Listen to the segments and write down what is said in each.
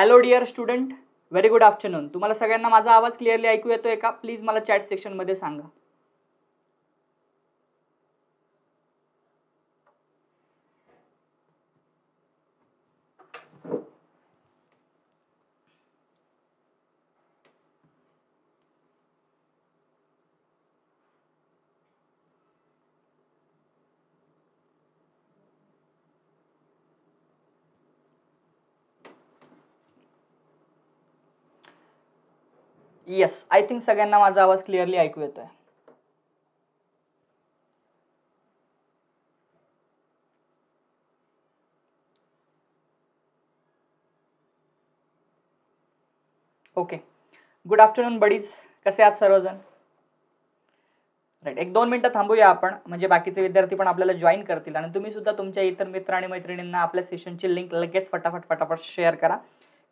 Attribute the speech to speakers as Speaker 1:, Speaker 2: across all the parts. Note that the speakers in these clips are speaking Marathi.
Speaker 1: Hello dear student very good afternoon तुम्हाला सगळ्यांना माझा आवाज क्लिअरली ऐकू येतोय का प्लीज मला चॅट सेक्शनमध्ये सांगा येस आय थिंक सगळ्यांना माझा आवाज क्लिअरली ऐकू येतोय ओके गुड आफ्टरनून बडीज कसे आहात सर्वजण राईट एक दोन मिनटं थांबूया आपण म्हणजे बाकीचे विद्यार्थी पण आपल्याला जॉईन करतील आणि तुम्ही सुद्धा तुमच्या इतर मित्र आणि मैत्रिणींना आपल्या सेशनची लिंक लगेच फटाफट फटाफट शेअर करा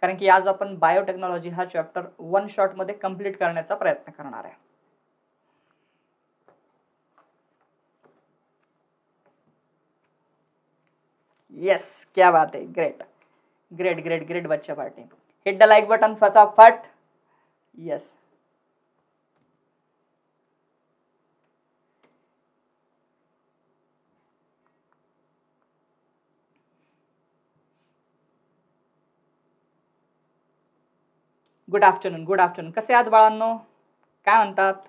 Speaker 1: कारण की आज आपण बायोटेक्नॉलॉजी हा चॅप्टर वन शॉट शॉटमध्ये कम्प्लीट करण्याचा प्रयत्न करणार आहे येस क्या बात आहे ग्रेट ग्रेट ग्रेट ग्रेट बच्चा party hit the like button फटाफट yes! Good afternoon good afternoon कसे आहात बाळांनो काय म्हणतात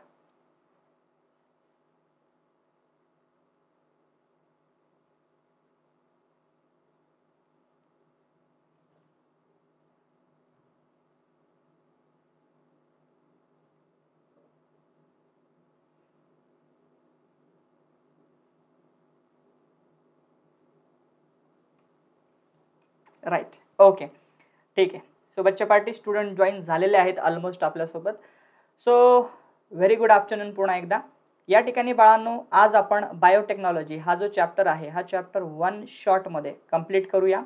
Speaker 1: राईट ओके ठीक आहे सो बच्चे पार्टी स्टुडंट जॉईन झालेले आहेत ऑलमोस्ट आपल्यासोबत सो व्हेरी गुड आफ्टरनून पुन्हा एकदा या ठिकाणी बाळांनो आज आपण बायोटेक्नॉलॉजी हा जो चॅप्टर आहे हा चॅप्टर वन शॉटमध्ये कम्प्लीट करूया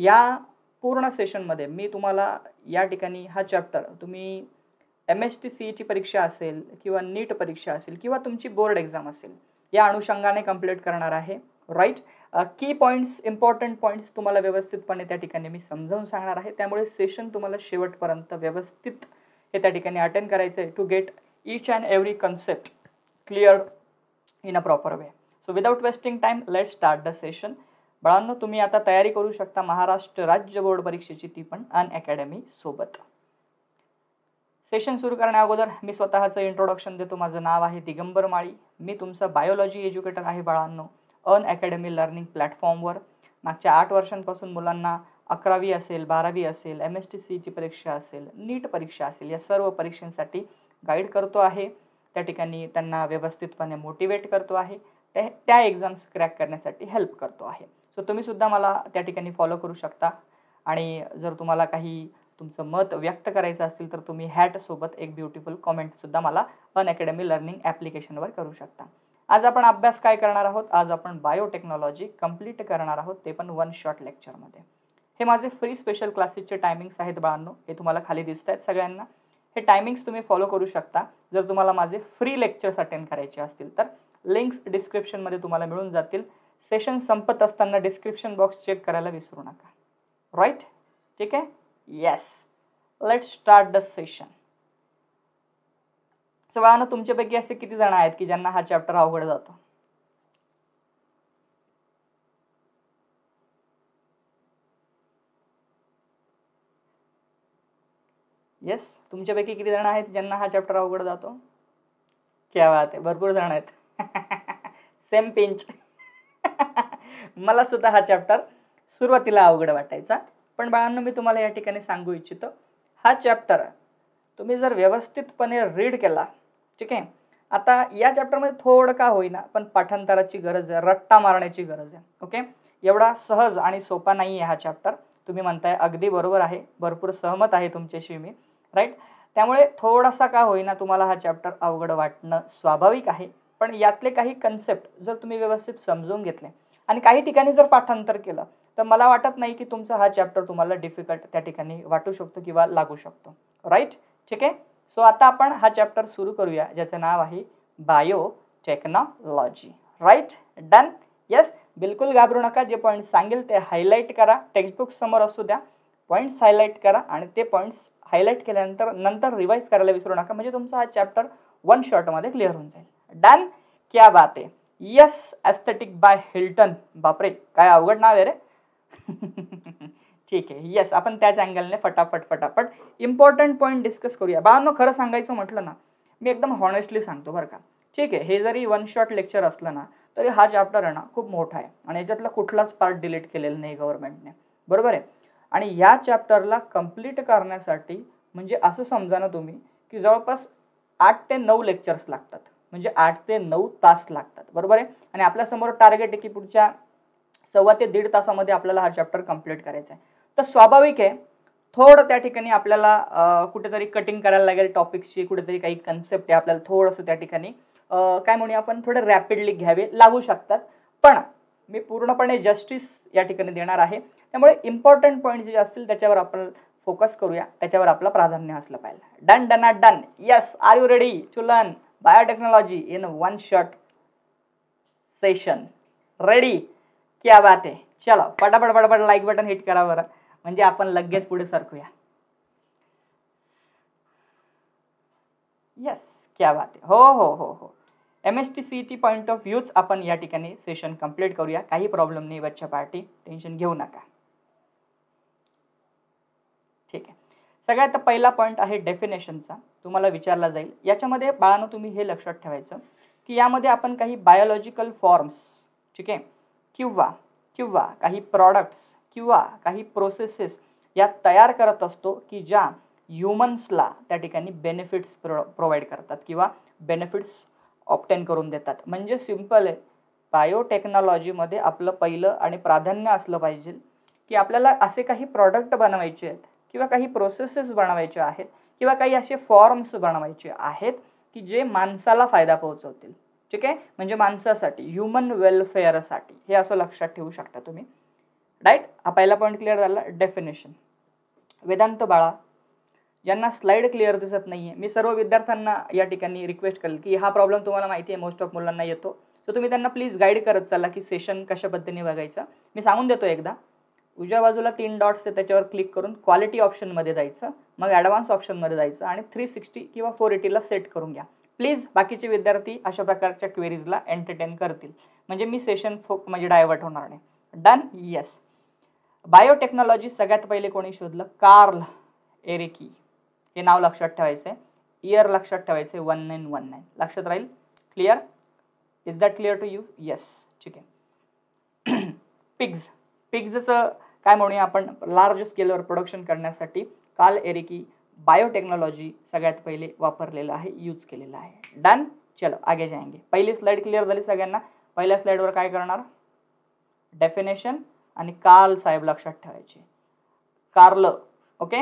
Speaker 1: या पूर्ण सेशनमध्ये मी तुम्हाला या ठिकाणी हा चॅप्टर तुम्ही एम एस टी सी ईची परीक्षा असेल किंवा नीट परीक्षा असेल किंवा तुमची बोर्ड एक्झाम असेल या अनुषंगाने कम्प्लीट करणार आहे राईट right? की पॉईंट्स इम्पॉर्टंट पॉईंट्स तुम्हाला व्यवस्थितपणे त्या ठिकाणी मी समजावून सांगणार आहे त्यामुळे सेशन तुम्हाला शेवटपर्यंत व्यवस्थित हे त्या ठिकाणी अटेंड करायचं आहे to get each and every concept clear in a proper way so without wasting time let start the session बाळांनो तुम्ही आता तयारी करू शकता महाराष्ट्र राज्य बोर्ड परीक्षेची ती पण अन अकॅडमी सोबत सेशन सुरू करण्या अगोदर मी स्वतःचं इंट्रोडक्शन देतो माझं नाव आहे दिगंबर माळी मी तुमचा बायोलॉजी एज्युकेटर आहे बाळांनो अन अकॅडमी लर्निंग प्लॅटफॉर्मवर मागच्या आठ वर्षांपासून मुलांना अकरावी असेल बारावी असेल एम एस टी सीची परीक्षा असेल नीट परीक्षा असेल या सर्व परीक्षांसाठी गाईड करतो आहे त्या ठिकाणी त्यांना व्यवस्थितपणे मोटिवेट करतो आहे त्या त्या एक्झाम्स क्रॅक करण्यासाठी हेल्प करतो आहे सो तुम्हीसुद्धा मला त्या ठिकाणी फॉलो करू शकता आणि जर तुम्हाला काही तुमचं मत व्यक्त करायचं असेल तर तुम्ही हॅटसोबत एक ब्युटिफुल कॉमेंटसुद्धा मला अन अकॅडमी लर्निंग ॲप्लिकेशनवर करू शकता आज आपण अभ्यास काय करणार आहोत आज आपण बायोटेक्नॉलॉजी कम्प्लीट करणार आहोत ते पण वन शॉर्ट लेक्चरमध्ये हे माझे फ्री स्पेशल क्लासेसचे टायमिंग्स आहेत बाळांनो हे तुम्हाला खाली दिसत आहेत सगळ्यांना हे टायमिंग्स तुम्ही फॉलो करू शकता जर तुम्हाला माझे फ्री लेक्चर्स अटेंड करायचे असतील तर लिंक्स डिस्क्रिप्शनमध्ये तुम्हाला मिळून जातील सेशन संपत असताना डिस्क्रिप्शन बॉक्स चेक करायला विसरू नका राईट ठीक आहे yes let start the session सवान तुमच्यापैकी असे किती जण आहेत की ज्यांना हा चॅप्टर अवघड जातो येस तुमच्यापैकी किती जण आहेत ज्यांना हा चॅप्टर अवघड जातो क्या बात आहे भरपूर जण आहेत सेम पिंच मला सुद्धा हा चॅप्टर सुरुवातीला अवघड वाटायचा पण बाळांनो मी तुम्हाला या ठिकाणी सांगू इच्छितो हा चॅप्टर तुम्ही जर व्यवस्थितपणे रीड केला ठीक आहे आता या चॅप्टरमध्ये थोडं का होईना पण पाठांतराची गरज आहे रट्टा मारण्याची गरज आहे ओके एवढा सहज आणि सोपा नाही आहे हा चॅप्टर तुम्ही म्हणताय अगदी बरोबर आहे भरपूर सहमत आहे तुमच्याशी मी राईट त्यामुळे थोडासा का होईना तुम्हाला हा चॅप्टर अवघड वाटणं स्वाभाविक आहे पण यातले काही कन्सेप्ट जर तुम्ही व्यवस्थित समजून घेतले आणि काही ठिकाणी जर पाठांतर केलं तर मला वाटत नाही की तुमचा हा चॅप्टर तुम्हाला डिफिकल्ट त्या ठिकाणी वाटू शकतो किंवा लागू शकतो राईट ठीक आहे सो आता आपण हा चॅप्टर सुरू करूया ज्याचं नाव आहे bio technology right done yes बिलकुल घाबरू नका जे पॉईंट सांगेल ते हायलाईट करा टेक्स्टबुक समोर असू द्या पॉईंट्स हायलाईट करा आणि ते पॉईंट्स हायलाईट केल्यानंतर नंतर रिवाईज करायला विसरू नका म्हणजे तुमचा हा चॅप्टर वन शॉर्टमध्ये क्लिअर होऊन जाईल डन क्या बात आहे येस ॲस्थेटिक बाय हिल्टन बापरे काय अवघड नाव आहे रे ठीक आहे येस आपण त्याच अँगलने फटाफट फटाफट इम्पॉर्टंट पॉईंट डिस्कस करूया बाळांनो खरं सांगायचं म्हटलं ना मी एकदम हॉनेस्टली सांगतो बरं का ठीक आहे हे जरी वन शॉट लेक्चर असलं ना तरी हा चॅप्टर आहे ना खूप मोठा आहे आणि याच्यातला कुठलाच पार्ट डिलीट केलेला नाही गव्हर्नमेंटने बरोबर आहे आणि या चॅप्टरला कम्प्लीट करण्यासाठी म्हणजे असं समजा ना तुम्ही की जवळपास आठ ते नऊ लेक्चर्स लागतात म्हणजे आठ ते नऊ तास लागतात बरोबर आहे आणि आपल्यासमोर टार्गेट आहे की पुढच्या सव्वा ते दीड तासामध्ये आपल्याला हा चॅप्टर कम्प्लीट करायचा आहे तर स्वाभाविक आहे थोडं त्या ठिकाणी आपल्याला कुठेतरी कटिंग करायला लागेल टॉपिक्सची कुठेतरी काही कन्सेप्ट आहे आपल्याला थोडंसं त्या ठिकाणी काय म्हणूया आपण थोडं रॅपिडली घ्यावे लागू शकतात पण मी पूर्णपणे जस्टिस या ठिकाणी देणार आहे त्यामुळे इम्पॉर्टंट पॉईंट जे असतील त्याच्यावर आपण फोकस करूया त्याच्यावर आपलं प्राधान्य असलं पाहिजे डन डन आट done yes are you ready to biotechnology in one shot session ready क्या बात आहे चलो पटापट पटापट लाईक बटन हिट करा बरं म्हणजे आपण लगेच पुढे सरकूया यस क्या बात आहे हो हो हो हो M S T C T point of व्ह्यूच आपण या ठिकाणी सेशन कंप्लीट करूया काही प्रॉब्लेम नाही बच्चा पार्टी टेन्शन घेऊ नका ठीक आहे सगळ्यात पहिला पॉईंट आहे डेफिनेशनचा तुम्हाला विचारला जाईल याच्यामध्ये बाळानं तुम्ही हे लक्षात ठेवायचं की यामध्ये आपण काही बायोलॉजिकल फॉर्म्स ठीक आहे किंवा किंवा काही प्रॉडक्ट्स किंवा काही प्रोसेसेस या तयार करत असतो की ज्या ह्युमन्सला त्या ठिकाणी बेनिफिट्स प्रो प्रोव्हाइड करतात किंवा बेनिफिट्स ऑप्टेन करून देतात म्हणजे सिम्पल आहे बायोटेक्नॉलॉजीमध्ये आपलं पहिलं आणि प्राधान्य असलं पाहिजे की आपल्याला असे काही प्रॉडक्ट बनवायचे आहेत किंवा काही प्रोसेसेस बनवायचे आहेत किंवा काही असे फॉर्म्स बनवायचे आहेत की जे माणसाला फायदा पोहोचवतील ठीक आहे म्हणजे माणसासाठी ह्युमन वेलफेअरसाठी हे असं लक्षात ठेवू शकता तुम्ही राईट हा पहिला पॉईंट क्लिअर झाला डेफिनेशन वेदांत बाळा ज्यांना स्लाईड क्लिअर दिसत नाही आहे मी सर्व विद्यार्थ्यांना या ठिकाणी रिक्वेस्ट करेल की हा प्रॉब्लेम तुम्हाला माहिती आहे मोस्ट ऑफ मुलांना येतो तर तुम्ही त्यांना प्लीज गाईड करत चाला की सेशन कशा पद्धतीने बघायचं मी सांगून देतो एकदा उजव्या बाजूला तीन डॉट्स आहे त्याच्यावर क्लिक करून क्वालिटी ऑप्शनमध्ये जायचं मग ॲडव्हान्स ऑप्शनमध्ये जायचं आणि थ्री सिक्स्टी किंवा फोर एटीला सेट करून घ्या प्लीज बाकीचे विद्यार्थी अशा प्रकारच्या क्वेरीजला एंटरटेन करतील म्हणजे मी सेशन फो म्हणजे डायव्हर्ट होणार नाही डन येस बायोटेक्नॉलॉजी सगळ्यात पहिले कोणी शोधलं कार्ल एरेकी हे नाव लक्षात ठेवायचं आहे इयर लक्षात आहे वन नाईन वन नाईन लक्षात राहील clear is that clear to you yes ठीक आहे पिग्ज पिग्जचं काय म्हणूया आपण लार्ज स्केलवर प्रोडक्शन करण्यासाठी कार्ल एरेकी बायोटेक्नॉलॉजी सगळ्यात पहिले वापरलेलं आहे यूज केलेलं आहे डन चलो आगे जाएंगे पहिली स्लाईड क्लिअर झाली सगळ्यांना पहिल्या स्लाईडवर काय करणार डेफिनेशन आणि कार्ल साहेब लक्षात ठेवायचे कार्ल ओके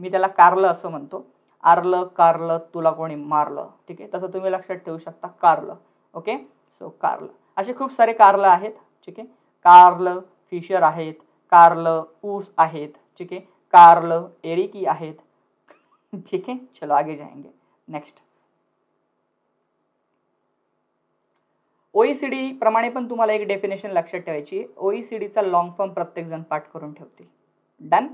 Speaker 1: मी त्याला कारलं असं म्हणतो आरलं कारलं तुला कोणी मारलं ठीक आहे तसं तुम्ही लक्षात ठेवू शकता कारलं ओके सो कार्ल असे खूप सारे कारलं आहेत ठीक आहे कार्ल फिशर आहेत कार्ल ऊस आहेत ठीक आहे कार्ल एरिकी आहेत ठीक आहे चलो आगे जाएंगे नेक्स्ट ओईसीडी प्रमाणे पण तुम्हाला एक डेफिनेशन लक्षात ठेवायची डीचा लॉंग फॉर्म प्रत्येकजण पाठ करून ठेवतील डन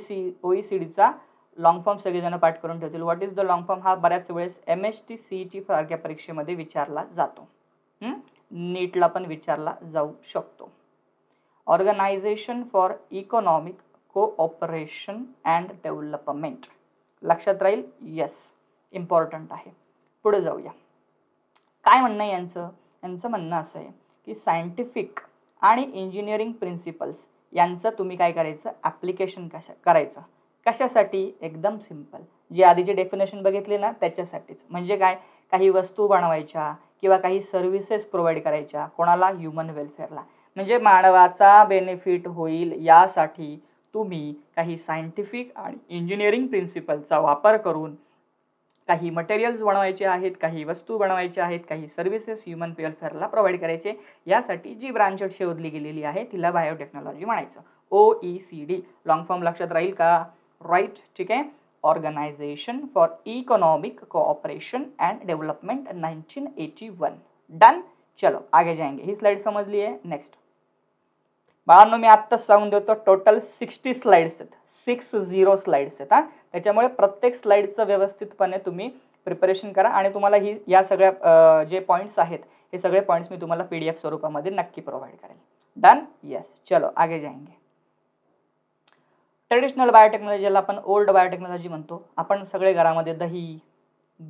Speaker 1: सी ओईसीडीचा लॉंग फॉर्म सगळेजण पाठ करून ठेवतील what is the long form हा बऱ्याच वेळेस M S T C T सारख्या परीक्षेमध्ये विचारला जातो नीटला पण विचारला जाऊ शकतो organisation for economic cooperation and development लक्षात राहील येस इम्पॉर्टंट आहे पुढे जाऊया काय म्हणणं आहे यांचं यांचं म्हणणं असं आहे की सायंटिफिक आणि इंजिनिअरिंग प्रिन्सिपल्स यांचं तुम्ही काय करायचं ॲप्लिकेशन कशा करायचं कशासाठी एकदम सिम्पल जे आधीचे डेफिनेशन बघितले ना त्याच्यासाठीच म्हणजे काय काही वस्तू बनवायच्या किंवा काही सर्व्हिसेस प्रोव्हाइड करायच्या कोणाला ह्युमन वेलफेअरला म्हणजे मानवाचा बेनिफिट होईल यासाठी तुम्ही काही सायंटिफिक आणि इंजिनिअरिंग प्रिन्सिपलचा वापर करून काही मटेरियल्स बनवायचे आहेत काही वस्तू बनवायचे आहेत काही सर्व्हिसेस ह्युमन वेलफेअरला प्रोव्हाइड करायचे यासाठी जी ब्रांच शोधली गेलेली आहे तिला बायोटेक्नॉलॉजी म्हणायचं O E C D long form लक्षात राहील का राईट ठीक आहे organisation for economic cooperation and development nineteen eighty one done चलो आगे जाएंगे ही स्लाइड समजली आहे नेक्स्ट बाळांनो मी आत्ताच सांगून देतो टोटल सिक्स्टी स्लाइड्स आहेत सिक्स झिरो स्लाइड्स आहेत हां त्याच्यामुळे प्रत्येक स्लाइडचं व्यवस्थितपणे तुम्ही प्रिपरेशन करा आणि तुम्हाला ही या सगळ्या जे पॉईंट्स आहेत हे सगळे पॉईंट्स मी तुम्हाला पी डी एफ स्वरूपामध्ये नक्की प्रोव्हाइड करेल डन येस चलो आगे जाएंगे ट्रेडिशनल बायोटेक्नॉलॉजीला आपण ओल्ड बायोटेक्नॉलॉजी म्हणतो आपण सगळे घरामध्ये दही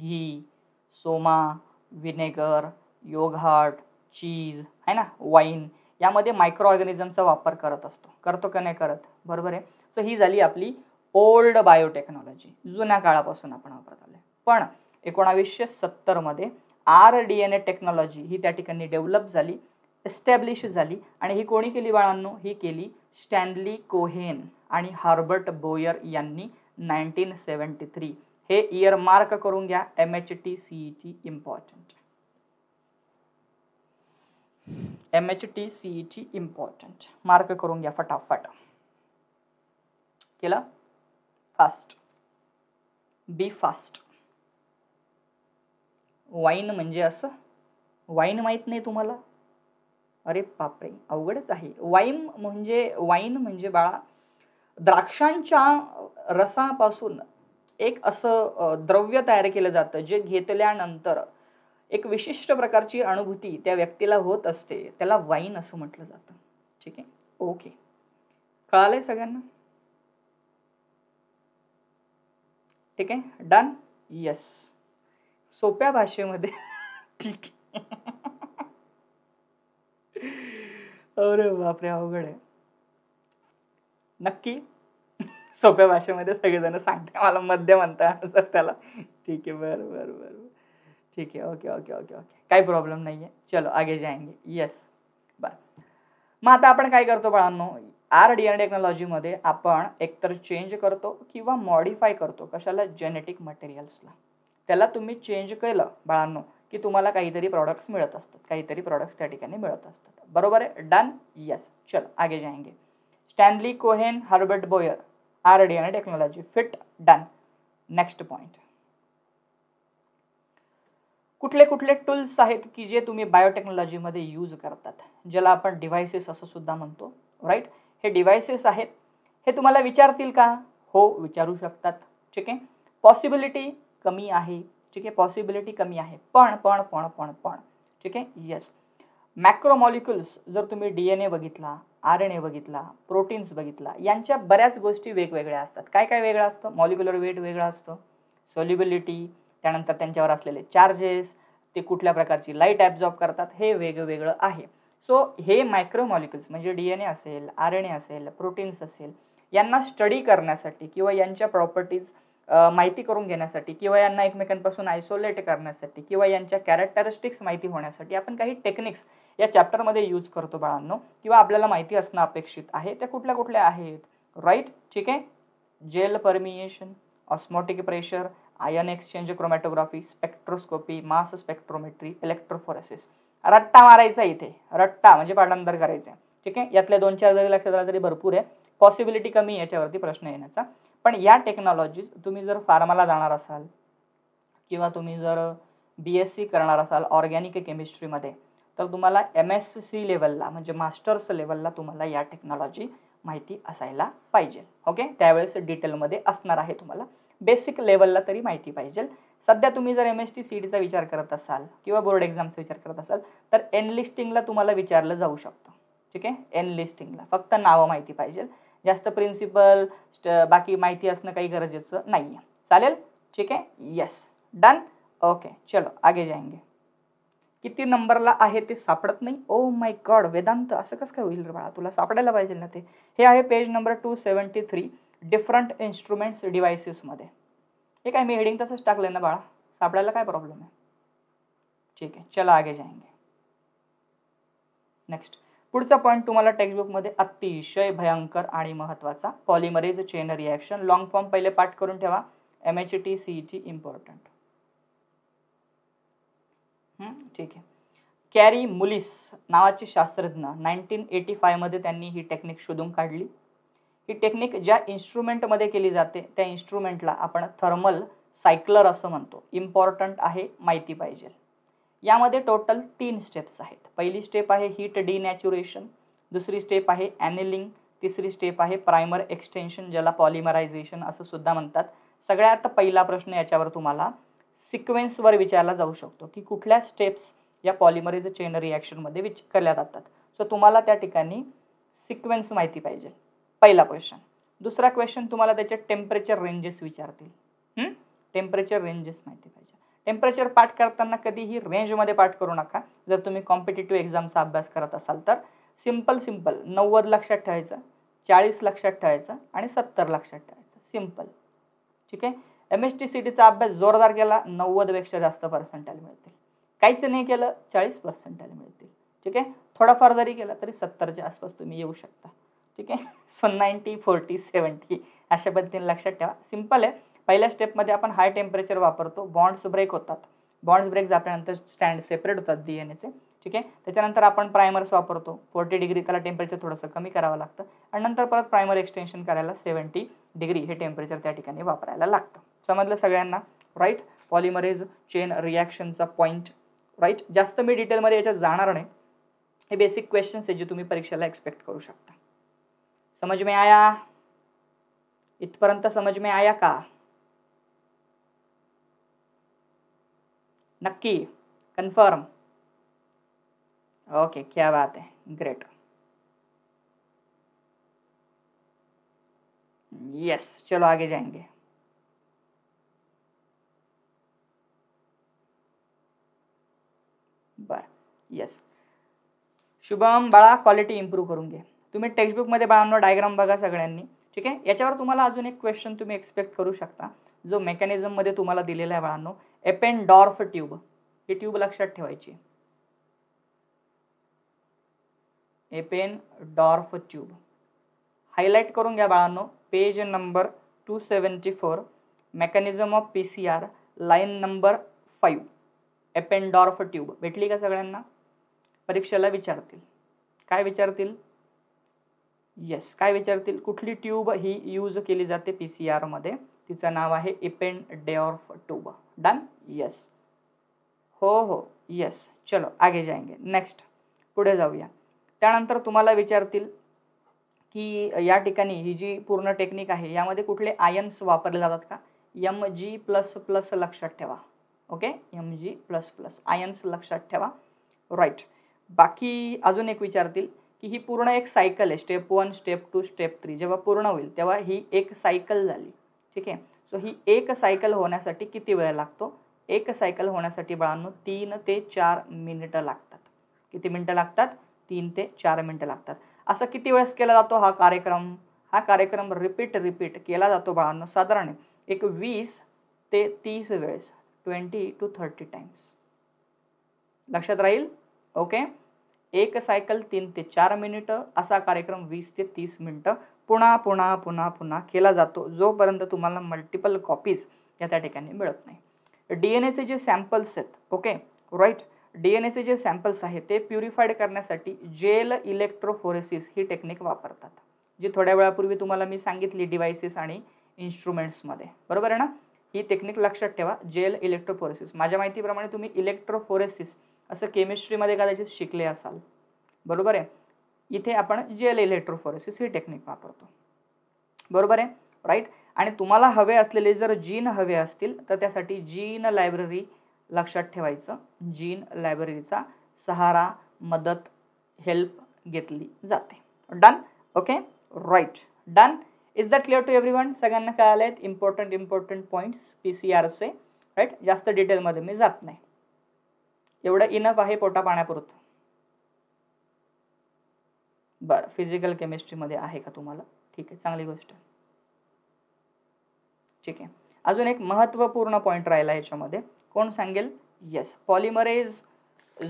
Speaker 1: घी सोमा व्हिनेगर योगाट चीज है ना वाईन यामध्ये मायक्रो ऑर्गॅनिझमचा वापर करत असतो करतो का नाही करत बरोबर आहे सो ही झाली आपली ओल्ड बायोटेक्नॉलॉजी जुन्या काळापासून आपण वापरत आलो पण एकोणावीसशे सत्तरमध्ये R D N A technology ही त्या ठिकाणी डेव्हलप झाली एस्टॅब्लिश झाली आणि ही कोणी केली बाळांनो ही केली स्टॅनली कोहेन आणि हार्बर्ट बोयर यांनी नाईन्टीन सेवन्टी थ्री हे इयर मार्क करून घ्या M H T C important M H T C E T important mark करून घ्या फटाफट केला फास्ट बी फास्ट वाईन म्हणजे असं वाईन माहीत नाही तुम्हाला अरे बापरे अवघडच आहे वाईन म्हणजे वाईन म्हणजे बाळा द्राक्षांच्या रसापासून एक असं द्रव्य तयार केलं जातं जे घेतल्यानंतर एक विशिष्ट प्रकारची अनुभूती त्या व्यक्तीला होत असते त्याला वाईन असं म्हटलं जातं ठीक आहे ओके कळालंय सगळ्यांना ठीक आहे डन येस सोप्या भाषेमध्ये ठीक अरे बापरे अवघड आहे नक्की सोप्या भाषेमध्ये सगळेजण सांगते मला मध्य म्हणता त्याला ठीक आहे बरं बरं बरं ठीक आहे ओके ओके ओके ओके काही प्रॉब्लेम नाही आहे चलो आगे जाएंगे येस बर मग आता आपण काय करतो बाळांनो आर डी एन टेक्नॉलॉजीमध्ये आपण एकतर चेंज करतो किंवा मॉडिफाय करतो कशाला जेनेटिक मटेरियल्सला त्याला तुम्ही चेंज केलं बाळांनो की तुम्हाला काहीतरी प्रॉडक्ट्स मिळत असतात काहीतरी प्रॉडक्ट्स त्या ठिकाणी मिळत असतात बरोबर आहे डन यस चलो आगे जाएंगे Stanley Cohen Herbert Boyer R D N technology fit done next point कुठले कुठले टूल्स आहेत की जे तुम्ही बायोटेक्नॉलॉजीमध्ये यूज करतात ज्याला आपण डिव्हायसेस असं सुद्धा म्हणतो राईट हे डिव्हायसेस आहेत हे तुम्हाला विचारतील का हो विचारू शकतात ठीक आहे पॉसिबिलिटी कमी आहे ठीक आहे पॉसिबिलिटी कमी आहे पण पण पण पण पण ठीक आहे येस मॅक्रोमॉलिक्युल्स जर तुम्ही डी एन ए बघितला आर एन ए बघितला प्रोटीन्स बघितला यांच्या बऱ्याच गोष्टी वेगवेगळ्या असतात काय काय वेगळं असतं मॉलिक्युलर वेट वेगळं असतं सॉल्युबिलिटी त्यानंतर त्यांच्यावर असलेले चार्जेस ते कुठल्या प्रकारची लाईट ॲब्झॉर्ब करतात हे वेगवेगळं आहे सो हे मायक्रोमॉलिक्युल्स म्हणजे डी एन ए असेल आर एन ए असेल प्रोटीन्स असेल यांना स्टडी करण्यासाठी किंवा यांच्या प्रॉपर्टीज माहिती करून घेण्यासाठी किंवा यांना एकमेकांपासून आयसोलेट करण्यासाठी किंवा यांच्या कॅरेक्टरिस्टिक्स माहिती होण्यासाठी आपण काही टेक्निक्स या चॅप्टरमध्ये यूज करतो बाळांनो किंवा आपल्याला माहिती असणं अपेक्षित आहे त्या कुठल्या कुठल्या आहेत राईट ठीक आहे gel permeation osmotic pressure ion exchange chromatography spectroscopy mass spectrometry electrophoresis रट्टा मारायचा इथे रट्टा म्हणजे पाठांतर करायचं ठीक आहे यातल्या दोन चार जरी लक्षात आलं तरी भरपूर आहे पॉसिबिलिटी कमी याच्यावरती प्रश्न येण्याचा पण या टेक्नॉलॉजीज तुम्ही जर फार्माला जाणार असाल किंवा तुम्ही जर बी एस सी करणार असाल ऑर्गॅनिक केमिस्ट्रीमध्ये तर तुम्हाला एम एस सी लेवलला म्हणजे मास्टर्स लेवलला तुम्हाला या टेक्नॉलॉजी माहिती असायला पाहिजे ओके त्यावेळेस डिटेलमध्ये असणार आहे तुम्हाला बेसिक लेवलला तरी माहिती पाहिजे सध्या तुम्ही जर एम एस टी सी डीचा विचार करत असाल किंवा बोर्ड एक्झामचा विचार करत असाल तर एन लिस्टिंगला तुम्हाला विचारलं जाऊ शकतं ठीक आहे एन लिस्टिंगला फक्त नावं माहिती पाहिजे जास्त प्रिन्सिपल बाकी माहिती असणं काही गरजेचं नाही आहे चालेल ठीक आहे येस डन ओके चलो आगे जाएंगे किती नंबरला आहे ते सापडत नाही ओ माय गॉड वेदांत असं कसं काय होईल बाळा तुला सापडायला पाहिजे ना ते हे आहे page number two seventy three different instruments डिव्हायसेसमध्ये हे काय मी हेडिंग तसंच टाकलं ना बाळा सापडायला काय प्रॉब्लेम आहे ठीक आहे चला आगे जाएंगे नेक्स्ट पुढचा पॉईंट तुम्हाला टेक्स्टबुकमध्ये अतिशय भयंकर आणि महत्त्वाचा polymerase chain reaction long form पहिले पाठ करून ठेवा M H T C T important ठीक आहे कॅरी मुलिस नावाचे शास्त्रज्ञ नाईन्टीन एटी फायमध्ये त्यांनी ही टेक्निक शोधून काढली ही टेक्निक ज्या इन्स्ट्रुमेंटमध्ये केली जाते त्या इन्स्ट्रुमेंटला आपण थर्मल सायक्लर असं म्हणतो इम्पॉर्टंट आहे माहिती पाहिजे यामध्ये टोटल तीन स्टेप्स आहेत पहिली स्टेप आहे हीट डिनॅच्युरेशन दुसरी स्टेप आहे ॲनिलिंग तिसरी स्टेप आहे प्रायमर एक्सटेन्शन ज्याला पॉलिमरायझेशन असं सुद्धा म्हणतात सगळ्यात पहिला प्रश्न याच्यावर तुम्हाला सिक्वेन्सवर विचारला जाऊ शकतो की कुठल्या स्टेप्स या पॉलिमरेज चेन रिॲक्शनमध्ये विच केल्या जातात सो तुम्हाला त्या ठिकाणी सिक्वेन्स माहिती पाहिजे पहिला क्वेश्चन दुसरा क्वेश्चन तुम्हाला त्याच्या टेम्परेचर रेंजेस विचारतील टेम्परेचर रेंजेस माहिती पाहिजे टेम्परेचर पाठ करताना कधीही रेंजमध्ये पाठ करू नका जर तुम्ही कॉम्पिटेटिव्ह एक्झामचा अभ्यास करत असाल तर सिंपल सिंपल नव्वद लक्षात ठेवायचं चाळीस लक्षात ठेवायचं आणि सत्तर लक्षात ठेवायचं सिंपल ठीक आहे एम एस टी सी टीचा अभ्यास जोरदार केला नव्वदपेक्षा जास्त पर्सेंटाईल मिळतील काहीच नाही केलं चाळीस पर्सेंटाईल मिळतील ठीक आहे थोडाफार जरी केला तरी सत्तरच्या आसपास तुम्ही येऊ शकता ठीक आहे सो नाईन्टी फोर्टी सेवन्टी अशा पद्धतीने लक्षात ठेवा सिम्पल आहे पहिल्या स्टेपमध्ये आपण हाय टेम्परेचर वापरतो बॉन्ड्स ब्रेक होतात बॉन्ड्स ब्रेक झाल्यानंतर स्टँड सेपरेट होतात डी एन एचे ठीक आहे त्याच्यानंतर आपण प्रायमर्स वापरतो फोर्टी डिग्री त्याला टेम्परेचर थोडंसं कमी करावं लागतं आणि नंतर परत प्रायमर एक्सटेन्शन करायला सेवन्टी डिग्री हे टेम्परेचर त्या ठिकाणी वापरायला लागतं समजलं सगळ्यांना राईट पॉलिमरेज चेन रिॲक्शनचा पॉईंट राईट जास्त मी डिटेलमध्ये याच्यात जाणार नाही हे बेसिक क्वेश्चन्स आहे जे तुम्ही परीक्षेला एक्सपेक्ट करू शकता समझ में आया इतपर्यंत समझ में आया का नक्की कन्फर्म ओके क्या बात है ग्रेट यस चलो आगे जाएंगे बर यस शुभम बड़ा क्वालिटी इंप्रूव करूंगे तुम्ही टेक्स्टबुकमध्ये बाळांना डायग्राम बघा सगळ्यांनी ठीक आहे याच्यावर तुम्हाला अजून एक क्वेश्चन तुम्ही एक्सपेक्ट करू शकता जो मेकॅनिझममध्ये तुम्हाला दिलेला आहे बाळांनो एपेनडॉर्फ ट्यूब ही ट्यूब लक्षात ठेवायची एपेन डॉर्फ ट्यूब हायलाईट करून घ्या बाळांनो page number two seventy four mechanism of P C R line number five eppendorf tube भेटली का सगळ्यांना परीक्षेला विचारतील काय विचारतील येस काय विचारतील कुठली ट्यूब ही यूज केली जाते पी सी आरमध्ये तिचं नाव आहे eppendorf tube done yes हो हो येस चलो आगे जाएंगे नेक्स्ट पुढे जाऊया त्यानंतर तुम्हाला विचारतील की या ठिकाणी ही जी पूर्ण टेक्निक आहे यामध्ये कुठले आयन्स वापरले जातात का एम जी प्लस प्लस लक्षात ठेवा okay M G plus plus ions लक्षात ठेवा राईट बाकी अजून एक विचारतील की ही पूर्ण एक सायकल आहे step one step two step three जेव्हा पूर्ण होईल तेव्हा ही एक सायकल झाली ठीक आहे सो ही एक सायकल होण्यासाठी किती वेळ लागतो एक सायकल होण्यासाठी बाळांनो तीन ते चार मिनिटं लागतात किती मिनटं लागतात तीन ते चार मिनटं लागतात असं किती वेळेस केला जातो हा कार्यक्रम हा कार्यक्रम रिपीट रिपीट केला जातो बाळांनो साधारण एक वीस ते तीस वेळेस ट्वेंटी टू थर्टी टाइम्स लक्षात राहील ओके एक सायकल तीन ते चार मिनिटं असा कार्यक्रम वीस ते तीस मिनटं पुन्हा पुन्हा पुन्हा पुन्हा केला जातो जोपर्यंत तुम्हाला मल्टिपल कॉपीज या त्या ठिकाणी मिळत नाही डी एन एचे जे सॅम्पल्स आहेत ओके राईट डी एन एचे जे सॅम्पल्स आहेत ते प्युरिफाईड करण्यासाठी जेल इलेक्ट्रोफोरेसिस ही टेक्निक वापरतात जी थोड्या वेळापूर्वी तुम्हाला मी सांगितली डिव्हायसेस आणि इन्स्ट्रुमेंट्समध्ये बरोबर आहे ना ही टेक्निक लक्षात ठेवा जेल इलेक्ट्रोफोरेसिस माझ्या माहितीप्रमाणे तुम्ही इलेक्ट्रोफोरेसिस असं केमिस्ट्रीमध्ये कदाचित शिकले असाल बरोबर आहे इथे आपण जेल इलेक्ट्रोफोरेसिस ही टेक्निक वापरतो बरोबर आहे राईट आणि तुम्हाला हवे असलेले जर जीन हवे असतील तर त्यासाठी जीन लायब्ररी लक्षात ठेवायचं जीन लायब्ररीचा सहारा मदत हेल्प घेतली जाते done okay right done is that clear to every one सगळ्यांना काय आहेत important important points P C आरचे राईट जास्त डिटेलमध्ये मी जात नाही एवढं इनफ आहे पोटा पाण्यापुरत बरं फिजिकल केमिस्ट्रीमध्ये आहे का तुम्हाला ठीक आहे चांगली गोष्ट ठीक आहे अजून एक महत्त्वपूर्ण पॉईंट राहिला याच्यामध्ये कोण सांगेल येस पॉलिमरेज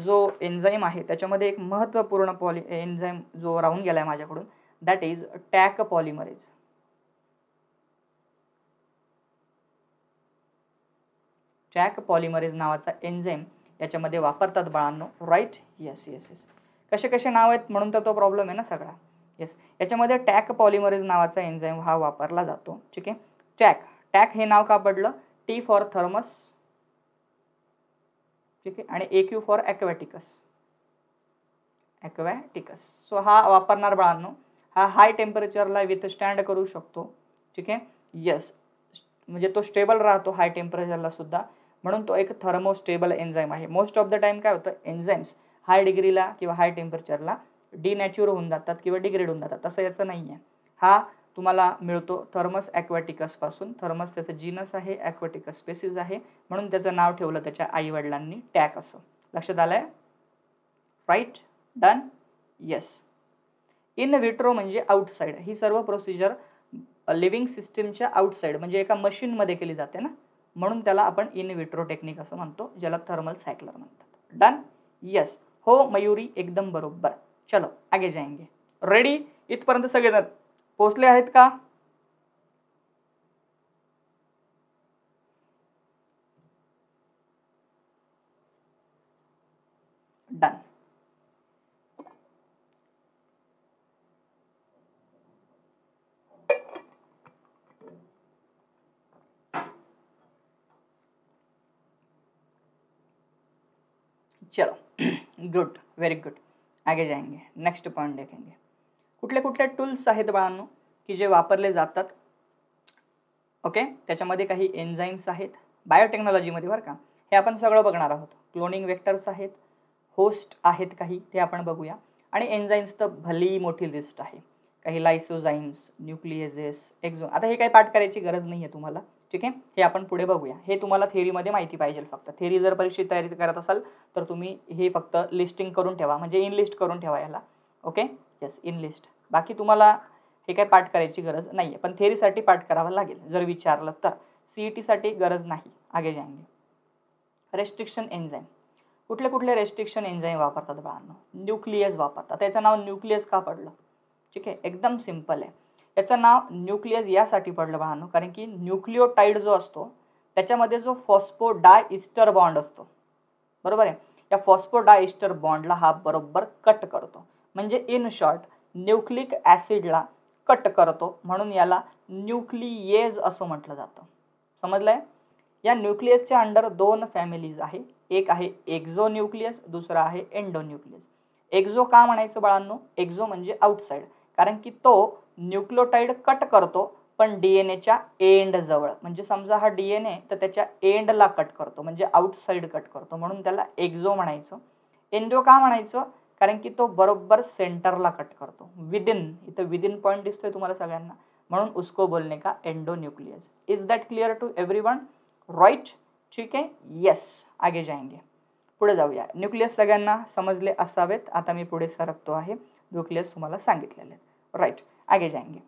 Speaker 1: जो एन्झाईम आहे त्याच्यामध्ये एक महत्त्वपूर्ण पॉली एन्झाईम जो राहून गेला आहे माझ्याकडून that is Taq polymerase Taq polymerase नावाचा एन्झाईम याच्यामध्ये वापरतात बाळांनो राईट येस येस येस कसे कसे नाव आहेत म्हणून तर तो प्रॉब्लेम आहे ना सगळा येस याच्यामध्ये टॅक पॉलिमरेज नावाचा एन्झाईम हा वापरला जातो ठीक आहे टॅक टॅक हे नाव का पडलं टी फॉर थर्मस ठीक आहे आणि A Q for aquaticus aquaticus so हा वापरणार बाळांनो हा हाय टेम्परेचरला विथ स्टँड करू शकतो ठीक आहे येस म्हणजे तो स्टेबल राहतो हाय टेम्परेचरला सुद्धा म्हणून तो एक थर्मोस्टेबल एन्झाईम आहे मोस्ट ऑफ द टाइम काय होतं एन्झाईम्स हाय डिग्रीला किंवा हाय टेम्परेचरला डिनॅच्युर होऊन जातात किंवा डिग्रेड होऊन जातात तसं याचं नाही आहे हा तुम्हाला मिळतो थर्मस ॲक्वॅटिकसपासून थर्मस त्याचं जीनस आहे ॲक्वॅटिकस स्पेसिस आहे म्हणून त्याचं नाव ठेवलं त्याच्या आईवडिलांनी टॅक असं लक्षात आलं आहे right done yes in vitro म्हणजे आउटसाईड ही सर्व प्रोसिजर लिव्हिंग सिस्टीमच्या आउटसाईड म्हणजे एका मशीनमध्ये केली जाते ना म्हणून त्याला आपण इन विट्रो टेक्निक असं म्हणतो ज्याला थर्मल सायक्लर म्हणतात डन यस हो मयुरी एकदम बरोबर चलो आगे जायंगे रेडी इथपर्यंत सगळेजण पोचले आहेत का चलो गुड व्हेरी गुड आगे जाएंगे नेक्स्ट पॉईंट देखेंगे कुठले कुठले टूल्स आहेत बाळांनो की जे वापरले जातात ओके त्याच्यामध्ये काही एन्झाईम्स आहेत बायोटेक्नॉलॉजीमध्ये बरं का हे आपण सगळं बघणार आहोत क्लोनिंग वेक्टर्स आहेत होस्ट आहेत काही ते आपण बघूया आणि एन्झाईम्स तर भली मोठी लिस्ट आहे काही लायसोझाईम्स न्यूक्लिएजेस एक्झो आता हे काही पाठ करायची गरज नाही आहे तुम्हाला ठीक आहे हे आपण पुढे बघूया हे तुम्हाला थेरीमध्ये माहिती पाहिजे फक्त थेरी जर परीक्षेची तयारी करत असाल तर तुम्ही हे फक्त लिस्टिंग करून ठेवा म्हणजे इनलिस्ट करून ठेवा याला ओके येस इन लिस्ट बाकी तुम्हाला हे काय पाठ करायची गरज नाही आहे पण थेरीसाठी पाठ करावा लागेल जर विचारलं तर ई टीसाठी e गरज नाही आगे जायंगे रेस्ट्रिक्शन एन्झाईम कुठले कुठले रेस्ट्रिक्शन एन्झाईम वापरतात बाळांना न्यूक्लियस वापरतात त्याचं नाव न्यूक्लियस का पडलं ठीक आहे एकदम सिम्पल आहे याचं नाव न्यूक्लियस यासाठी पडलं बहानो कारण की न्यूक्लिओटाईड जो असतो त्याच्यामध्ये जो फॉस्फो इस्टर बॉन्ड असतो बरोबर आहे या फॉस्फो इस्टर बॉन्डला हा बरोबर कट करतो म्हणजे इन शॉर्ट न्यूक्लिक ॲसिडला कट करतो म्हणून याला न्यूक्लियेज असं म्हटलं जातं समजलं आहे या न्यूक्लियसच्या अंडर दोन फॅमिलीज आहे एक आहे एक्झो न्यूक्लियस दुसरा आहे एन्डो न्यूक्लियस एक्झो का म्हणायचं बाळांनो एक्झो म्हणजे आउटसाईड कारण की तो न्यूक्लोटाइड कट करतो पण डी एन एच्या एंड जवळ म्हणजे समजा हा डी एन ए तर त्याच्या एंडला कट करतो म्हणजे आउटसाईड कट करतो म्हणून त्याला एक्झो म्हणायचं एंडो का म्हणायचं कारण की तो बरोबर सेंटरला कट करतो विदिन इथं विदिन पॉईंट दिसतोय तुम्हाला सगळ्यांना म्हणून उसको बोलणे का endonuclease is that clear to every one right ठीक आहे येस आगे जायंगे पुढे जाऊया न्यूक्लियस सगळ्यांना समजले असावेत आता मी पुढे सरकतो आहे न्यूक्लियस तुम्हाला सांगितलेले राईट आगे जाएंगे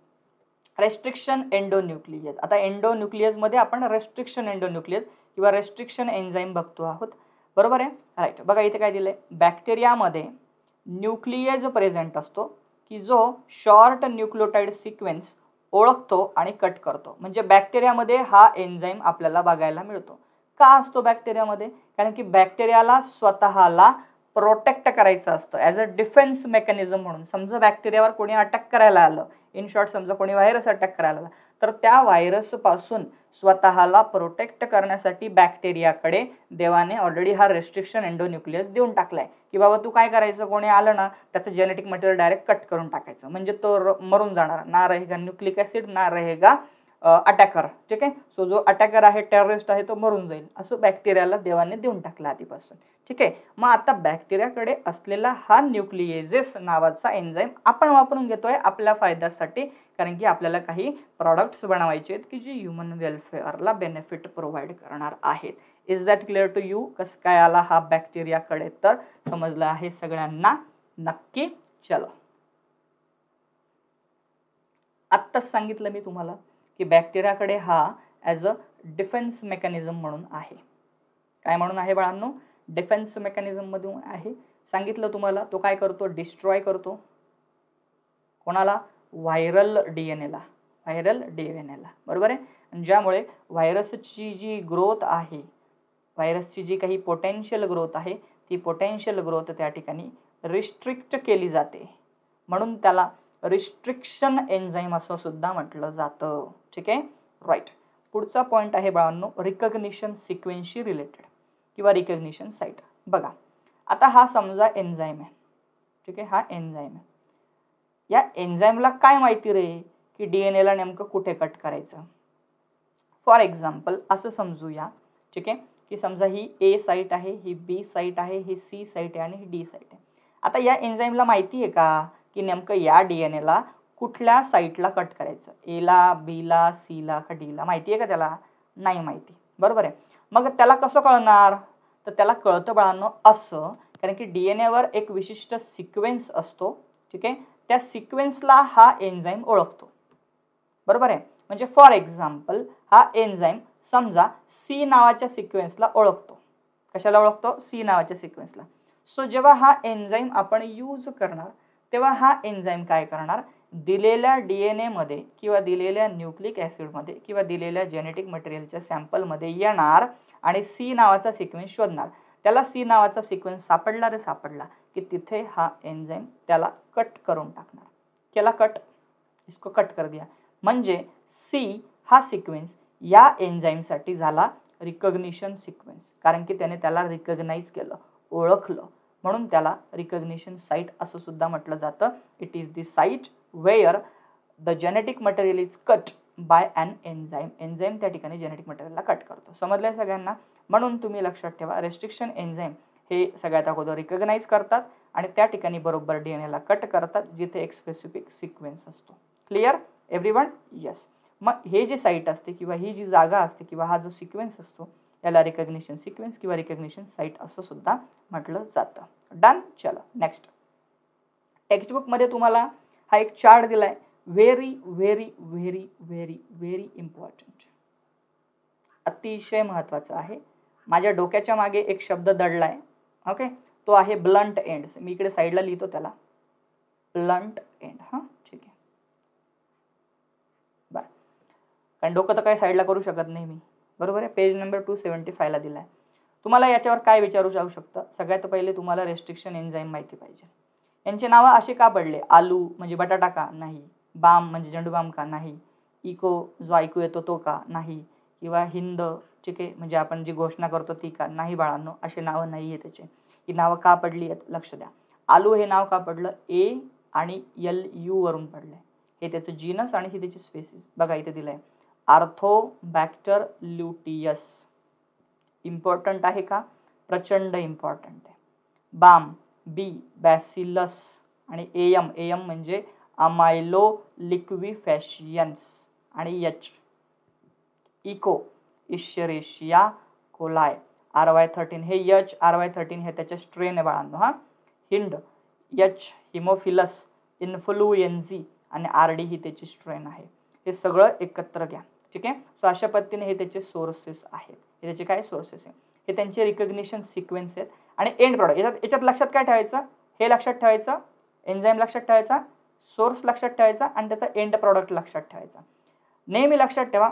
Speaker 1: रेस्ट्रिक्शन एंडोन्यूक्लियस आता एंडोन्यूक्लियसमध्ये आपण रेस्ट्रिक्शन एंडोन्यूक्लियस किंवा रेस्ट्रिक्शन एन्झाईम बघतो आहोत बरोबर आहे राईट बघा इथे काय दिलं आहे बॅक्टेरियामध्ये न्यूक्लियज प्रेझेंट असतो की जो शॉर्ट न्यूक्लोटाईड सिक्वेन्स ओळखतो आणि कट करतो म्हणजे बॅक्टेरियामध्ये हा एन्झाईम आपल्याला बघायला मिळतो का असतो बॅक्टेरियामध्ये कारण की बॅक्टेरियाला स्वतःला प्रोटेक्ट करायचं असतं ॲज अ डिफेन्स मेकॅनिझम म्हणून समजा बॅक्टेरियावर कोणी अटॅक करायला आलं इन शॉर्ट समजा कोणी व्हायरस अटॅक करायला आला तर त्या व्हायरसपासून स्वतःला प्रोटेक्ट करण्यासाठी बॅक्टेरियाकडे देवाने ऑलरेडी हा रेस्ट्रिक्शन एन्डोन्युक्लियस देऊन टाकला आहे की बाबा तू काय करायचं कोणी आलं ना त्याचं जेनेटिक मटेरियल डायरेक्ट कट करून टाकायचं म्हणजे तो मरून जाणार ना रहेगा न्यूक्लिक ॲसिड ना रहेगा अटॅकर ठीक आहे सो जो अटॅकर आहे टेररिस्ट आहे तो मरून जाईल असं बॅक्टेरियाला देवाने देऊन टाकलं आधीपासून ठीक आहे मग आता बॅक्टेरियाकडे असलेला हा न्यूक्लिएजेस नावाचा एन्झाईम आपण वापरून घेतोय आपल्या फायद्यासाठी कारण की आपल्याला काही प्रॉडक्ट्स बनवायचे आहेत की जे ह्युमन वेलफेअरला बेनिफिट प्रोव्हाइड करणार आहेत is that clear to you कसं काय आला हा बॅक्टेरियाकडे तर समजलं आहे सगळ्यांना नक्की चला आत्ताच सांगितलं मी तुम्हाला की बॅक्टेरियाकडे हा ॲज अ डिफेन्स मेकॅनिझम म्हणून आहे काय म्हणून आहे बाळांनो डिफेन्स मेकॅनिझममधून आहे सांगितलं तुम्हाला तो काय करतो डिस्ट्रॉय करतो कोणाला व्हायरल डी एन एला व्हायरल डी एन एला बरोबर आहे ज्यामुळे व्हायरसची जी ग्रोथ आहे व्हायरसची जी काही पोटेन्शियल ग्रोथ आहे ती पोटेन्शियल ग्रोथ त्या ठिकाणी रिस्ट्रिक्ट केली जाते म्हणून त्याला रिस्ट्रिक्शन एन्झाईम असं सुद्धा म्हटलं जातं ठीक आहे राईट पुढचा पॉईंट आहे बाळांनो रिकग्निशन सिक्वेन्सी रिलेटेड किंवा रिकग्निशन साईट बघा आता हा समजा एन्झाईम आहे ठीक आहे हा एन्झाईम आहे या एन्झाईमला काय माहिती रे की डी एन एला नेमकं कुठे कट करायचं फॉर एक्झाम्पल असं समजूया ठीक आहे की समजा ही ए साईट आहे ही बी साईट आहे ही सी साईट आहे आणि ही डी साईट आहे आता या एन्झाईमला माहिती आहे का की नेमकं या डी एन एला कुठल्या साईटला कट करायचं एला बीला सीला का डीला माहिती आहे का त्याला नाही माहिती बरोबर आहे मग त्याला कसं कळणार तर त्याला कळतं बाळांनो असं कारण की डी एन एवर एक विशिष्ट सिक्वेन्स असतो ठीक आहे त्या सिक्वेन्सला हा एन्झाईम ओळखतो बरोबर आहे म्हणजे फॉर एक्झाम्पल हा एन्झाईम समजा सी नावाच्या सिक्वेन्सला ओळखतो कशाला ओळखतो सी नावाच्या सिक्वेन्सला सो जेव्हा हा एन्झाईम आपण यूज करणार तेव्हा हा एन्झाईम काय करणार दिलेल्या डी एन एमध्ये किंवा दिलेल्या न्यूक्लिक ॲसिडमध्ये किंवा दिलेल्या जेनेटिक मटेरियलच्या सॅम्पलमध्ये येणार आणि सी नावाचा सिक्वेन्स शोधणार त्याला सी नावाचा सिक्वेन्स सापडला रे सापडला की तिथे हा एन्झाईम त्याला कट करून टाकणार केला कट इसको कट कर दिया म्हणजे सी हा सिक्वेन्स या एन्झाईमसाठी झाला रिकग्निशन सिक्वेन्स कारण की त्याने त्याला रिकग्नाईज केलं ओळखलं म्हणून त्याला रिकग्निशन साईट असं सुद्धा म्हटलं जातं it is the site where the genetic material is cut by an enzyme enzyme त्या ठिकाणी जेनेटिक मटेरियलला कट करतो समजलं सगळ्यांना म्हणून तुम्ही लक्षात ठेवा रेस्ट्रिक्शन एन्झाईम हे सगळ्यात अगोदर रिकग्नाईज करतात आणि त्या ठिकाणी बरोबर डी एन एला कट करतात जिथे एक स्पेसिफिक सिक्वेन्स असतो क्लिअर एव्हरी वन येस मग हे जे साईट असते किंवा ही जी जागा असते किंवा हा जो सिक्वेन्स असतो याला रिकग्निशन सिक्वेन्स किंवा रिकग्निशन साईट असं सुद्धा म्हटलं जातं डन चला नेक्स्ट टेक्स्टबुकमध्ये तुम्हाला हा एक चार्ट दिला आहे very very very very very important अतिशय महत्त्वाचं आहे माझ्या डोक्याच्या मागे एक शब्द दडला आहे ओके तो आहे ब्लंट एंड मी इकडे साईडला लिहितो त्याला ब्लंट एंड हां ठीक आहे बरं कारण डोकं तर काही साईडला करू शकत नाही मी बरोबर आहे पेज नंबर टू सेवन्टी फायला दिला आहे तुम्हाला याच्यावर काय विचारू जाऊ शकतं सगळ्यात पहिले तुम्हाला रेस्ट्रिक्शन एन्झाईम माहिती पाहिजे यांचे नावं असे का पडले आलू म्हणजे बटाटा का नाही बाम म्हणजे जंडूबाम का नाही इको जो ऐकू येतो तो का नाही किंवा हिंद चिके म्हणजे आपण जी घोषणा करतो ती का नाही बाळांनो असे नावं नाही आहे त्याचे ही नावं का पडली आहेत लक्ष द्या आलू हे नाव का पडलं ए आणि एल यूवरून पडलं आहे हे त्याचं जीनस आणि ही त्याची स्पेसिस बघा इथे दिलं आहे आर्थोबॅक्टर ल्युटियस इम्पॉर्टंट आहे का प्रचंड इम्पॉर्टंट आहे बाम बी बॅसिलस आणि एयम एम म्हणजे अमायलो लिक्विफॅशियन्स आणि यच Eco Escherichia coli R Y thirteen हे यच आर वाय थर्टीन हे त्याचे स्ट्रेन आहे बाळांनो हां हिंड यच हिमोफिलस इन्फ्लुएन्झी आणि आर डी ही त्याची स्ट्रेन आहे हे सगळं एकत्र घ्या ठीक आहे सो अशा पद्धतीने हे त्याचे सोर्सेस आहेत हे त्याचे काय सोर्सेस हे त्यांचे रिकग्निशन सिक्वेन्स आहेत आणि एंड प्रॉडक्ट याच्यात याच्यात लक्षात काय ठेवायचं हे लक्षात ठेवायचं एन्झाईम लक्षात ठेवायचा सोर्स लक्षात ठेवायचा आणि त्याचा एंड प्रॉडक्ट लक्षात ठेवायचा नेहमी लक्षात ठेवा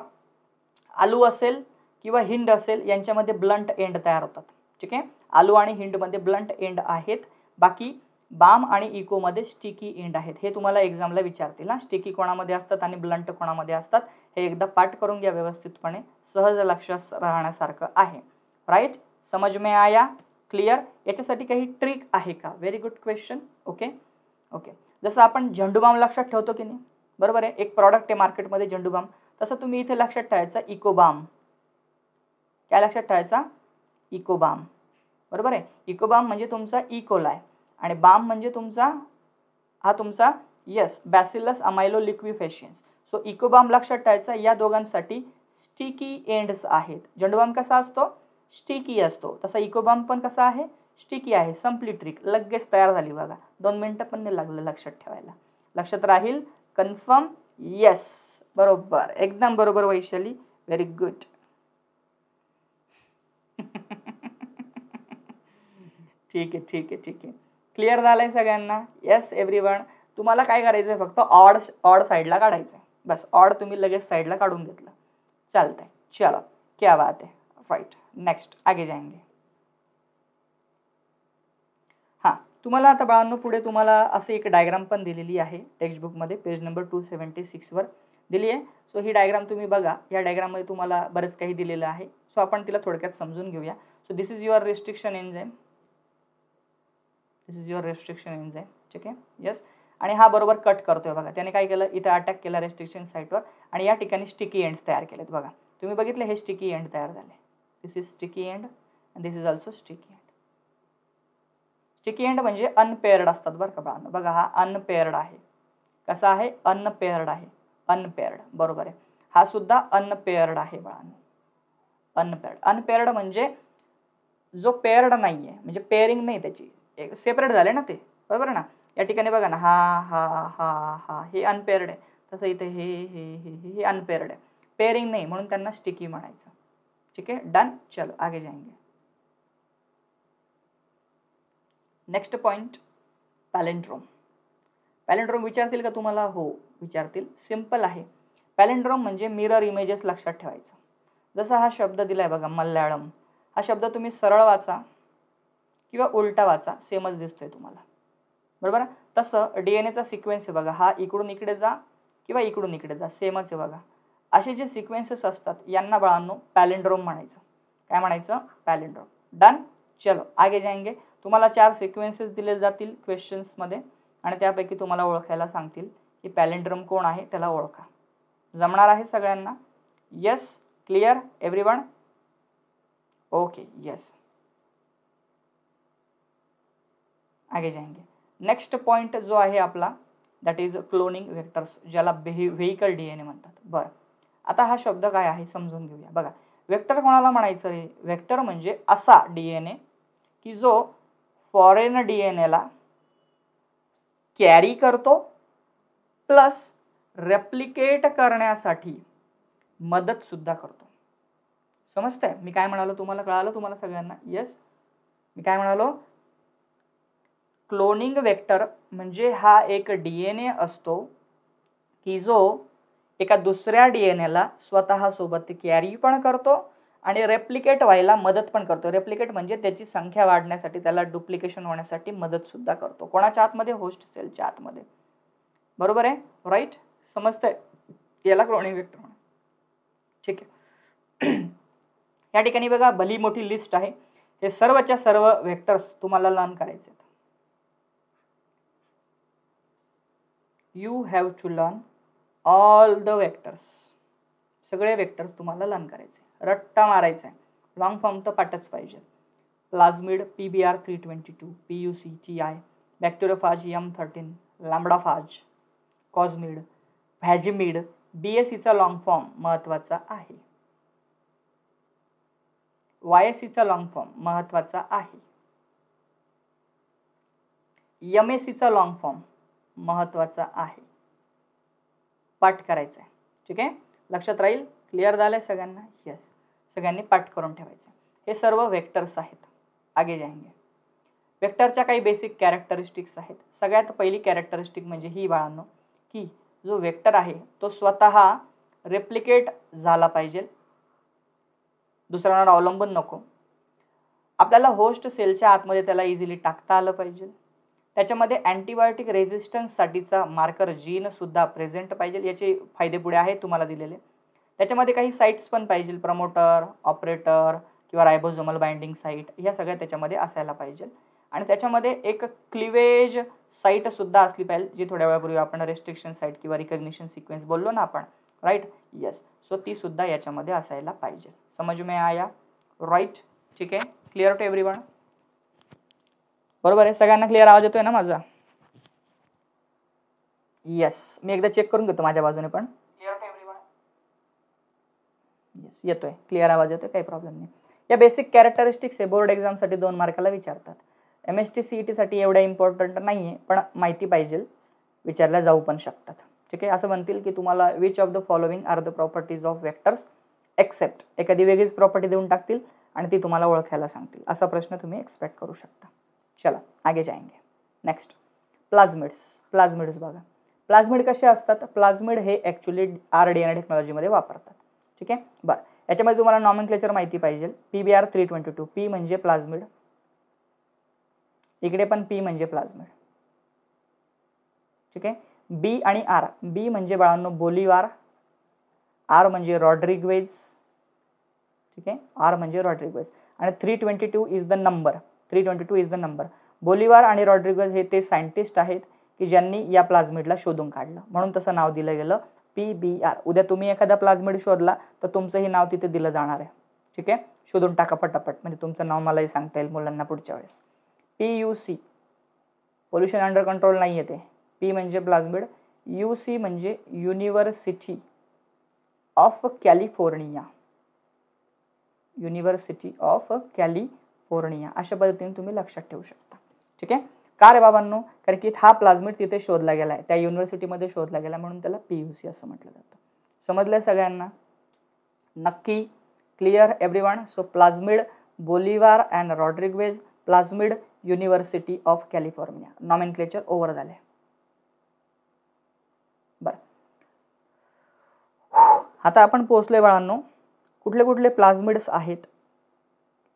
Speaker 1: आलू असेल किंवा हिंड असेल यांच्यामध्ये ब्लंट एंड तयार होतात ठीक आहे आलू आणि हिंडमध्ये ब्लंट एंड आहेत बाकी बाम आणि इकोमध्ये स्टिकी इंड आहेत हे तुम्हाला एक्झामला विचारतील ना स्टिकी कोणामध्ये असतात आणि ब्लंट कोणामध्ये असतात हे एकदा पाठ करून घ्या व्यवस्थितपणे सहज लक्षात राहण्यासारखं आहे राईट समज मे आया क्लिअर याच्यासाठी काही ट्रिक आहे का very good question okay okay जसं आपण झेंडूबाम लक्षात ठेवतो की नाही बरोबर आहे एक प्रॉडक्ट आहे मार्केटमध्ये झेंडूबाम तसं तुम्ही इथे लक्षात ठेवायचा इकोबाम काय लक्षात ठेवायचा इकोबाम बरोबर आहे इकोबाम म्हणजे तुमचा इकोलाय आणि बाम म्हणजे तुमचा हा तुमचा yes bacillus amyloliquefaciens so eco balm लक्षात ठेवायचा या दोघांसाठी स्टिकी एंड्स आहेत जंडूबाम कसा असतो स्टिकी असतो तसा इकोबाम पण कसा आहे स्टिकी आहे संपली ट्रिक लगेच तयार झाली बघा दोन मिनटं पण नाही लागलं लक्षात ठेवायला लक्षात राहील कन्फर्म येस बरोबर एकदम बरोबर वैशाली व्हेरी गुड ठीक आहे ठीक आहे ठीक आहे क्लिअर झालं आहे सगळ्यांना येस एव्हरी वन तुम्हाला काय करायचं आहे फक्त ऑड ऑड साईडला काढायचं आहे बस ऑड तुम्ही लगेच साईडला काढून घेतलं चालतं आहे चलो क्या बात आहे राईट नेक्स्ट आगे जाएंगे हां तुम्हाला आता बाळांनो पुढे तुम्हाला असे एक डायग्राम पण दिलेली आहे टेक्स्टबुकमध्ये पेज नंबर टू सेवन्टी सिक्सवर दिली आहे सो ही डायग्राम तुम्ही बघा या डायग्राममध्ये तुम्हाला बरंच काही दिलेलं आहे सो आपण तिला थोडक्यात समजून घेऊया so this is your restriction enzyme this is your restriction enzyme ठीक आहे येस आणि हा बरोबर कट करतोय बघा त्याने काय केलं इथं अटॅक केला रेस्ट्रिक्शन साईटवर आणि या ठिकाणी स्टिकी एंड्स तयार केलेत बघा तुम्ही बघितले हे स्टिकी एंड तयार झाले this is sticky end this is also sticky end sticky end म्हणजे अनपेअर्ड असतात बरं का बाळांनो बघा हा अनपेअर्ड आहे कसा आहे अनपेअर्ड आहे अनपेअर्ड बरोबर आहे हा सुद्धा अनपेअर्ड आहे बाळांना अनपेअर्ड अनपेअर्ड म्हणजे जो पेअर्ड नाही आहे म्हणजे पेअरिंग नाही त्याची एक सेपरेट झाले ना ते बरोबर ना या ठिकाणी बघा ना हा हा हा हा हे अनपेअर्ड आहे तसं इथे हे हे हे हे अनपेअर्ड आहे पेअरिंग नाही म्हणून त्यांना स्टिकी म्हणायचं ठीक आहे डन चलो आगे जाएंगे नेक्स्ट पॉईंट पॅलेंड्रोम पॅलेंड्रोम विचारतील का तुम्हाला हो विचारतील सिम्पल आहे पॅलेंड्रोम म्हणजे मिरर इमेजेस लक्षात ठेवायचं जसा हा शब्द दिला आहे बघा मल्याळम हा शब्द तुम्ही सरळ वाचा किंवा उलटा वाचा सेमच दिसतोय तुम्हाला बरोबर तसं डी एन एचा सिक्वेन्स आहे बघा हा इकडून इकडे जा किंवा इकडून इकडे जा सेमच आहे बघा असे जे सिक्वेन्सेस असतात यांना बाळांनो पॅलेंड्रोम म्हणायचं काय म्हणायचं पॅलेंड्रोम डन चलो आगे जाएंगे तुम्हाला चार सिक्वेन्सेस दिले जातील क्वेश्चन्समध्ये आणि त्यापैकी तुम्हाला ओळखायला सांगतील की पॅलेंड्रोम कोण आहे त्याला ओळखा जमणार आहे सगळ्यांना yes clear every okay yes आगे जाएंगे नेक्स्ट पॉइंट जो आहे आपला दॅट इज क्लोनिंग व्हेक्टर्स ज्याला vehicle vehicle D N A म्हणतात बरं आता हा शब्द काय आहे समजून घेऊया बघा वेक्टर कोणाला म्हणायचं रे वेक्टर म्हणजे असा डी एन ए की जो फॉरेन डी एन एला कॅरी करतो प्लस रेप्लिकेट करण्यासाठी मदतसुद्धा करतो समजतंय मी काय म्हणालो तुम्हाला कळालं तुम्हाला सगळ्यांना येस मी काय म्हणालो क्लोनिंग वेक्टर म्हणजे हा एक डी एन ए असतो की जो एका दुसऱ्या डी एन एला स्वतःसोबत कॅरी पण करतो आणि रेप्लिकेट व्हायला मदत पण करतो रेप्लिकेट म्हणजे त्याची संख्या वाढण्यासाठी त्याला डुप्लिकेशन होण्यासाठी मदतसुद्धा करतो कोणाच्या आतमध्ये होस्ट सेलच्या आतमध्ये बरोबर आहे राईट समजतंय याला क्लोनिंग वेक्टर म्हणा ठीक आहे या ठिकाणी बघा भली मोठी लिस्ट आहे हे सर्वच्या सर्व वेक्टर्स तुम्हाला लर्न करायचे आहेत you have to learn all the vectors सगळे वेक्टर्स तुम्हाला लर्न करायचे रट्टा मारायचा आहे लॉंग फॉर्म तर पाठच पाहिजे plasmid p B R three twenty two p U C T I bacteriophage M thirteen lambda phage cosmid phagemid B S सीचा लॉंग फॉर्म महत्त्वाचा आहे वाय एस सीचा लॉंग फॉर्म महत्त्वाचा आहे यम एस सीचा लॉंग फॉर्म महत्त्वाचा आहे पाठ करायचं आहे ठीक आहे लक्षात राहील क्लिअर झालं आहे सगळ्यांना येस सगळ्यांनी पाठ करून ठेवायचं हे सर्व वेक्टर्स आहेत आगे जायंगे वेक्टरच्या काही बेसिक कॅरेक्टरिस्टिक्स आहेत सगळ्यात पहिली कॅरेक्टरिस्टिक म्हणजे ही बाळांनो की जो वेक्टर आहे तो स्वतः रेप्लिकेट झाला पाहिजे दुसऱ्यांना अवलंबून नको आपल्याला होस्ट सेलच्या आतमध्ये त्याला इझिली टाकता आलं पाहिजे त्याच्यामध्ये अँटीबायोटिक रेझिस्टन्ससाठीचा मार्कर जीनसुद्धा प्रेझेंट पाहिजे याचे फायदे पुढे आहेत तुम्हाला दिलेले त्याच्यामध्ये काही साईट्स पण पाहिजे प्रमोटर ऑपरेटर किंवा रायबोझोमल बाइंडिंग साईट ह्या सगळ्या त्याच्यामध्ये असायला पाहिजे आणि त्याच्यामध्ये एक क्लिवेज साईटसुद्धा असली पाहिजे जी थोड्या वेळापूर्वी आपण रेस्ट्रिक्शन साईट किंवा रिकग्निशन सिक्वेन्स बोललो ना आपण राईट येस सो तीसुद्धा याच्यामध्ये असायला पाहिजे समज मे आया राईट ठीक आहे क्लिअर टू एव्हरी वन बरोबर आहे सगळ्यांना क्लिअर आवाज येतोय ना माझा येस मी एकदा चेक करून घेतो माझ्या बाजूने पण येस येतोय क्लिअर आवाज येतोय काही प्रॉब्लेम नाही या बेसिक कॅरेक्टरिस्टिक्स आहे बोर्ड एक्झामसाठी दोन मार्काला विचारतात M S T C E e टीसाठी एवढ्या इम्पॉर्टंट नाही आहे पण माहिती पाहिजे विचारल्या जाऊ पण शकतात ठीक आहे असं म्हणतील की तुम्हाला which of the following are the properties of vectors except एखादी वेगळीच प्रॉपर्टी देऊन टाकतील आणि ती तुम्हाला ओळखायला सांगतील असा प्रश्न तुम्ही एक्सपेक्ट करू शकता चला आगे जाएंगे नेक्स्ट प्लाज्मिड्स प्लाज्मिड्स बघा प्लाज्मिड कसे असतात प्लाज्मिड हे ॲक्च्युली आर डी एन टेक्नॉलॉजीमध्ये वापरतात ठीक आहे बरं याच्यामध्ये तुम्हाला नॉमिन क्लेचर माहिती पाहिजे p B R three twenty two p म्हणजे प्लाझमिड इकडे पण पी म्हणजे प्लाज्मिड ठीक आहे बी आणि आर बी म्हणजे बाळांनो बोलिवार आर म्हणजे रॉड्रिग्वेज ठीक आहे आर म्हणजे रॉड्रिग्वेज आणि three twenty two is the number three twenty two is the number Bolivar आणि रॉड्रिगज हे ते सायंटिस्ट आहेत की ज्यांनी या प्लाझमिडला शोधून काढलं म्हणून तसं नाव दिलं गेलं पी बी आर उद्या तुम्ही एखादा प्लाझमिड शोधला तर तुमचं हे नाव तिथे दिलं जाणार आहे ठीक आहे शोधून टाका पटापट म्हणजे तुमचं नाव मलाही सांगता येईल मुलांना पुढच्या वेळेस p U C pollution under control नाही येते पी म्हणजे प्लाझमिड यू सी म्हणजे university of California university of California कोर्णिया अशा पद्धतीने तुम्ही लक्षात ठेवू शकता ठीक आहे का रे बाबांनो कारण की हा प्लाझमिट तिथे शोधला गेला आहे त्या युनिव्हर्सिटीमध्ये शोधला गेला म्हणून त्याला पी यू सी असं म्हटलं जातं समजलं सगळ्यांना नक्की clear every one so plasmid Bolivar and Rodriguez plasmid university of California nomenclature over झाले बरं आता आपण पोहोचले बाळांनो कुठले कुठले प्लाझमिड्स आहेत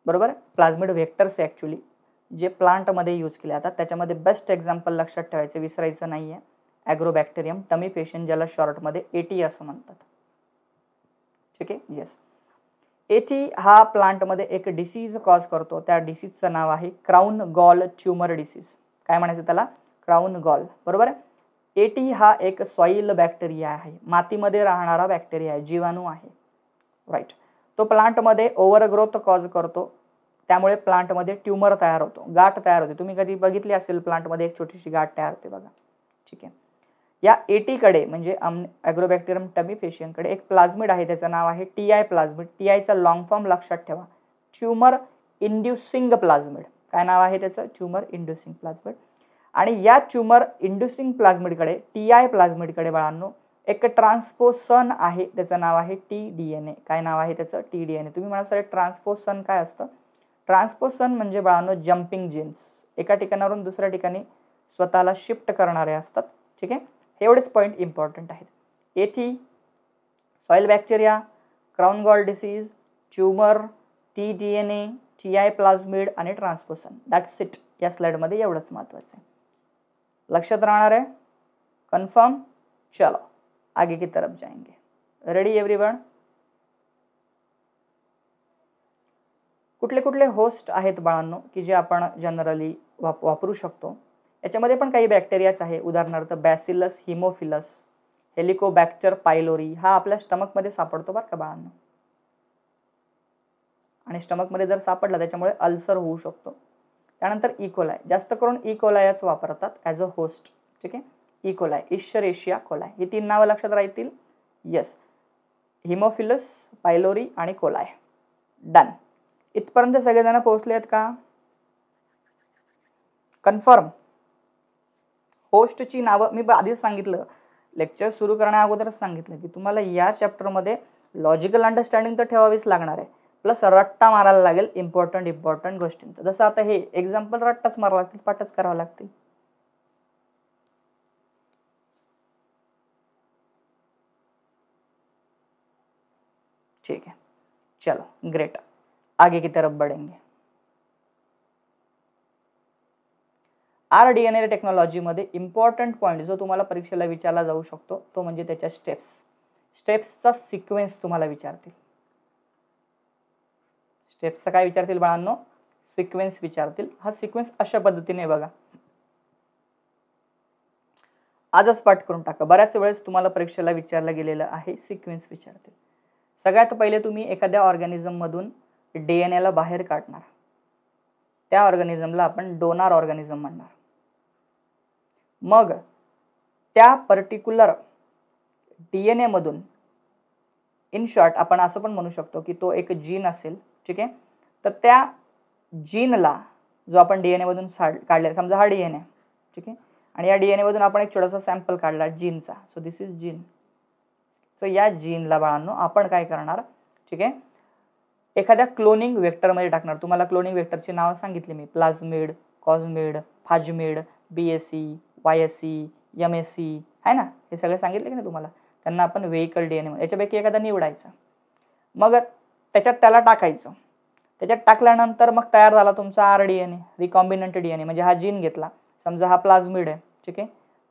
Speaker 1: बरोबर प्लाझमिड व्हेक्टर्स ॲक्च्युली जे प्लांटमध्ये यूज केले जातात त्याच्यामध्ये बेस्ट एक्झाम्पल लक्षात ठेवायचं विसरायचं नाही आहे टमी पेशंट ज्याला शॉर्टमध्ये एटी असं म्हणतात ठीक आहे येस एटी हा प्लांटमध्ये एक डिसीज कॉज करतो त्या डिसीजचं नाव आहे क्राऊन गॉल ट्युमर डिसीज काय म्हणायचं त्याला क्राऊन गॉल बरोबर आहे एटी हा एक सॉईल बॅक्टेरिया आहे मातीमध्ये राहणारा बॅक्टेरिया आहे जीवाणू आहे राईट तो प्लांटमध्ये ओव्हरग्रोथ कॉज करतो त्यामुळे प्लांटमध्ये ट्युमर तयार होतो गाठ तयार होते तुम्ही कधी बघितली असेल प्लांटमध्ये एक छोटीशी गाठ तयार होते बघा ठीक आहे या एटीकडे म्हणजे अम ॲग्रोबॅक्टेरियम फेशियनकडे एक प्लाझमिड आहे त्याचं नाव आहे टी आय प्लाझमिड टी आयचा लॉंग फॉर्म लक्षात ठेवा ट्युमर इंड्युसिंग प्लाझमिड काय नाव आहे त्याचं ट्युमर इंड्युसिंग प्लाझमिड आणि या ट्युमर इंड्युसिंग प्लाझमिडकडे टी आय प्लाझमिडकडे बाळांनो एक ट्रान्सपोसन आहे त्याचं नाव आहे टी डी एन ए काय नाव आहे त्याचं टी डी एन ए तुम्ही म्हणाल सर ट्रान्सपोसन काय असतं ट्रान्सपोसन म्हणजे बाळांनो जम्पिंग जीन्स एका ठिकाणावरून दुसऱ्या ठिकाणी स्वतःला शिफ्ट करणारे असतात ठीक आहे एवढेच पॉईंट इम्पॉर्टंट आहेत A T soil bacteria gall disease tumour T D N A T I plasmid आणि ट्रान्सपोसन दॅट्स इट या स्लाईडमध्ये एवढंच महत्त्वाचं आहे लक्षात राहणार आहे कन्फर्म चलो आगे की तरफ जाएंगे रेडी एवरीवन कुठले कुठले होस्ट आहेत बाळांनो की जे आपण जनरली वाप वापरू शकतो याच्यामध्ये पण काही बॅक्टेरियाच आहे उदाहरणार्थ बॅसिलस हिमोफिलस हेलिकोबॅक्टर पायलोरी हा आपल्या स्टमकमध्ये सापडतो बरं का बाळांनो आणि स्टमकमध्ये जर सापडला त्याच्यामुळे अल्सर होऊ शकतो त्यानंतर इकोलाय e. जास्त करून इकोलायच e. वापरतात ॲज अ होस्ट ठीक आहे इकोलाय एशिया कोलाय ही तीन नावं लक्षात राहतील यस हिमोफिलस पायलोरी आणि कोलाय डन इथपर्यंत सगळेजण पोहोचले आहेत का कन्फर्म होस्टची नावं मी आधीच सांगितलं लेक्चर सुरू करण्या अगोदरच सांगितलं की तुम्हाला या चॅप्टरमध्ये लॉजिकल अंडरस्टँडिंग तर ठेवावीच लागणार आहे प्लस रट्टा मारायला लागेल इम्पॉर्टंट इम्पॉर्टंट गोष्टींचं जसं आता हे एक्झाम्पल रट्टाच मारावं लागतील पाठच करावं लागतील ठीक आहे चलो ग्रेटर आगे की तरफ बढ़ेंगे आर डी एन ए टेक्नॉलॉजीमध्ये इम्पॉर्टंट पॉइंट जो तुम्हाला परीक्षेला विचारला जाऊ शकतो तो म्हणजे त्याच्या स्टेप्स स्टेप्सचा सिक्वेन्स तुम्हाला विचारतील स्टेप्स काय विचारतील बाळांनो सिक्वेन्स विचारतील हा सिक्वेन्स अशा पद्धतीने बघा आजच पाठ करून टाका बऱ्याच वेळेस तुम्हाला परीक्षेला विचारलं गेलेलं आहे सिक्वेन्स विचारतील सगळ्यात पहिले तुम्ही एखाद्या ऑर्गॅनिझममधून डी एन एला बाहेर काढणार त्या ऑर्गॅनिझमला आपण डोनार ऑर्गनिझम म्हणणार मग त्या पर्टिक्युलर डी एन एमधून इन शॉर्ट आपण असं पण म्हणू शकतो की तो एक जीन असेल ठीक आहे तर त्या जीनला जो आपण डी एन एमधून साड काढले समजा हा डी एन ए ठीक आहे आणि या डी एन एमधून आपण एक छोटासा सॅम्पल काढला जीनचा so this is gene so या जीनला बाळांनो आपण काय करणार ठीक आहे एखाद्या क्लोनिंग वेक्टरमध्ये टाकणार तुम्हाला क्लोनिंग वेक्टरचे नावं सांगितले मी plasmid cosmid phagemid B S C Y S C M S C आहे ना हे सगळे सांगितले की नाही तुम्हाला त्यांना आपण व्हेकल डी एन एम याच्यापैकी एखादा निवडायचा मग त्याच्यात त्याला टाकायचं त्याच्यात टाकल्यानंतर मग तयार झाला तुमचा R D N A recombinant D N A म्हणजे हा जीन घेतला समजा हा प्लाझमिड आहे ठीक आहे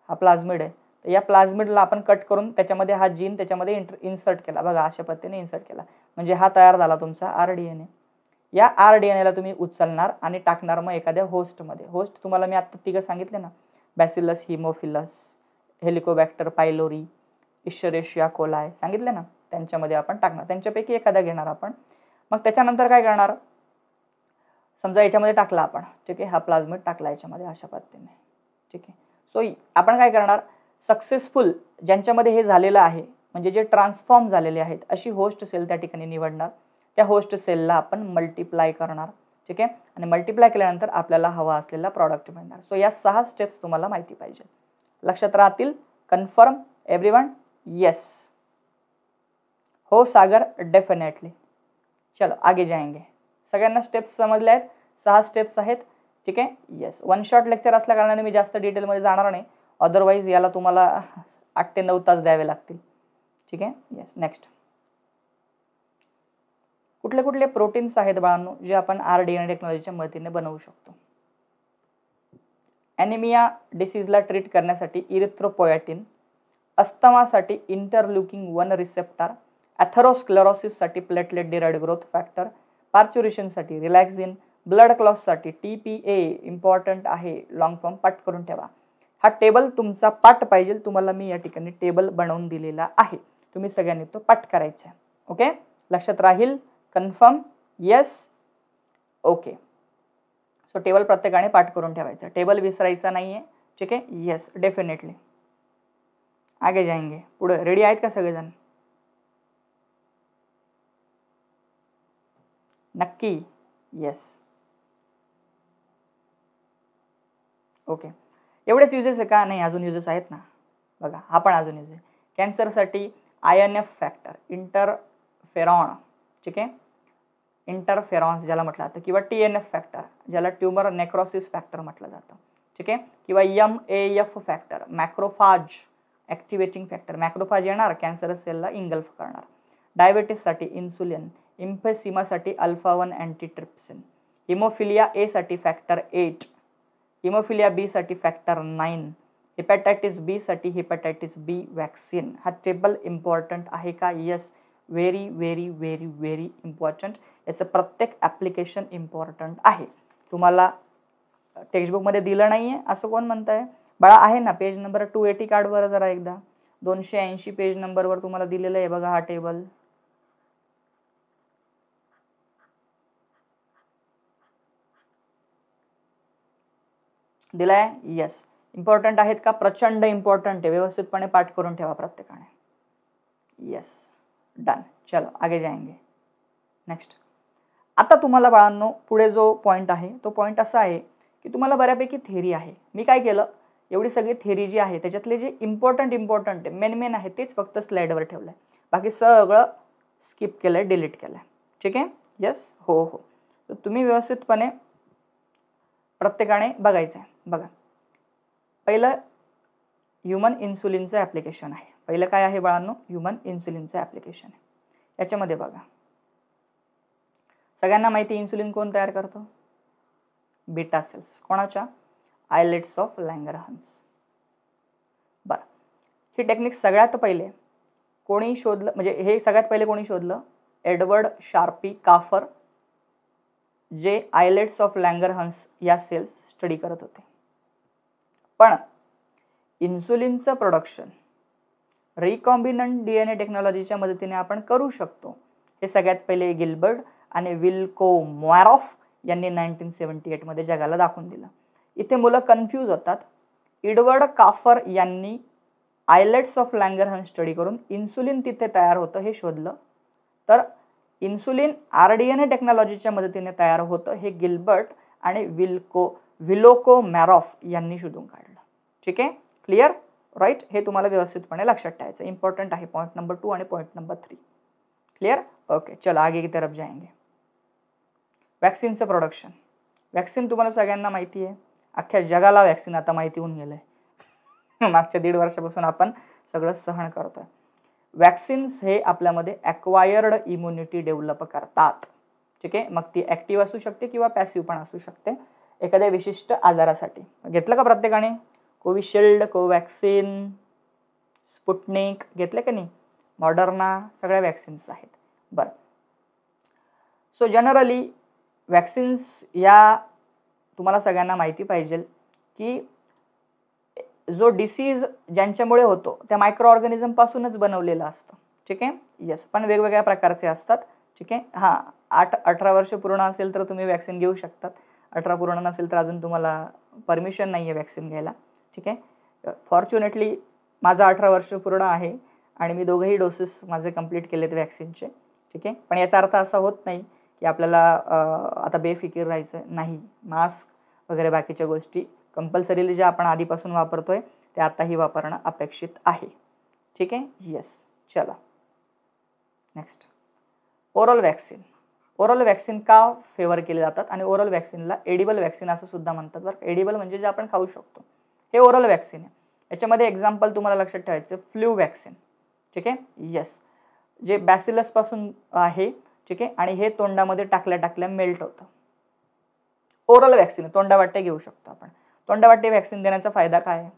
Speaker 1: हा प्लाझमिड आहे या प्लाझमिडला आपण कट करून त्याच्यामध्ये हा जीन त्याच्यामध्ये इंट इन्सर्ट केला बघा अशा पद्धतीने इन्सर्ट केला म्हणजे हा तयार झाला तुमचा आर डी एन ए या आर डी एन एला तुम्ही उचलणार आणि टाकणार मग एखाद्या होस्टमध्ये होस्ट तुम्हाला मी आत्ता तिघं सांगितले ना bacillus haemophilus helicobacter pylori Escherichia coli सांगितले ना त्यांच्यामध्ये आपण टाकणार त्यांच्यापैकी एखादा घेणार आपण मग त्याच्यानंतर काय करणार समजा याच्यामध्ये टाकला आपण ठीक आहे हा प्लाझमिड टाकला याच्यामध्ये अशा पद्धतीने ठीक आहे सो आपण काय करणार सक्सेसफुल ज्यांच्यामध्ये हे झालेलं आहे म्हणजे जे ट्रान्सफॉर्म झालेले आहेत अशी होस्ट सेल त्या ठिकाणी निवडणार त्या होस्ट सेलला आपण मल्टिप्लाय करणार ठीक आहे आणि मल्टिप्लाय केल्यानंतर आपल्याला हवा असलेला प्रॉडक्ट मिळणार सो या सहा स्टेप्स तुम्हाला माहिती पाहिजे लक्षात राहतील कन्फर्म एव्हरी वन येस हो सागर डेफिनेटली चलो आगे जाएंगे सगळ्यांना स्टेप्स समजल्या आहेत सहा स्टेप्स आहेत ठीक आहे येस वन शॉर्ट लेक्चर असल्या कारणाने मी जास्त डिटेलमध्ये जाणार नाही अदरवाईज याला तुम्हाला आठ ते नऊ तास द्यावे लागतील ठीक आहे येस नेक्स्ट कुठले कुठले प्रोटीन्स आहेत बाळांनो जे आपण आर डी एन टेक्नॉलॉजीच्या मदतीने बनवू शकतो ॲनिमिया डिसीजला ट्रीट करण्यासाठी इरिथ्रोपोयॅटिन अस्तमासाठी इंटरल्युकिंग वन रिसेप्टार ॲथरोस्क्लेरोसिससाठी प्लेटलेट डिराइड ग्रोथ फॅक्टर पार्च्युरेशनसाठी रिलॅक्झिन ब्लड क्लॉससाठी टी पी ए इम्पॉर्टंट आहे लॉंग फॉर्म पाठ करून ठेवा हा टेबल तुमचा पाठ पाहिजे तुम्हाला मी या ठिकाणी टेबल बनवून दिलेला आहे तुम्ही सगळ्यांनी तो पाठ करायचा ओके लक्षात राहील confirm yes okay so table प्रत्येकाने पाठ करून ठेवायचा टेबल विसरायचा नाही आहे ठीक आहे येस डेफिनेटली आगे जाएंगे पुढं रेडी आहेत का सगळेजण नक्की येस ओके एवढेच युजेस आहे का नाही अजून युजेस आहेत ना बघा हा पण अजून युजेस आहे कॅन्सरसाठी I N F factor interferon ठीक आहे इंटरफेरॉन्स ज्याला म्हटलं जातं किंवा टी एन एफ फॅक्टर ज्याला ट्युमर नेक्रॉसिस फॅक्टर म्हटलं जातं ठीक आहे किंवा M A F factor macrophage activating factor macrophage येणार कॅन्सर सेलला इंगल्फ करणार डायबेटीससाठी इन्सुलिन इम्फेसिमासाठी अल्फा वन अँटीट्रिप्सिन हिमोफिलिया एसाठी फॅक्टर एट हिमोफिलिया बीसाठी फॅक्टर नाईन बी बीसाठी हेपॅटायटिस बी वॅक्सिन हा टेबल इम्पॉर्टंट आहे का yes very very very very important याचं प्रत्येक ॲप्लिकेशन इम्पॉर्टंट आहे तुम्हाला टेक्स्टबुकमध्ये दिलं नाही आहे असं कोण म्हणत आहे बाळा आहे ना पेज नंबर टू एटी कार्डवर जरा एकदा दोनशे ऐंशी पेज नंबरवर तुम्हाला दिलेलं आहे बघा हा टेबल दिला आहे येस इम्पॉर्टंट आहेत का प्रचंड इम्पॉर्टंट आहे व्यवस्थितपणे पाठ करून ठेवा प्रत्येकाने येस डन चलो आगे जाएंगे नेक्स्ट आता तुम्हाला बाळांनो पुढे जो पॉईंट आहे तो पॉईंट असा आहे की तुम्हाला बऱ्यापैकी थेरी आहे मी काय केलं एवढी सगळी थेरी जी आहे त्याच्यातले जे इम्पॉर्टंट इम्पॉर्टंट आहे मेन मेन आहे तेच फक्त स्लाईडवर ठेवलं आहे बाकी सगळं स्किप केलं आहे डिलीट केलं आहे ठीक आहे येस हो हो तर तुम्ही व्यवस्थितपणे प्रत्येकाने बघायचं आहे बघा पहिलं ह्युमन इन्सुलिनचं ॲप्लिकेशन आहे पहिलं काय आहे बाळांनो ह्युमन इन्सुलिनचं ॲप्लिकेशन आहे याच्यामध्ये बघा सगळ्यांना माहिती इन्सुलिन कोण तयार करतो बीटा सेल्स कोणाच्या आयलेट्स ऑफ लँगरहन्स बरं ही टेक्निक सगळ्यात पहिले कोणी शोधलं म्हणजे हे सगळ्यात पहिले कोणी शोधलं एडवर्ड शार्पी काफर जे आयलेट्स ऑफ लँगरहन्स या सेल्स स्टडी करत होते पण इन्सुलिनचं production recombinant D N A टेक्नॉलॉजीच्या मदतीने आपण करू शकतो हे सगळ्यात पहिले गिल्बर्ड आणि विल्को मॉरॉफ यांनी नाईन्टीन सेवन्टी एटमध्ये जगाला दाखवून दिलं इथे मुलं कन्फ्यूज होतात इडवर्ड काफर यांनी आयलेट्स ऑफ हन स्टडी करून इन्सुलिन तिथे तयार होतं हे शोधलं तर insulin R D N A टेक्नॉलॉजीच्या मदतीने तयार होतं हे गिलबर्ट आणि विल्को विलोको मॅरॉफ यांनी शोधून काढलं ठीक आहे क्लिअर राईट हे तुम्हाला व्यवस्थितपणे लक्षात ठेवायचं इम्पॉर्टंट आहे पॉईंट नंबर टू आणि point number three clear okay चला आगे की तरफ जाएंगे वॅक्सिनचं प्रोडक्शन वॅक्सिन तुम्हाला सगळ्यांना माहिती आहे अख्ख्या जगाला वॅक्सिन आता माहिती होऊन गेलं आहे मागच्या दीड वर्षापासून आपण सगळं सहन करतोय वॅक्सिन्स हे आपल्यामध्ये ॲक्वायर्ड इम्युनिटी डेव्हलप करतात ठीक आहे मग ती ॲक्टिव्ह असू शकते किंवा पॅसिव्ह पण असू शकते एखाद्या विशिष्ट आजारासाठी घेतलं का प्रत्येकाने कोविशिल्ड कोवॅक्सिन स्पुटनिक घेतलं का नाही मॉडर्ना सगळ्या वॅक्सिन्स आहेत बरं सो जनरली वॅक्सिन्स या तुम्हाला सगळ्यांना माहिती पाहिजे की जो डिसीज ज्यांच्यामुळे होतो त्या मायक्रो ऑर्गॅनिझमपासूनच बनवलेलं असतं ठीक आहे येस पण वेगवेगळ्या प्रकारचे असतात ठीक आहे हां आठ अठरा वर्ष पूर्ण असेल तर तुम्ही वॅक्सिन घेऊ शकतात अठरा पूर्ण नसेल तर अजून तुम्हाला परमिशन नाही आहे वॅक्सिन घ्यायला ठीक आहे फॉर्च्युनेटली माझा अठरा वर्ष पूर्ण आहे आणि मी दोघंही डोसेस माझे कंप्लीट केलेत वॅक्सिनचे ठीक आहे पण याचा अर्थ असा होत नाही की आपल्याला आता बेफिकीर राहायचं नाही मास्क वगैरे बाकीच्या गोष्टी कंपल्सरीली ज्या आपण आधीपासून वापरतो आहे त्या आताही वापरणं अपेक्षित आहे ठीक आहे येस चला next oral vaccine oral vaccine का फेवर केले जातात आणि ओरल वॅक्सिनला एडिबल वॅक्सिन असं सुद्धा म्हणतात बरं एडिबल म्हणजे जे आपण खाऊ शकतो हे ओरल वॅक्सिन आहे याच्यामध्ये एक्झाम्पल तुम्हाला लक्षात ठेवायचं फ्ल्यू वॅक्सिन ठीक आहे येस जे बॅसिलसपासून आहे ठीक आहे आणि हे तोंडामध्ये टाकल्या टाकल्या मेल्ट होतं ओरल वॅक्सिन तोंडावाटे घेऊ शकतो आपण तोंडावाटे व्हॅक्सिन देण्याचा फायदा काय आहे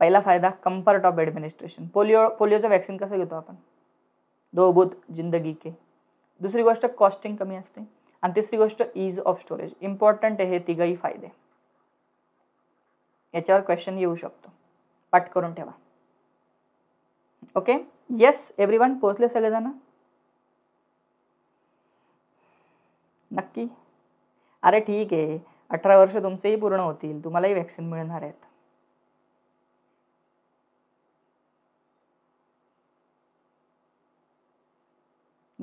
Speaker 1: पहिला फायदा कम्फर्ट ऑफ ॲडमिनिस्ट्रेशन पोलिओ पोलिओचं वॅक्सिन कसं घेतो आपण दो जिंदगी के दुसरी गोष्ट कॉस्टिंग कमी असते आणि तिसरी गोष्ट इज ऑफ स्टोरेज इम्पॉर्टंट आहे हे तिघही फायदे याच्यावर क्वेश्चन येऊ शकतो पाठ करून ठेवा ओके येस एव्हरी वन पोहोचले सगळेजण नक्की अरे ठीक आहे अठरा वर्ष तुमचेही पूर्ण होतील तुम्हालाही व्हॅक्सिन मिळणार आहेत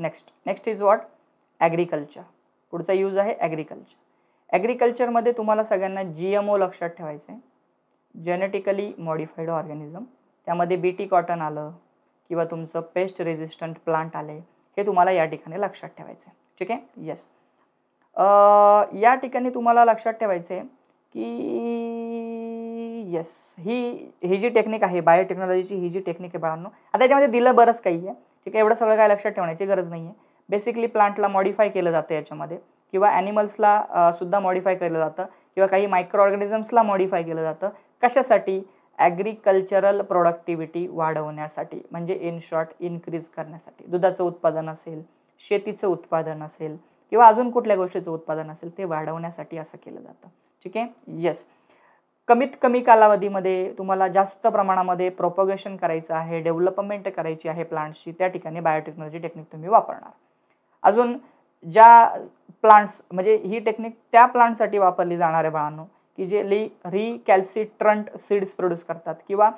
Speaker 1: next next is what agriculture पुढचा यूज आहे ॲग्रिकल्चर ॲग्रिकल्चरमध्ये तुम्हाला सगळ्यांना जी एम ओ लक्षात ठेवायचं आहे जेनेटिकली मॉडिफाईड ऑर्गॅनिझम त्यामध्ये बी टी कॉटन आलं किंवा तुमचं पेस्ट रेझिस्टंट प्लांट आले हे तुम्हाला या ठिकाणी लक्षात ठेवायचं आहे ठीक आहे येस या ठिकाणी तुम्हाला लक्षात ठेवायचं आहे की येस ही ही जी टेक्निक आहे बायोटेक्नॉलॉजीची ही जी टेक्निक आहे बाळांनो आता याच्यामध्ये दिलं बरंच काही आहे ठीक आहे एवढं सगळं काय लक्षात ठेवण्याची गरज नाही आहे बेसिकली प्लांटला मॉडिफाय केलं जातं याच्यामध्ये किंवा ॲनिमल्सला सुद्धा मॉडिफाय केलं जातं किंवा काही मायक्रो ऑर्गॅनिझम्सला मॉडिफाय केलं जातं कशासाठी ॲग्रिकल्चरल प्रोडक्टिव्हिटी वाढवण्यासाठी म्हणजे इन शॉर्ट इन्क्रीज करण्यासाठी दुधाचं उत्पादन असेल शेतीचं उत्पादन असेल किंवा अजून कुठल्या गोष्टीचं उत्पादन असेल ते वाढवण्यासाठी असं केलं जातं ठीक आहे येस कमीत कमी कालावधीमध्ये तुम्हाला जास्त प्रमाणामध्ये प्रोपोगेशन करायचं आहे डेव्हलपमेंट करायची आहे प्लांट्सची त्या ठिकाणी बायोटेक्नॉलॉजी टेक्निक तुम्ही वापरणार अजून ज्या प्लांट्स म्हणजे ही टेक्निक त्या प्लांटसाठी वापरली जाणार आहे बाळांनो की जे ली रिकॅल्सिट्रंट सीड्स प्रोड्यूस करतात किंवा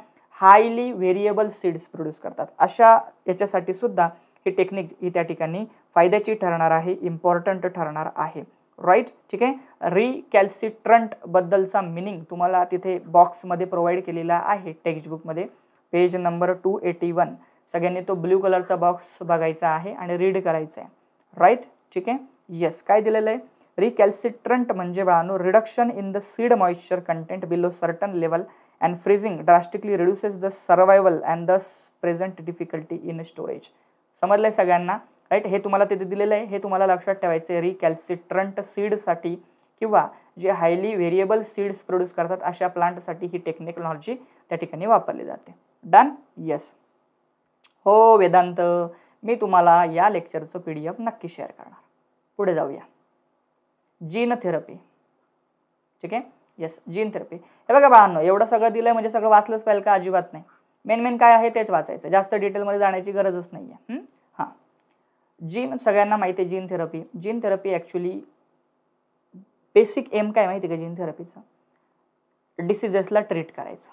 Speaker 1: हायली व्हेरिएबल सीड्स प्रोड्यूस करतात अशा याच्यासाठी सुद्धा ही टेक्निक ही त्या ठिकाणी फायद्याची ठरणार आहे इम्पॉर्टंट ठरणार आहे राईट ठीक आहे रिकॅल्सिट्रंटबद्दलचा मिनिंग तुम्हाला तिथे बॉक्समध्ये प्रोव्हाइड केलेला आहे टेक्स्टबुकमध्ये page number two eighty one सगळ्यांनी तो ब्ल्यू कलरचा बॉक्स बघायचा आहे आणि रीड करायचा आहे राईट ठीक आहे येस काय दिलेलं आहे रिकॅल्सिट्रंट म्हणजे बाळानो reduction in the seed moisture content below certain level and freezing drastically reduces the survival and the present difficulty in storage समजलं आहे सगळ्यांना राईट हे तुम्हाला तिथे दिलेलं आहे हे तुम्हाला लक्षात ठेवायचं आहे रिकॅल्सिट्रंट सीडसाठी किंवा जे हायली व्हेरिएबल सीड्स प्रोड्यूस करतात अशा प्लांटसाठी ही टेक्निकॉलॉजी त्या ठिकाणी वापरली जाते डन येस हो वेदांत मी तुम्हाला या लेक्चरचं पी डी एफ नक्की शेअर करणार पुढे जाऊया जीन थेरपी ठीक आहे येस जीन थेरपी हे बघा बाळांनो एवढं सगळं दिलं म्हणजे सगळं वाचलंच पाहिजे का अजिबात नाही मेन मेन काय आहे तेच वाचायचं जास्त डिटेलमध्ये जाण्याची गरजच नाही आहे जीन सगळ्यांना माहिती आहे gene therapy gene therapy actually basic aim काय माहिती आहे का जीन थेरपीचं डिसिजेसला ट्रीट करायचं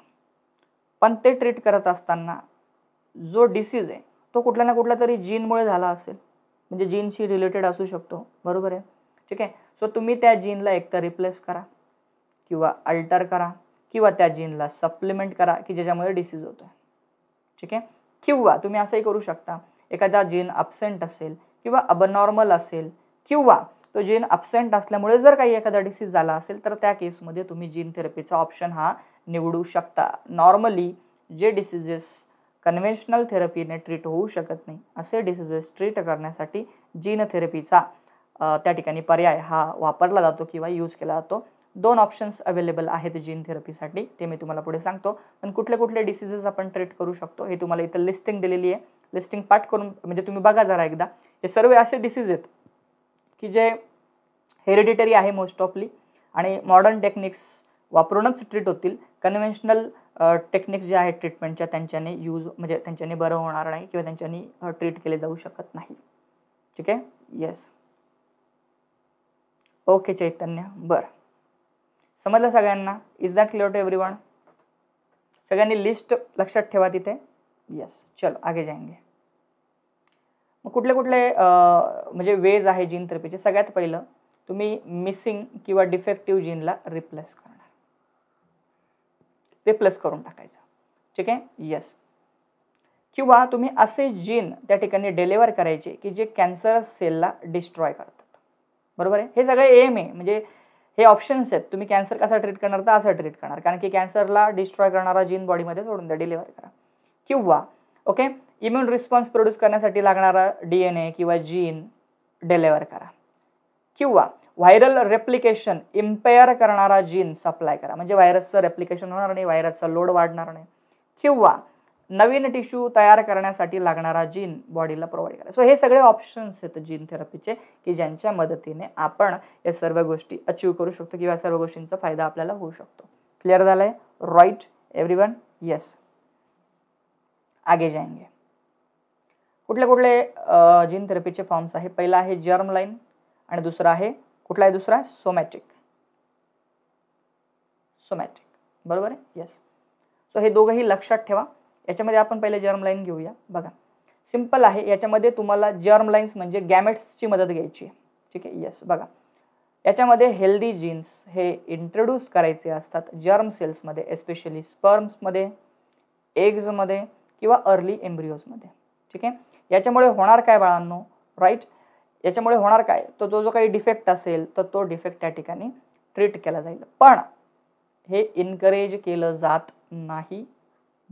Speaker 1: पण ते ट्रीट करत असताना जो डिसीज आहे तो कुठल्या ना कुठल्या तरी जीनमुळे झाला असेल म्हणजे जीनशी रिलेटेड असू शकतो बरोबर आहे ठीक आहे सो तुम्ही त्या जीनला एकतर रिप्लेस करा किंवा अल्टर करा किंवा त्या जीनला सप्लिमेंट करा की ज्याच्यामुळे डिसीज होतो ठीक आहे किंवा तुम्ही असंही करू शकता एखादा जीन अबसेंट असेल किंवा अबनॉर्मल असेल किंवा तो जीन अबसेंट असल्यामुळे जर काही एखादा डिसीज झाला असेल तर त्या केसमध्ये तुम्ही जीन थेरपीचा ऑप्शन हा निवडू शकता नॉर्मली जे डिसिजेस कन्व्हेन्शनल थेरपीने ट्रीट होऊ शकत नाही असे डिसिजेस ट्रीट करण्यासाठी जीन थेरपीचा त्या ठिकाणी पर्याय हा वापरला जातो किंवा यूज केला जातो दोन ऑप्शन्स अवेलेबल आहेत जीन थेरपीसाठी ते मी तुम्हाला पुढे सांगतो पण कुठले कुठले डिसिजेस आपण ट्रीट करू शकतो हे तुम्हाला इथं लिस्टिंग दिलेली आहे लिस्टिंग पाठ करून म्हणजे तुम्ही बघा जरा एकदा हे सर्व असे डिसीज आहेत की जे हेरिडिटरी आहे मोस्ट ऑफली आणि मॉडर्न टेक्निक्स वापरूनच ट्रीट होतील कन्व्हेन्शनल टेक्निक्स जे आहेत ट्रीटमेंटच्या त्यांच्याने यूज म्हणजे त्यांच्याने बरं होणार नाही किंवा त्यांच्यानी ट्रीट केले जाऊ शकत नाही ठीक आहे येस ओके चैतन्य बरं समजलं सगळ्यांना is that clear to every one सगळ्यांनी लिस्ट लक्षात ठेवा तिथे येस चलो आगे जाएंगे मग कुठले कुठले म्हणजे वेज आहे जीन थेरपीचे सगळ्यात पहिलं तुम्ही मिसिंग किंवा डिफेक्टिव्ह जीनला रिप्लेस करणार रिप्लेस करून टाकायचं ठीक आहे येस किंवा तुम्ही असे जीन त्या ठिकाणी डिलिव्हर करायचे की जे कॅन्सर सेलला डिस्ट्रॉय करतात बरोबर आहे हे सगळे एम आहे म्हणजे हे ऑप्शन्स आहेत तुम्ही कॅन्सर कसा ट्रीट करणार तर असं ट्रीट करणार कारण की कॅन्सरला डिस्ट्रॉय करणारा जीन बॉडीमध्ये सोडून द्या डिलिव्हर करा किंवा ओके इम्युन रिस्पॉन्स प्रोड्यूस करण्यासाठी लागणारा डी एन ए किंवा जीन डिलेवर करा किंवा व्हायरल रेप्लिकेशन इम्पेअर करणारा जीन सप्लाय करा म्हणजे व्हायरसचं रेप्लिकेशन होणार नाही व्हायरसचा लोड वाढणार नाही किंवा नवीन टिश्यू तयार करण्यासाठी लागणारा जीन बॉडीला प्रोव्हाइड करा सो हे सगळे ऑप्शन्स आहेत जीन थेरपीचे की ज्यांच्या मदतीने आपण या सर्व गोष्टी अचीव करू शकतो किंवा सर्व गोष्टींचा फायदा आपल्याला होऊ शकतो क्लिअर झालं आहे राईट एव्हरी वन येस आगे जाएंगे कुठले कुठले जीन थेरपीचे फॉर्म्स आहे पहिला आहे जर्म लाईन आणि दुसरा आहे कुठला आहे दुसरा सोमॅटिक सोमॅटिक बरोबर आहे येस सो हे दोघंही लक्षात ठेवा याच्यामध्ये आपण पहिले जर्म लाईन घेऊया बघा सिम्पल आहे याच्यामध्ये तुम्हाला जर्म लाईन्स म्हणजे गॅमेट्सची मदत घ्यायची आहे ठीक आहे येस बघा याच्यामध्ये हेल्दी जीन्स हे इंट्रोड्यूस करायचे असतात जर्म सेल्समध्ये एस्पेशली स्पर्म्समध्ये एग्जमध्ये किंवा अर्ली एम्ब्रिओजमध्ये ठीक आहे याच्यामुळे होणार काय बाळांनो राईट याच्यामुळे होणार काय तर जो जो काही डिफेक्ट असेल तर तो डिफेक्ट त्या ठिकाणी ट्रीट केला जाईल पण हे इन्करेज केलं जात नाही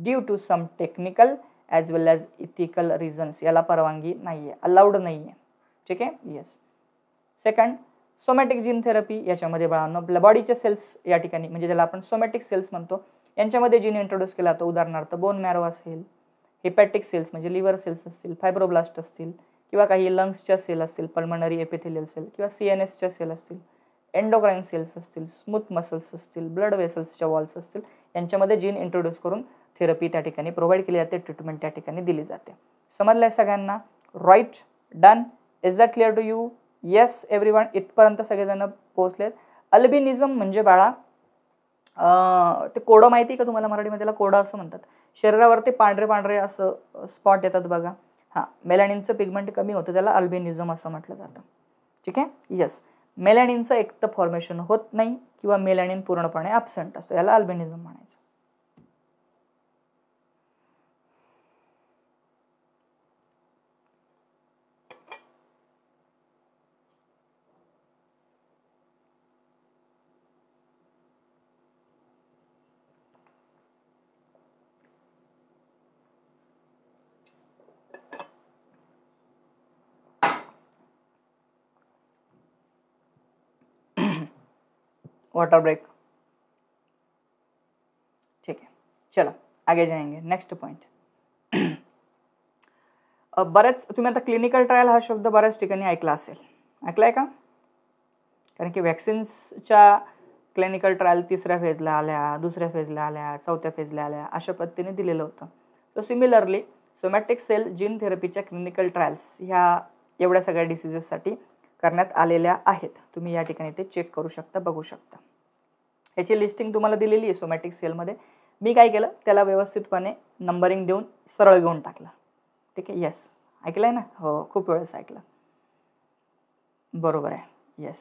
Speaker 1: due to some technical as well as ethical reasons याला परवानगी नाही आहे अलाउड नाही आहे ठीक आहे yes second somatic gene therapy याच्यामध्ये बाळांनो आपल्या बॉडीचे सेल्स या ठिकाणी म्हणजे ज्याला आपण सोमॅटिक सेल्स म्हणतो यांच्यामध्ये जीन इंट्रोड्यूस केला जातो उदाहरणार्थ बोन मॅरो असेल हेपॅटिक सेल्स म्हणजे लिव्हर सेल्स असतील फायब्रोब्लास्ट असतील किंवा काही लंग्सच्या सेल असतील पल्मनरी एपिथेलियल सेल किंवा सी एन एसच्या सेल असतील एन्डोक्राईन सेल्स असतील स्मूथ मसल्स असतील ब्लड वेसल्सच्या वॉल्स असतील यांच्यामध्ये जीन इंट्रोड्यूस करून थेरपी त्या ठिकाणी प्रोव्हाइड केली जाते ट्रीटमेंट त्या ठिकाणी दिली जाते समजलं आहे सगळ्यांना right done is that clear to you yes every one इथपर्यंत सगळेजण पोहोचलेत अल्बिनिझम म्हणजे बाळा ते कोडं माहिती आहे का तुम्हाला मराठीमध्ये त्याला कोडं असं म्हणतात शरीरावर ते पांढरे पांढरे असं स्पॉट येतात बघा हां मेलॅनिनचं पिगमेंट कमी होतं त्याला अल्बेनिझम असं म्हटलं जातं ठीक आहे येस मेलॅनिनचं एक तर फॉर्मेशन होत नाही किंवा मेलॅनिन पूर्णपणे ॲबसेंट असतो याला अल्बेनिझम म्हणायचं वाटर ब्रेक ठीक है चला आगे जाएंगे नेक्स्ट पॉईंट बऱ्याच तुम्ही आता क्लिनिकल ट्रायल हा शब्द बऱ्याच ठिकाणी ऐकला असेल ऐकला आहे का कारण की वॅक्सिन्सच्या क्लिनिकल ट्रायल तिसऱ्या फेजला आल्या दुसऱ्या फेजला आल्या चौथ्या फेजला आल्या अशा पद्धतीने दिलेलं होतं so similarly somatic cell gene थेरपीच्या क्लिनिकल ट्रायल्स ह्या एवढ्या सगळ्या डिसिजेससाठी करण्यात आलेल्या आहेत तुम्ही या ठिकाणी ते चेक करू शकता बघू शकता याची लिस्टिंग तुम्हाला दिलेली आहे सोमॅटिक सेलमध्ये मी काय केलं त्याला व्यवस्थितपणे नंबरिंग देऊन सरळ घेऊन टाकलं ठीक आहे येस ऐकलं आहे ना हो खूप वेळेस ऐकलं बरोबर आहे येस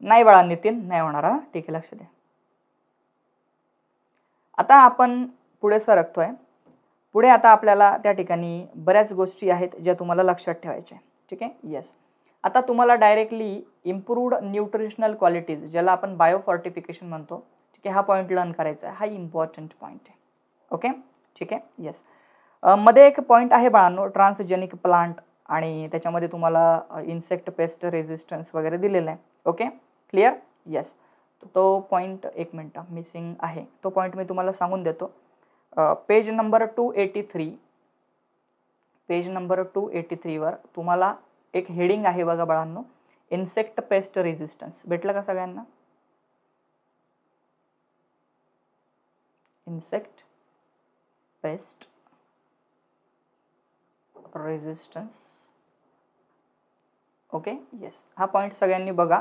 Speaker 1: नाही बाळा नितीन नाही होणार हा ठीक आहे लक्ष दे आता आपण पुढे सरकतोय पुढे आता आपल्याला त्या ठिकाणी बऱ्याच गोष्टी आहेत ज्या तुम्हाला लक्षात ठेवायच्या ठीक आहे येस आता तुम्हाला डायरेक्टली इम्प्रूवड न्यूट्रिशनल क्वालिटीज ज्याला आपण बायोफॉर्टिफिकेशन म्हणतो ठीक आहे हा पॉईंट लर्न करायचा आहे हा इम्पॉर्टंट पॉईंट आहे ओके ठीक आहे येस मध्ये एक पॉईंट आहे बाळांनो ट्रान्सजेनिक प्लांट आणि त्याच्यामध्ये तुम्हाला इन्सेक्ट पेस्ट रेझिस्टन्स वगैरे दिलेला आहे ओके क्लिअर येस तो पॉईंट एक मिनटं मिसिंग आहे तो पॉईंट मी तुम्हाला सांगून देतो page number two eighty three page number two eighty थ्रीवर तुम्हाला एक हेडिंग आहे बघा बाळांनो इन्सेक्ट पेस्ट रेझिस्टन्स भेटलं का सगळ्यांना insect pest resistance okay yes हा पॉईंट सगळ्यांनी बघा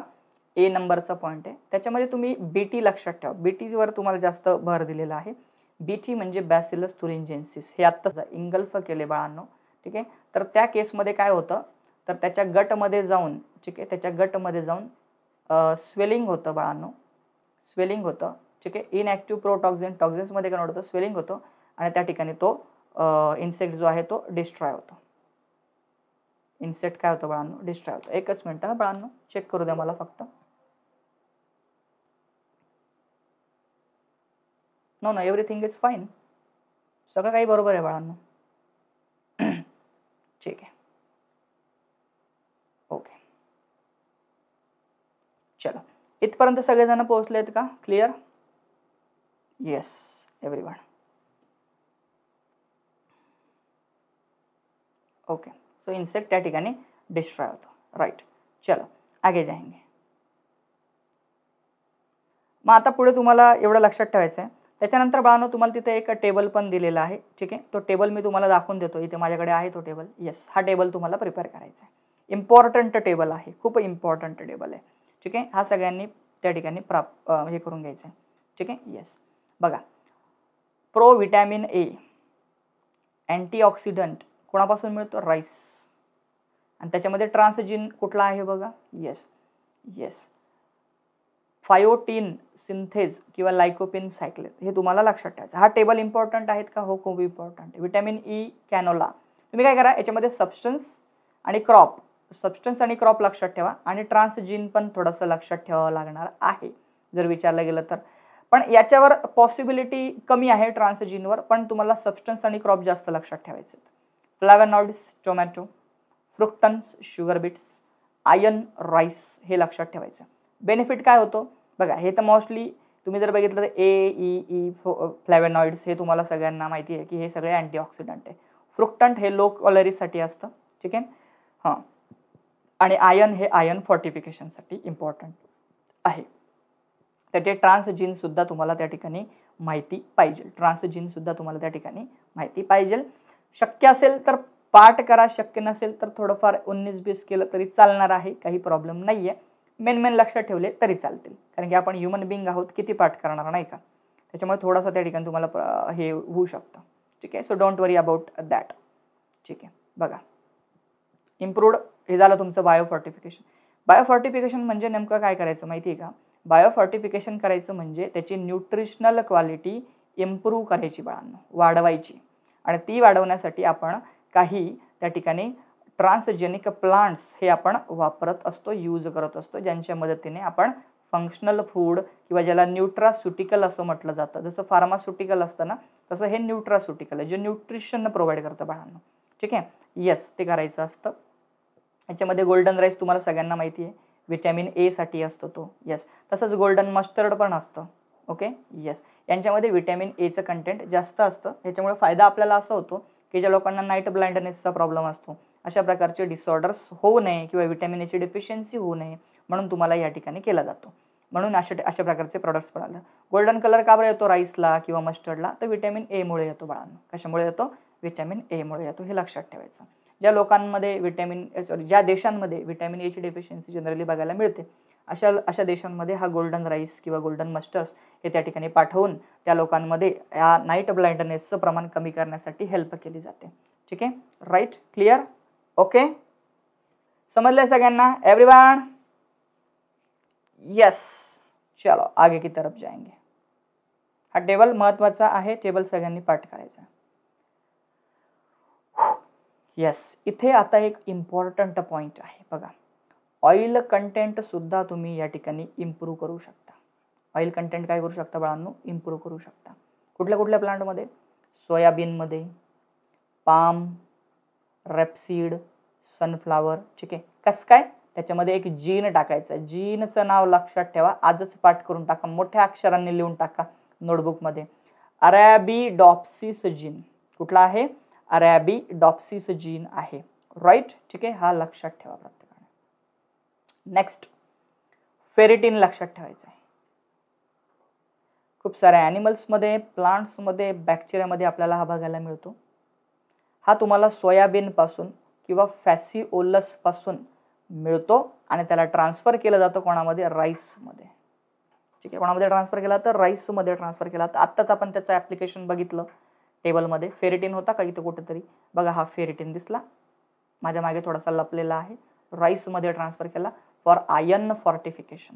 Speaker 1: ए नंबरचा पॉईंट आहे त्याच्यामध्ये तुम्ही बी टी लक्षात ठेवा बी टीवर तुम्हाला जास्त भर दिलेला आहे बी टी म्हणजे बॅसिलस तुरिंजेन्सिस हे आत्ता इंगल्फ केले बाळांनो ठीक आहे तर त्या केसमध्ये काय होतं तर त्याच्या गटमध्ये जाऊन ठीक आहे त्याच्या गटमध्ये जाऊन स्वेलिंग होतं बाळांनो स्वेलिंग होतं ठीक आहे इनॲक्टिव्ह प्रोटॉक्झिन टॉक्झिन्समध्ये कन्वर्ट होतं स्वेलिंग होतं आणि त्या ठिकाणी तो इन्सेक्ट जो आहे तो डिस्ट्रॉय होतो इन्सेक्ट काय होतं बाळांनो डिस्ट्रॉय होतं एकच मिनटं हा बाळांनो चेक करू द्या मला फक्त no no everything is fine सगळं काही बरोबर आहे बाळांनो ठीक आहे इथपर्यंत सगळेजण पोहोचले आहेत का clear yes every one okay so insect त्या ठिकाणी डिस्ट्रॉय होतो राईट चलो आगे जायंगे मग आता पुढे तुम्हाला एवढं लक्षात ठेवायचं आहे त्याच्यानंतर बाळानो तुम्हाला तिथे एक टेबल पण दिलेला आहे ठीक आहे तो टेबल मी तुम्हाला दाखवून देतो इथे माझ्याकडे आहे तो टेबल येस हा टेबल तुम्हाला प्रिपेअर करायचा आहे इम्पॉर्टंट टेबल आहे खूप इम्पॉर्टंट टेबल आहे ठीक आहे हा सगळ्यांनी त्या ठिकाणी प्राप हे करून घ्यायचं आहे ठीक आहे येस बघा प्रो व्हिटॅमिन ए अँटीऑक्सिडंट कोणापासून मिळतो राईस आणि त्याच्यामध्ये ट्रान्सजिन कुठला आहे बघा येस येस फायोटीन सिंथेज किंवा लायकोपिन सायक्लेट हे तुम्हाला लक्षात ठेवायचं हा टेबल इम्पॉर्टंट आहेत का हो खूप इम्पॉर्टंट व्हिटॅमिन ई कॅनोला तुम्ही काय करा याच्यामध्ये सबस्टन्स आणि क्रॉप सबस्टन्स आणि क्रॉप लक्षात ठेवा आणि ट्रान्सजीन पण थोडंसं लक्षात ठेवावं लागणार आहे जर विचारलं गेलं तर पण याच्यावर पॉसिबिलिटी कमी आहे ट्रान्सजीनवर पण तुम्हाला सबस्टन्स आणि क्रॉप जास्त लक्षात ठेवायचे flavonoids tomato fructans sugar beets iron rice हे लक्षात ठेवायचं बेनिफिट काय होतो बघा हे तर मोस्टली तुम्ही जर बघितलं तर ए ई ई फ्लॅवेनॉइड्स हे तुम्हाला सगळ्यांना माहिती आहे की हे सगळे अँटीऑक्सिडंट आहे फ्रुक्टंट हे लो कॉलरीजसाठी असतं ठीक आहे हां आणि आयन हे आयन फॉर्टिफिकेशनसाठी इम्पॉर्टंट आहे तर ते ट्रान्सजीनसुद्धा तुम्हाला त्या ठिकाणी माहिती पाहिजे ट्रान्सजीनसुद्धा तुम्हाला त्या ठिकाणी माहिती पाहिजे शक्य असेल तर पाठ करा शक्य नसेल तर थोडंफार उन्नीस बीस केलं तरी चालणार आहे काही प्रॉब्लेम नाही आहे मेन मेन लक्षात ठेवले तरी चालतील कारण की आपण ह्युमन बिंग आहोत किती पाठ करणार नाही का त्याच्यामुळे थोडासा त्या ठिकाणी तुम्हाला हे होऊ शकतं ठीक आहे so don't worry about that ठीक आहे बघा इम्प्रूवड हे झालं तुमचं बायोफॉर्टिफिकेशन बायोफॉर्टिफिकेशन म्हणजे नेमकं काय करायचं माहिती आहे का बायोफॉर्टिफिकेशन करायचं म्हणजे त्याची न्यूट्रिशनल क्वालिटी इम्प्रूव्ह करायची बाळांना वाढवायची आणि ती वाढवण्यासाठी आपण काही त्या ठिकाणी ट्रान्सजेनिक प्लांट्स हे आपण वापरत असतो यूज करत असतो ज्यांच्या मदतीने आपण फंक्शनल फूड किंवा ज्याला न्यूट्रासुटिकल असं म्हटलं जातं जसं फार्मास्युटिकल असतं ना तसं हे न्यूट्रासुटिकल आहे जे न्यूट्रिशन प्रोव्हाइड करतं बाळांना ठीक आहे येस ते करायचं असतं याच्यामध्ये गोल्डन राईस तुम्हाला सगळ्यांना माहिती आहे विटॅमिन एसाठी असतो तो यस तसंच गोल्डन मस्टर्ड पण असतं ओके यस यांच्यामध्ये विटॅमिन एचं कंटेंट जास्त असतं याच्यामुळे फायदा आपल्याला असा होतो की ज्या लोकांना नाईट ब्लाइंडनेसचा प्रॉब्लेम असतो अशा प्रकारचे डिसऑर्डर्स होऊ नये किंवा विटॅमिन एची डिफिशियन्सी होऊ नये म्हणून तुम्हाला या ठिकाणी केला जातो म्हणून अशा अशा प्रकारचे प्रोडक्ट्स आलं गोल्डन कलर का बरं येतो राईसला किंवा मस्टर्डला तर विटॅमिन एमुळे येतो बाळांना कशामुळे येतो विटॅमिन एमुळे येतो हे लक्षात ठेवायचं ज्या लोकांमध्ये व्हिटॅमिन सॉरी eh, ज्या देशांमध्ये व्हिटॅमिन एची डेफिशियन्सी जनरली बघायला मिळते अशा अशा देशांमध्ये हा गोल्डन राईस किंवा गोल्डन मस्टर्स हे त्या ठिकाणी पाठवून त्या लोकांमध्ये या नाईट ब्लाइंडनेसचं प्रमाण कमी करण्यासाठी हेल्प केली जाते ठीक आहे राईट क्लिअर ओके समजलं सगळ्यांना एव्हरी वन यस चलो आगे की तरफ जायंगे हा टेबल महत्त्वाचा आहे टेबल सगळ्यांनी पाठ करायचा येस इथे आता एक इम्पॉर्टंट पॉईंट आहे बघा ऑइल कंटेंटसुद्धा तुम्ही या ठिकाणी इम्प्रूव्ह करू शकता ऑइल कंटेंट काय करू शकता बाळांनो इम्प्रूव्ह करू शकता कुठल्या कुठल्या प्लांटमध्ये सोयाबीनमध्ये पाम रेपसीड सनफ्लावर ठीक आहे कसं काय त्याच्यामध्ये एक जीन टाकायचं जीनचं नाव लक्षात ठेवा आजच पाठ करून टाका मोठ्या अक्षरांनी लिहून टाका नोटबुकमध्ये डॉप्सिस जीन कुठला आहे अरॅबी डॉप्सिस जीन आहे राईट ठीक आहे हा लक्षात ठेवा प्रत्येकाने नेक्स्ट फेरिटिन लक्षात ठेवायचं आहे खूप साऱ्या ॲनिमल्समध्ये प्लांट्समध्ये बॅक्टेरियामध्ये आपल्याला हा बघायला मिळतो हा तुम्हाला सोयाबीनपासून किंवा फॅसिओलसपासून मिळतो आणि त्याला ट्रान्सफर केलं जातं कोणामध्ये राईसमध्ये ठीक आहे कोणामध्ये ट्रान्सफर केला तर राईसमध्ये ट्रान्सफर केला तर आत्ताच आपण त्याचं ॲप्लिकेशन बघितलं टेबलमध्ये फेरिटिन होता का इथं कुठेतरी बघा हा फेरिटिन दिसला माझ्या मागे थोडासा लपलेला आहे राईसमध्ये ट्रान्सफर केला for iron fortification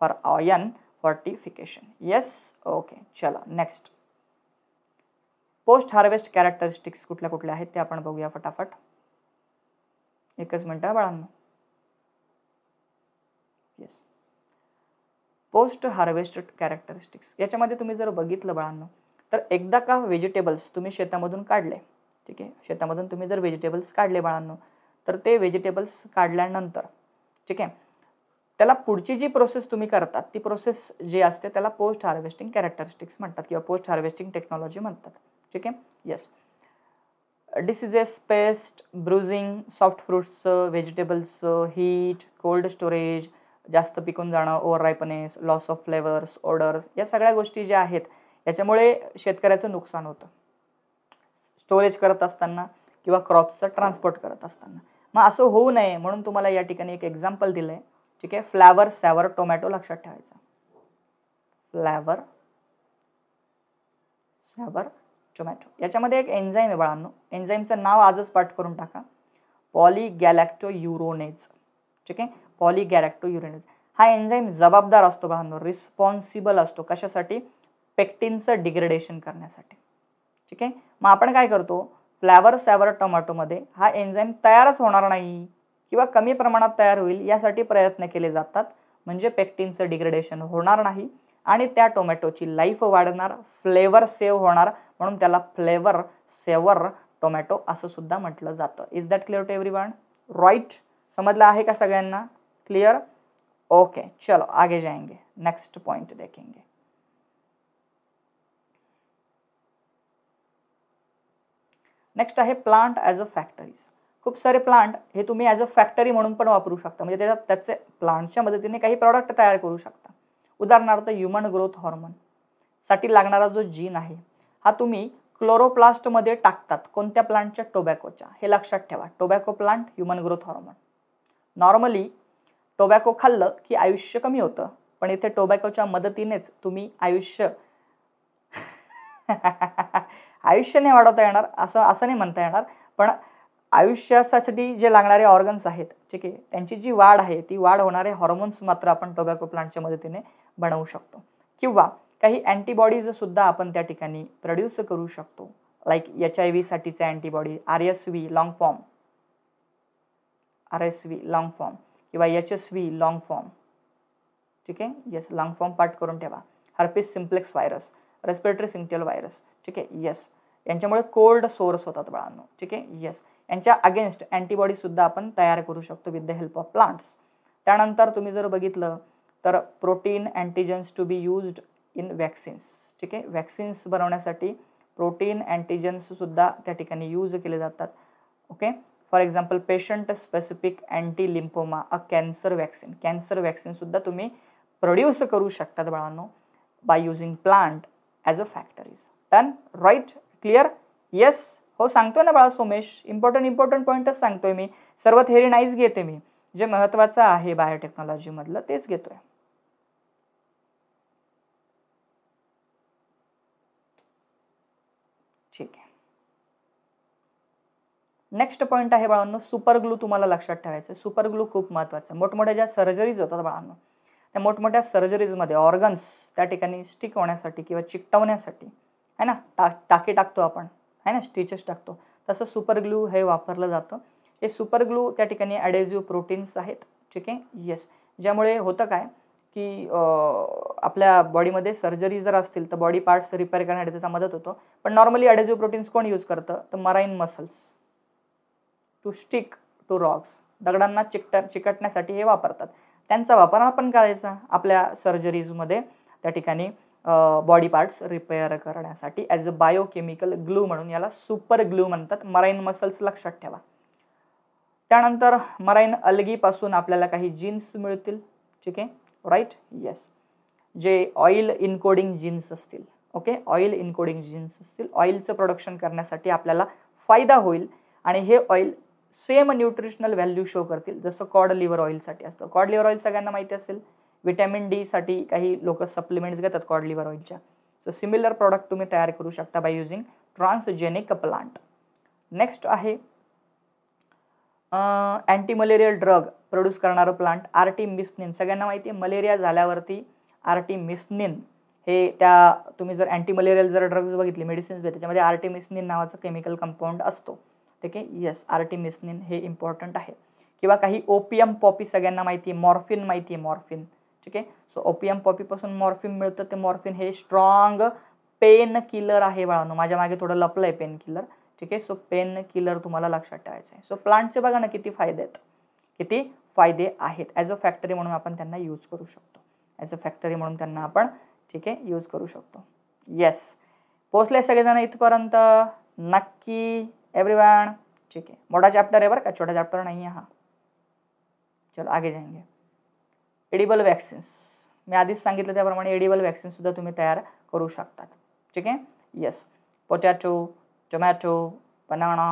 Speaker 1: for iron fortification yes okay चला नेक्स्ट पोस्ट हार्वेस्ट कॅरेक्टरिस्टिक्स कुठल्या कुठल्या आहेत ते आपण बघूया फटाफट एकच मिनटं बाळांना येस पोस्ट हार्वेस्ट कॅरेक्टरिस्टिक्स याच्यामध्ये तुम्ही जर बघितलं बाळांना तर एकदा का व्हेजिटेबल्स तुम्ही शेतामधून काढले ठीक आहे शेतामधून तुम्ही जर व्हेजिटेबल्स काढले बाळांनो तर ते व्हेजिटेबल्स काढल्यानंतर ठीक आहे त्याला पुढची जी प्रोसेस तुम्ही करतात ती प्रोसेस जी असते त्याला पोस्ट हार्वेस्टिंग कॅरेक्टरिस्टिक्स म्हणतात किंवा पोस्ट हार्वेस्टिंग टेक्नॉलॉजी म्हणतात ठीक आहे yes diseases pest bruising soft फ्रुट्सचं व्हेजिटेबल्सचं हीट कोल्ड स्टोरेज जास्त पिकून जाणं over ripeness loss of flavours odours या सगळ्या गोष्टी ज्या आहेत याच्यामुळे शेतकऱ्याचं नुकसान होतं स्टोरेज करत असताना किंवा क्रॉप्सचं ट्रान्सपोर्ट करत असताना मग असं होऊ नये म्हणून तुम्हाला या ठिकाणी एक एक्झाम्पल दिलं आहे ठीक आहे फ्लॅवर सॅवर टोमॅटो लक्षात ठेवायचा फ्लॅवर सॅवर टोमॅटो याच्यामध्ये एक एन्झाईम आहे बाळांनो एन्झाईमचं नाव आजच पाठ करून टाका गॅलॅक्टो युरोनेज ठीक आहे गॅलॅक्टो युरोनेज हा एन्झाईम जबाबदार असतो बाळांनो रिस्पॉन्सिबल असतो कशासाठी पेक्टिनचं डिग्रेडेशन करण्यासाठी ठीक आहे मग आपण काय करतो फ्लॅवर सॅवर टोमॅटोमध्ये हा एन्झाईम तयारच होणार नाही किंवा कमी प्रमाणात तयार होईल यासाठी प्रयत्न केले जातात म्हणजे पेक्टिनचं डिग्रेडेशन होणार नाही आणि त्या टोमॅटोची लाईफ वाढणार फ्लेवर सेव्ह होणार म्हणून त्याला फ्लेवर सेवर टोमॅटो असं सुद्धा म्हटलं जातं is that clear to every one right समजलं आहे का सगळ्यांना क्लिअर ओके चलो आगे जाएंगे नेक्स्ट पॉइंट देखेंगे नेक्स्ट आहे प्लांट ॲज अ फॅक्टरीज खूप सारे प्लांट हे तुम्ही ॲज अ फॅक्टरी म्हणून पण वापरू शकता म्हणजे त्याच्या त्याचे प्लांटच्या मदतीने काही प्रॉडक्ट तयार करू शकता उदाहरणार्थ ह्युमन ग्रोथ हॉर्मोन साठी लागणारा जो जीन आहे हा तुम्ही क्लोरोप्लास्टमध्ये टाकतात कोणत्या प्लांटच्या टोबॅकोच्या हे लक्षात ठेवा tobacco plant human growth hormone normally tobacco खाल्लं की आयुष्य कमी होतं पण इथे टोबॅकोच्या मदतीनेच तुम्ही आयुष्य आयुष्य नाही वाढवता येणार असं असं नाही म्हणता येणार पण आयुष्यासाठी जे लागणारे ऑर्गन्स आहेत ठीक आहे त्यांची जी वाढ आहे ती वाढ होणारे हॉर्मोन्स मात्र आपण टोबॅको प्लांटच्या मदतीने बनवू शकतो किंवा काही अँटीबॉडीजसुद्धा आपण त्या ठिकाणी प्रोड्यूस करू शकतो लाईक एच आय व्हीसाठीचे antibody R S V long form R S V long form किंवा H S V long form ठीक आहे येस लाँग फॉर्म पाठ करून ठेवा herpes simplex virus respiratory syncytial virus ठीक आहे यस यांच्यामुळे कोल्ड सोर्स होतात बाळांनो ठीक आहे येस यांच्या अगेन्स्ट अँटीबॉडीसुद्धा आपण तयार करू शकतो with the help of plants त्यानंतर तुम्ही जर बघितलं तर protein antigens to be used in vaccines ठीक आहे वॅक्सिन्स बनवण्यासाठी प्रोटीन अँटीजन्ससुद्धा त्या ठिकाणी यूज केले जातात okay for example patient specific anti lymphoma a cancer vaccine cancer वॅक्सिनसुद्धा तुम्ही प्रोड्यूस करू शकतात बाळांनो by using plant as a factor is done right clear yes हो सांगतोय ना बाळा सोमेश इम्पॉर्टंट इम्पॉर्टंट पॉईंटच सांगतोय मी सर्व थेरी नाहीच घेते मी जे महत्वाचं आहे बायोटेक्नॉलॉजीमधलं तेच घेतोय ठीक आहे नेक्स्ट पॉईंट आहे बाळांनो सुपर ग्लू तुम्हाला लक्षात ठेवायचं सुपर ग्लू खूप महत्वाचं मोठमोठ्या ज्या सर्जरीज होतात बाळांनो या मोठमोठ्या सर्जरीजमध्ये ऑर्गन्स त्या ठिकाणी स्टिक होण्यासाठी किंवा चिकटवण्यासाठी है ना टा टाके टाकतो आपण है ना स्टिचेस टाकतो तसं सुपर ग्लू हे वापरलं जातं हे सुपर ग्लू त्या ठिकाणी ॲडेझिव्ह प्रोटीन्स आहेत ठीक आहे येस ज्यामुळे होतं काय की आपल्या बॉडीमध्ये सर्जरी जर असतील तर बॉडी पार्ट्स रिपेअर करण्यासाठी त्याचा मदत होतो पण नॉर्मली ॲडेझिव्ह प्रोटीन्स कोण यूज करतं तर marine mussels to stick to rocks दगडांना चिकट चिकटण्यासाठी हे वापरतात त्यांचा वापर आपण करायचा आपल्या सर्जरीजमध्ये त्या ठिकाणी बॉडी पार्ट्स रिपेअर करण्यासाठी ॲज अ बायोकेमिकल ग्लू म्हणून याला सुपर ग्लू म्हणतात मराईन मसल्स लक्षात ठेवा त्यानंतर मराईन अलगीपासून आपल्याला काही जीन्स मिळतील ठीक आहे राईट येस जे ऑइल इन्कोडिंग जीन्स असतील ओके ऑइल इन्कोडिंग जीन्स असतील ऑइलचं प्रोडक्शन करण्यासाठी आपल्याला फायदा होईल आणि हे oil same nutritional value show करतील जसं कॉड लिव्हर ऑइलसाठी असतं कॉड लिव्हर ऑइल सगळ्यांना माहिती असेल विटॅमिन डीसाठी काही लोक सप्लिमेंट्स घेतात कॉड लिव्हर ऑइलच्या सो सिमिलर प्रॉडक्ट तुम्ही तयार करू शकता by using transgenic plant next आहे अँटी मलेरियल ड्रग प्रोड्यूस करणारं प्लांट आरटी मिस्निन सगळ्यांना माहिती आहे मलेरिया झाल्यावरती टी मिस्निन हे त्या तुम्ही जर अँटी मलेरियल जर ड्रग्ज बघितले मेडिसिन्स त्याच्यामध्ये टी मिस्निन नावाचं केमिकल कंपाऊंड असतो ठीक आहे येस आर्टिमिसनिन हे इम्पॉर्टंट आहे किंवा काही ओपीएम पॉपी सगळ्यांना माहिती आहे मॉर्फिन माहिती आहे मॉर्फिन ठीक आहे सो ओपीएम पॉपीपासून मॉर्फिन मिळतं ते मॉर्फिन हे स्ट्रॉंग पेन किलर आहे बाळांनो माझ्या मागे थोडं लपलं आहे पेन किलर ठीक आहे सो पेन किलर तुम्हाला लक्षात ठेवायचं आहे सो प्लांटचे बघा ना किती फायदे आहेत किती फायदे आहेत ॲज अ फॅक्टरी म्हणून आपण त्यांना यूज करू शकतो ॲज अ फॅक्टरी म्हणून त्यांना आपण ठीक आहे यूज करू शकतो येस पोचले सगळेजण इथपर्यंत नक्की वन ठीक है मोठा चैप्टर है बरं का छोटा चैप्टर नहीं है हाँ चलो आगे जाएंगे एडिबल वैक्सीन्स मी आधीच सांगितलं त्याप्रमाणे एडिबल वॅक्सिनसुद्धा तुम्ही तयार करू शकतात ठीक आहे yes potato tomato banana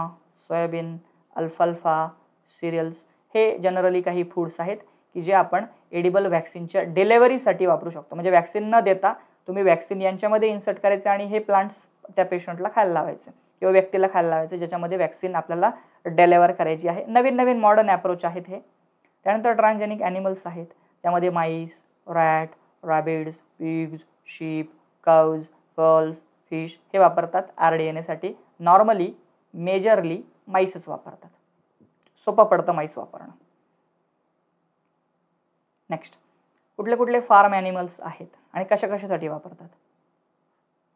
Speaker 1: soybean अल्फाल्फा सिरियल्स हे जनरली काही फूड्स आहेत की जे आपण एडिबल वॅक्सिनच्या डिलेवरीसाठी वापरू शकतो म्हणजे वॅक्सिन न देता तुम्ही वॅक्सिन यांच्यामध्ये इन्सर्ट करायचे आणि हे प्लांट्स त्या पेशंटला खायला लावायचे किंवा व्यक्तीला खायला लावायचं ज्याच्यामध्ये वॅक्सिन आपल्याला डेलिव्हर करायची आहे नवीन नवीन मॉडर्न ॲप्रोच आहेत हे त्यानंतर ट्रान्सजेनिक ॲनिमल्स आहेत त्यामध्ये mice rat rabbits pigs sheep cows fowls fish हे वापरतात आर डी एन एसाठी नॉर्मली मेजरली माईसच वापरतात सोपं पडतं माईस वापरणं नेक्स्ट कुठले कुठले फार्म ॲनिमल्स आहेत आणि कशा कशासाठी वापरतात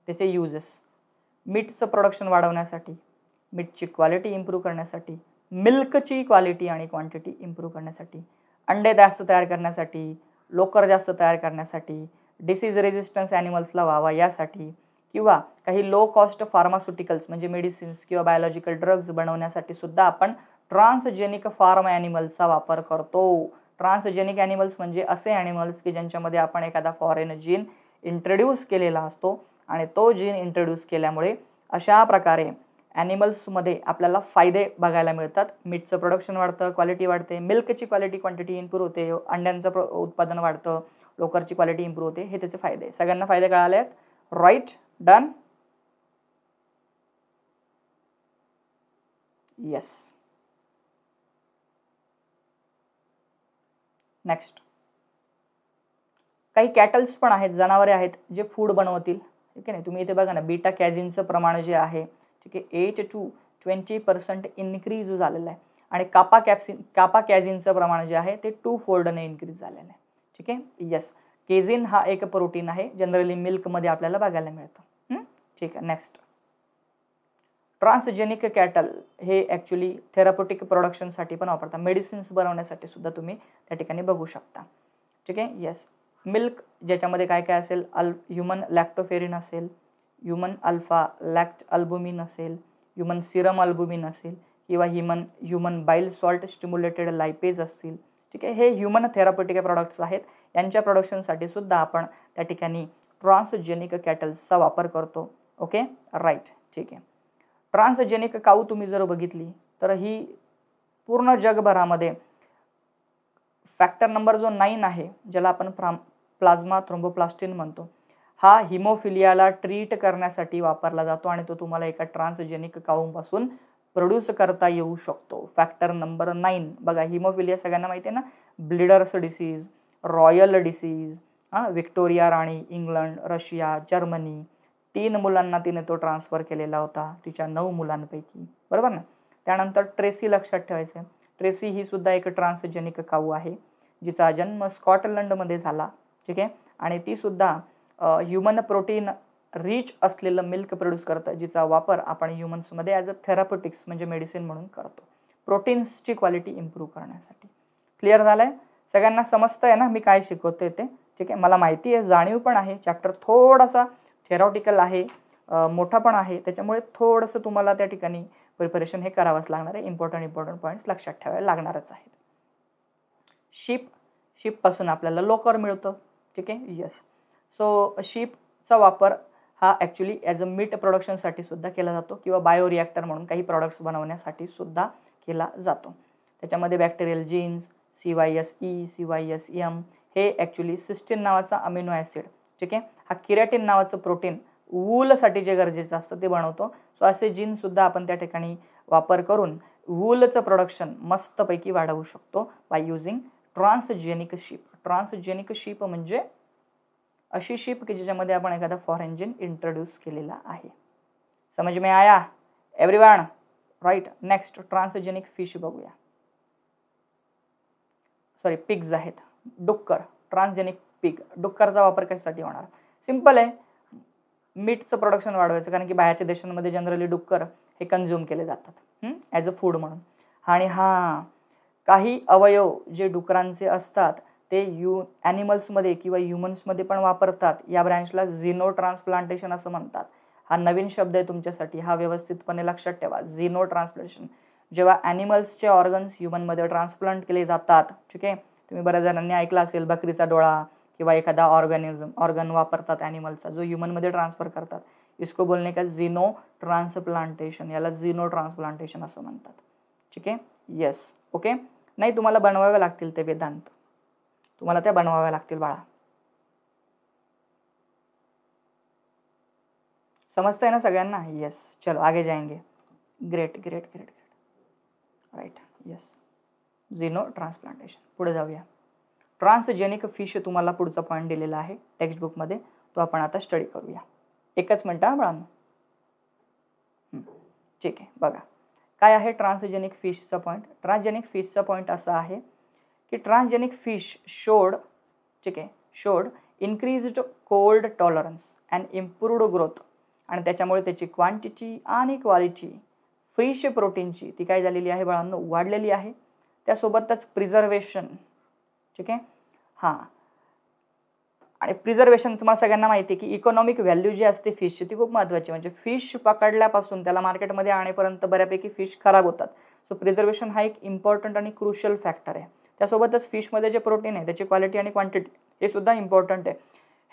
Speaker 1: त्याचे युजेस मीठचं प्रोडक्शन वाढवण्यासाठी मीठची क्वालिटी इम्प्रूव्ह करण्यासाठी मिल्कची क्वालिटी आणि क्वांटिटी इम्प्रूव्ह करण्यासाठी अंडे जास्त तयार करण्यासाठी लोकर जास्त तयार करण्यासाठी डिसीज रेजिस्टन्स ॲनिमल्सला व्हावा यासाठी किंवा काही लो कॉस्ट फार्मास्युटिकल्स म्हणजे मेडिसिन्स किंवा बायोलॉजिकल ड्रग्ज बनवण्यासाठी सुद्धा आपण ट्रान्सजेनिक फार्म ॲनिमल्सचा वापर करतो ट्रान्सजेनिक ॲनिमल्स म्हणजे असे ॲनिमल्स की ज्यांच्यामध्ये आपण एखादा फॉरेन जीन इंट्रोड्यूस केलेला असतो आणि तो जीन इंट्रोड्यूस केल्यामुळे अशा प्रकारे ॲनिमल्समध्ये आपल्याला फायदे बघायला मिळतात मीठचं प्रोडक्शन वाढतं क्वालिटी वाढते मिल्कची क्वालिटी क्वांटिटी इम्प्रूव्ह होते अंड्यांचं प्र उत्पादन वाढतं लोकरची क्वालिटी इम्प्रूव्ह होते हे त्याचे फायदे सगळ्यांना फायदे कळाले आहेत राईट डन येस नेक्स्ट काही कॅटल्स पण आहेत जनावरे आहेत जे फूड बनवतील ठीक आहे ना तुम्ही इथे बघा ना बीटा कॅझिनचं प्रमाण जे आहे ठीक आहे eight to twenty percent increase झालेलं आहे आणि कापा कॅप्सिन कापा कॅझिनचं प्रमाण जे आहे ते टू फोल्डने इन्क्रीज झालेलं आहे ठीक आहे येस केझिन हा एक प्रोटीन आहे जनरली मिल्कमध्ये आपल्याला बघायला मिळतं ठीक आहे नेक्स्ट ट्रान्सजेनिक कॅटल हे ॲक्च्युली थेरापोटिक प्रोडक्शनसाठी पण वापरता मेडिसिन्स बनवण्यासाठी सुद्धा तुम्ही त्या ठिकाणी बघू शकता ठीक आहे येस मिल्क ज्याच्यामध्ये काय काय असेल अल ह्युमन लॅक्टोफेरिन असेल ह्युमन अल्फा लॅक्ट अल्बुमिन असेल ह्युमन सिरम अल्बुमिन असेल किंवा human human bile salt stimulated lipase असतील ठीक आहे हे ह्युमन थेरापेटिक प्रॉडक्ट्स आहेत यांच्या प्रोडक्शनसाठी सुद्धा आपण त्या ठिकाणी ट्रान्सजेनिक कॅटल्सचा वापर करतो ओके राईट ठीक आहे ट्रान्सजेनिक काऊ तुम्ही जर बघितली तर ही पूर्ण जगभरामध्ये फॅक्टर नंबर जो नाईन आहे ज्याला आपण फ्राम प्लाझ्मा थ्रोम्बोप्लास्टिन म्हणतो हा हिमोफिलियाला ट्रीट करण्यासाठी वापरला जातो आणि तो तुम्हाला एका ट्रान्सजेनिक काऊंपासून प्रोड्यूस करता येऊ शकतो फॅक्टर नंबर नाईन बघा हिमोफिलिया सगळ्यांना माहिती आहे ना ब्लिडर्स डिसीज रॉयल डिसीज हां विक्टोरिया राणी इंग्लंड रशिया जर्मनी तीन मुलांना तिने तो ट्रान्सफर केलेला होता तिच्या नऊ मुलांपैकी बरोबर ना त्यानंतर ट्रेसी लक्षात ठेवायचं आहे ट्रेसी ही सुद्धा एक ट्रान्सजेनिक काऊ आहे जिचा जन्म स्कॉटलंडमध्ये झाला ठीक आहे आणि तीसुद्धा ह्युमन प्रोटीन रिच असलेलं मिल्क प्रोड्यूस करतं जिचा वापर आपण ह्युमन्समध्ये ॲज अ थेरापोटिक्स म्हणजे मेडिसिन म्हणून करतो प्रोटीन्सची क्वालिटी इम्प्रूव्ह करण्यासाठी क्लिअर झालं आहे सगळ्यांना समजतं आहे ना मी काय शिकवतो ते ठीक आहे मला माहिती आहे जाणीव पण आहे चॅप्टर थोडासा थेरॉटिकल आहे मोठा पण आहे त्याच्यामुळे थोडंसं तुम्हाला त्या ठिकाणी प्रिपरेशन हे करावंच लागणार आहे इम्पॉर्टंट इम्पॉर्टंट पॉईंट्स लक्षात ठेवावे लागणारच आहेत शिप शिपपासून आपल्याला लोकर मिळतं ठीक आहे येस सो शीपचा वापर हा ॲक्च्युली ॲज अ मीट प्रोडक्शनसाठी सुद्धा केला जातो किंवा बायोरिॲक्टर म्हणून काही प्रॉडक्ट्स बनवण्यासाठी सुद्धा केला जातो त्याच्यामध्ये bacterial genes C Y S E C Y S M हे ॲक्च्युली सिस्टीन नावाचा अमिनो ॲसिड ठीक आहे हा किरॅटीन नावाचं प्रोटीन वूलसाठी जे गरजेचं असतं ते बनवतो सो असे जीन्ससुद्धा आपण त्या ठिकाणी वापर करून वूलचं प्रोडक्शन मस्तपैकी वाढवू शकतो by using transgenic sheep transgenic sheep म्हणजे अशी शिप की ज्याच्यामध्ये आपण एखादा जेन इंट्रोड्यूस केलेला आहे समज मी आया one right next transgenic fish बघूया सॉरी पिग्ज आहेत डुक्कर ट्रान्सजेनिक पिग डुक्करचा वापर कशासाठी होणार सिंपल आहे मीठचं प्रोडक्शन वाढवायचं कारण की बाहेरच्या देशांमध्ये जनरली डुक्कर हे कन्झ्युम केले जातात ॲज अ फूड म्हणून आणि हां काही अवयव जे डुकरांचे असतात ते यु ॲनिमल्समध्ये किंवा ह्युमन्समध्ये पण वापरतात या ब्रँचला झिनो ट्रान्सप्लांटेशन असं म्हणतात हा नवीन शब्द आहे तुमच्यासाठी हा व्यवस्थितपणे लक्षात ठेवा झिनो ट्रान्सप्लांटेशन जेव्हा ॲनिमल्सचे ऑर्गन्स ह्युमनमध्ये ट्रान्सप्लांट केले जातात ठीक आहे तुम्ही बऱ्याच जणांनी ऐकलं असेल बकरीचा डोळा किंवा एखादा ऑर्गॅनिझम ऑर्गन वापरतात ॲनिमलचा जो ह्युमनमध्ये ट्रान्सफर करतात इसको बोलणे का झिनो ट्रान्सप्लांटेशन याला झिनो ट्रान्सप्लांटेशन असं म्हणतात ठीक आहे येस ओके नाही तुम्हाला बनवावे लागतील ते वेदांत तुम्हाला त्या बनवाव्या लागतील बाळा समजतं आहे ना सगळ्यांना येस चलो आगे जाएंगे great great great great right yes xeno transplantation पुढे जाऊया ट्रान्सजेनिक फिश तुम्हाला पुढचा पॉईंट दिलेला आहे टेक्स्टबुकमध्ये तो आपण आता स्टडी करूया एकच मिनटं हा बाळांनो ठीक आहे बघा काय आहे ट्रान्सजेनिक फिशचा पॉईंट ट्रान्सजेनिक फिशचा पॉईंट असा आहे की ट्रान्सजेनिक फिश शोड ठीक आहे showed increased cold tolerance and improved growth आणि त्याच्यामुळे त्याची क्वांटिटी आणि क्वालिटी फिश प्रोटीनची ती काय झालेली आहे बाळांनो वाढलेली आहे त्यासोबतच प्रिझर्वेशन ठीक आहे हां आणि प्रिझर्वेशन तुम्हाला सगळ्यांना माहिती आहे की इकॉनॉमिक व्हॅल्यू जी असते फिशची ती खूप महत्त्वाची म्हणजे फिश पकडल्यापासून त्याला मार्केटमध्ये आणेपर्यंत बऱ्यापैकी फिश खराब होतात सो प्रिझर्वेशन हा एक इम्पॉर्टंट आणि क्रुशल फॅक्टर आहे त्यासोबतच फिशमध्ये जे प्रोटीन आहे त्याची क्वालिटी आणि क्वांटिटी हे सुद्धा इम्पॉर्टंट आहे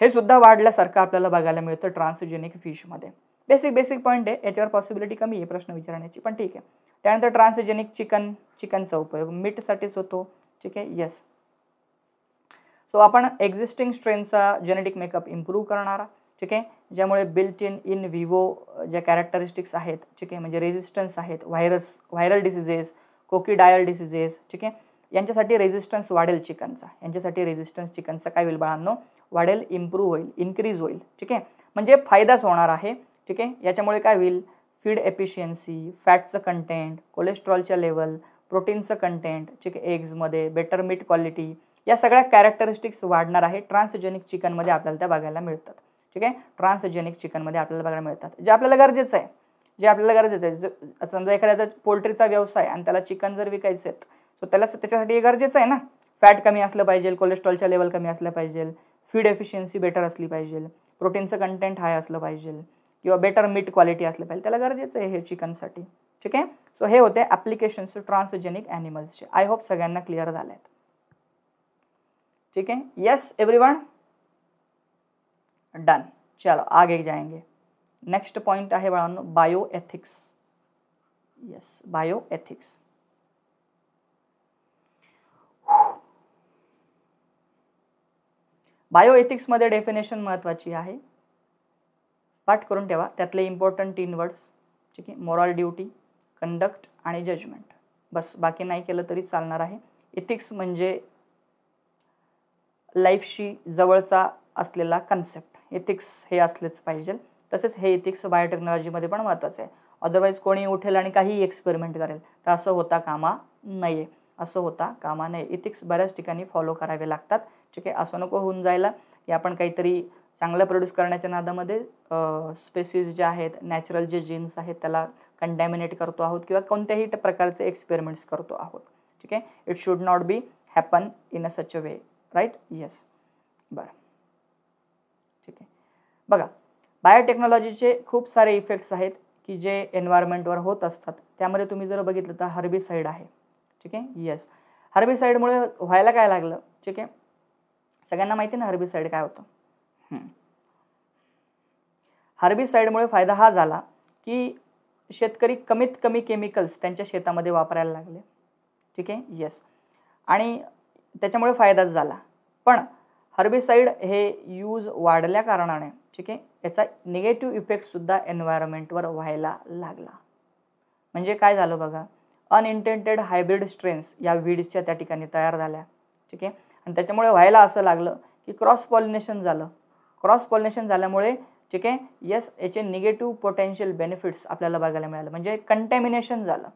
Speaker 1: हे सुद्धा वाढल्यासारखं आपल्याला बघायला मिळतं ट्रान्सजेनिक फिशमध्ये बेसिक बेसिक पॉईंट आहे याच्यावर पॉसिबिलिटी कमी आहे प्रश्न विचारण्याची पण ठीक आहे त्यानंतर ट्रान्सजेनिक चिकन चिकनचा उपयोग मीटसाठीच होतो ठीक आहे येस सो आपण एक्झिस्टिंग स्ट्रेनचा जेनेटिक मेकअप इम्प्रूव्ह करणारा ठीक आहे ज्यामुळे बिल्ट इन इन विवो ज्या कॅरेक्टरिस्टिक्स आहेत ठीक आहे म्हणजे रेजिस्टन्स आहेत virus viral diseases coccidial diseases ठीक आहे यांच्यासाठी रेझिस्टन्स वाढेल चिकनचा यांच्यासाठी रेझिस्टन्स चिकनचा काय होईल बाळांनो वाढेल इम्प्रूव्ह होईल इन्क्रीज होईल ठीक आहे म्हणजे फायदाच होणार आहे ठीक आहे याच्यामुळे काय होईल फीड एफिशियन्सी फॅटचं कंटेंट कोलेस्ट्रॉलच्या लेवल प्रोटीनचं कंटेंट ठीक आहे एग्जमध्ये बेटर मीट क्वालिटी या सगळ्या कॅरेक्टरिस्टिक्स वाढणार आहे ट्रान्सजेनिक चिकनमध्ये आपल्याला त्या बघायला मिळतात ठीक आहे ट्रान्सजेनिक चिकनमध्ये आपल्याला बघायला मिळतात जे आपल्याला गरजेचं आहे जे आपल्याला गरजेचं आहे समजा एखाद्याचा पोल्ट्रीचा व्यवसाय आणि त्याला चिकन जर विकायचं आहेत सो त्याला त्याच्यासाठी हे गरजेचं आहे ना फॅट कमी असलं पाहिजे कोलेस्ट्रॉलच्या लेवल कमी असलं पाहिजे फीड एफिशियन्सी बेटर असली पाहिजे प्रोटीनचं कंटेंट हाय असलं पाहिजे किंवा बेटर मीट क्वालिटी असलं पाहिजे त्याला गरजेचं आहे हे चिकनसाठी ठीक आहे सो हे होते ॲप्लिकेशन्स ट्रान्सजेनिक ॲनिमल्सचे आय होप सगळ्यांना क्लिअर झाले आहेत ठीक आहे येस एव्हरी वन डन चलो आगे जाएंगे नेक्स्ट पॉइंट आहे बाळांनो bio ethics yes bio ethics बायोएथिक्समध्ये डेफिनेशन महत्त्वाची आहे पाठ करून ठेवा त्यातले इम्पॉर्टंट तीन वर्ड्स ठीक आहे मॉरल ड्युटी कंडक्ट आणि जजमेंट बस बाकी नाही केलं तरी चालणार आहे इथिक्स म्हणजे लाईफशी जवळचा असलेला कन्सेप्ट इथिक्स हे असलेच पाहिजे तसेच हे इथिक्स बायोटेक्नॉलॉजीमध्ये पण महत्त्वाचं आहे अदरवाईज कोणी उठेल आणि काही एक्सपेरिमेंट करेल तर असं होता कामा नये असं होता कामा नये इथिक्स बऱ्याच ठिकाणी फॉलो करावे लागतात ठीक आहे असं नको होऊन जायला की आपण काहीतरी चांगलं प्रोड्यूस करण्याच्या नादामध्ये स्पेसीज जे आहेत नॅचरल जे जीन्स आहेत त्याला कंडॅमिनेट करतो आहोत किंवा कोणत्याही प्रकारचे एक्सपेरिमेंट्स करतो आहोत ठीक आहे it should not be happen in a such a way right yes बरं ठीक आहे बघा बायोटेक्नॉलॉजीचे खूप सारे इफेक्ट्स आहेत की जे एन्व्हायरमेंटवर होत असतात त्यामध्ये तुम्ही जर बघितलं तर हर्बिसाईड आहे ठीक आहे येस हर्बिसाईडमुळे व्हायला काय लागलं ठीक आहे सगळ्यांना माहिती ना हर्बिसाईड काय होतं हर्बिसाईडमुळे फायदा हा झाला की शेतकरी कमीत कमी केमिकल्स त्यांच्या शेतामध्ये वापरायला लागले ठीक आहे येस आणि त्याच्यामुळे फायदाच झाला पण हर्बिसाईड हे यूज वाढल्या कारणाने ठीक आहे याचा निगेटिव्ह इफेक्टसुद्धा एन्व्हायरमेंटवर व्हायला लागला म्हणजे काय झालं बघा अनइंटेंटेड हायब्रिड स्ट्रेन्स या वीड्सच्या त्या ठिकाणी तयार झाल्या ठीक आहे आणि त्याच्यामुळे व्हायला असं लागलं की क्रॉस पॉलिनेशन झालं क्रॉस पॉलिनेशन झाल्यामुळे ठीक आहे यस याचे निगेटिव्ह पोटेन्शियल बेनिफिट्स आपल्याला बघायला मिळालं म्हणजे कंटॅमिनेशन झालं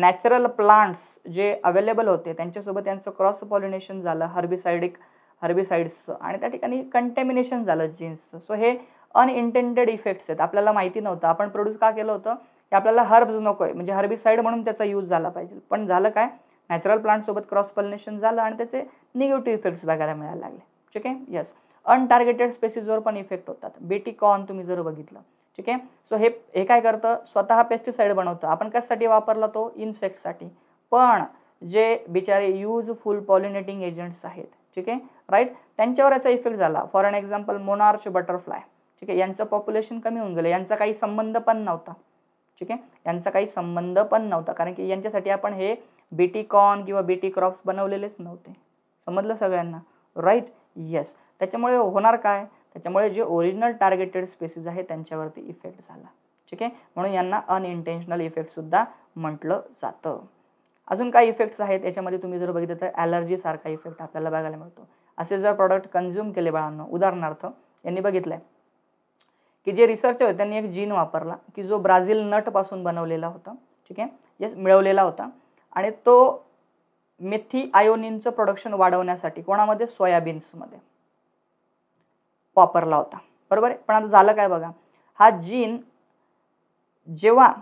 Speaker 1: नॅचरल प्लांट्स जे अवेलेबल होते त्यांच्यासोबत त्यांचं क्रॉस पॉलिनेशन झालं हर्बिसाइडिक हर्बिसाइड्सचं आणि त्या ठिकाणी कंटॅमिनेशन झालं जीन्सचं सो हे अनइंटेंटेड इफेक्ट्स आहेत आपल्याला माहिती नव्हतं आपण प्रोड्यूस का केलं होतं की आपल्याला हर्ब्स नको आहे म्हणजे हर्बिसाईड म्हणून त्याचा यूज झाला पाहिजे पण झालं काय नॅचरल प्लांटसोबत क्रॉस पॉलिनेशन झालं आणि त्याचे निगेटिव्ह इफेक्ट्स बघायला मिळायला लागले ठीक आहे येस अनटार्गेटेड स्पेसिसवर पण इफेक्ट होतात बेटी कॉन तुम्ही जर बघितलं ठीक आहे सो हे हे काय करतं स्वतः पेस्टिसाईड बनवतं आपण कशासाठी वापरला तो इन्सेक्टसाठी पण जे बिचारे यूजफुल पॉलिनेटिंग एजंट्स आहेत ठीक आहे राईट त्यांच्यावर याचा इफेक्ट झाला for an example monarch butterfly ठीक आहे यांचं पॉप्युलेशन कमी होऊन गेलं यांचा काही संबंध पण नव्हता ठीक आहे यांचा काही संबंध पण नव्हता कारण की यांच्यासाठी आपण हे बीटी कॉर्न किंवा बीटी क्रॉप्स बनवलेलेच नव्हते समजलं सगळ्यांना राईट येस त्याच्यामुळे होणार काय त्याच्यामुळे जे ओरिजिनल टार्गेटेड स्पेसिस आहे त्यांच्यावरती इफेक्ट झाला ठीक आहे म्हणून यांना अनइंटेन्शनल इफेक्टसुद्धा म्हटलं जातं अजून काय इफेक्ट्स आहेत याच्यामध्ये तुम्ही जर बघितलं तर ॲलर्जीसारखा इफेक्ट आपल्याला बघायला मिळतो असे जर प्रॉडक्ट कन्झ्युम केले बाळांना उदाहरणार्थ यांनी बघितलं आहे की जे रिसर्च होते त्यांनी एक जीन वापरला की जो ब्राझील नटपासून बनवलेला होता ठीक आहे येस मिळवलेला होता आणि तो मेथी आयोनिनचं प्रोडक्शन वाढवण्यासाठी कोणामध्ये सोयाबीन्समध्ये वापरला होता बरोबर आहे पण आता झालं काय बघा हा जीन जेव्हा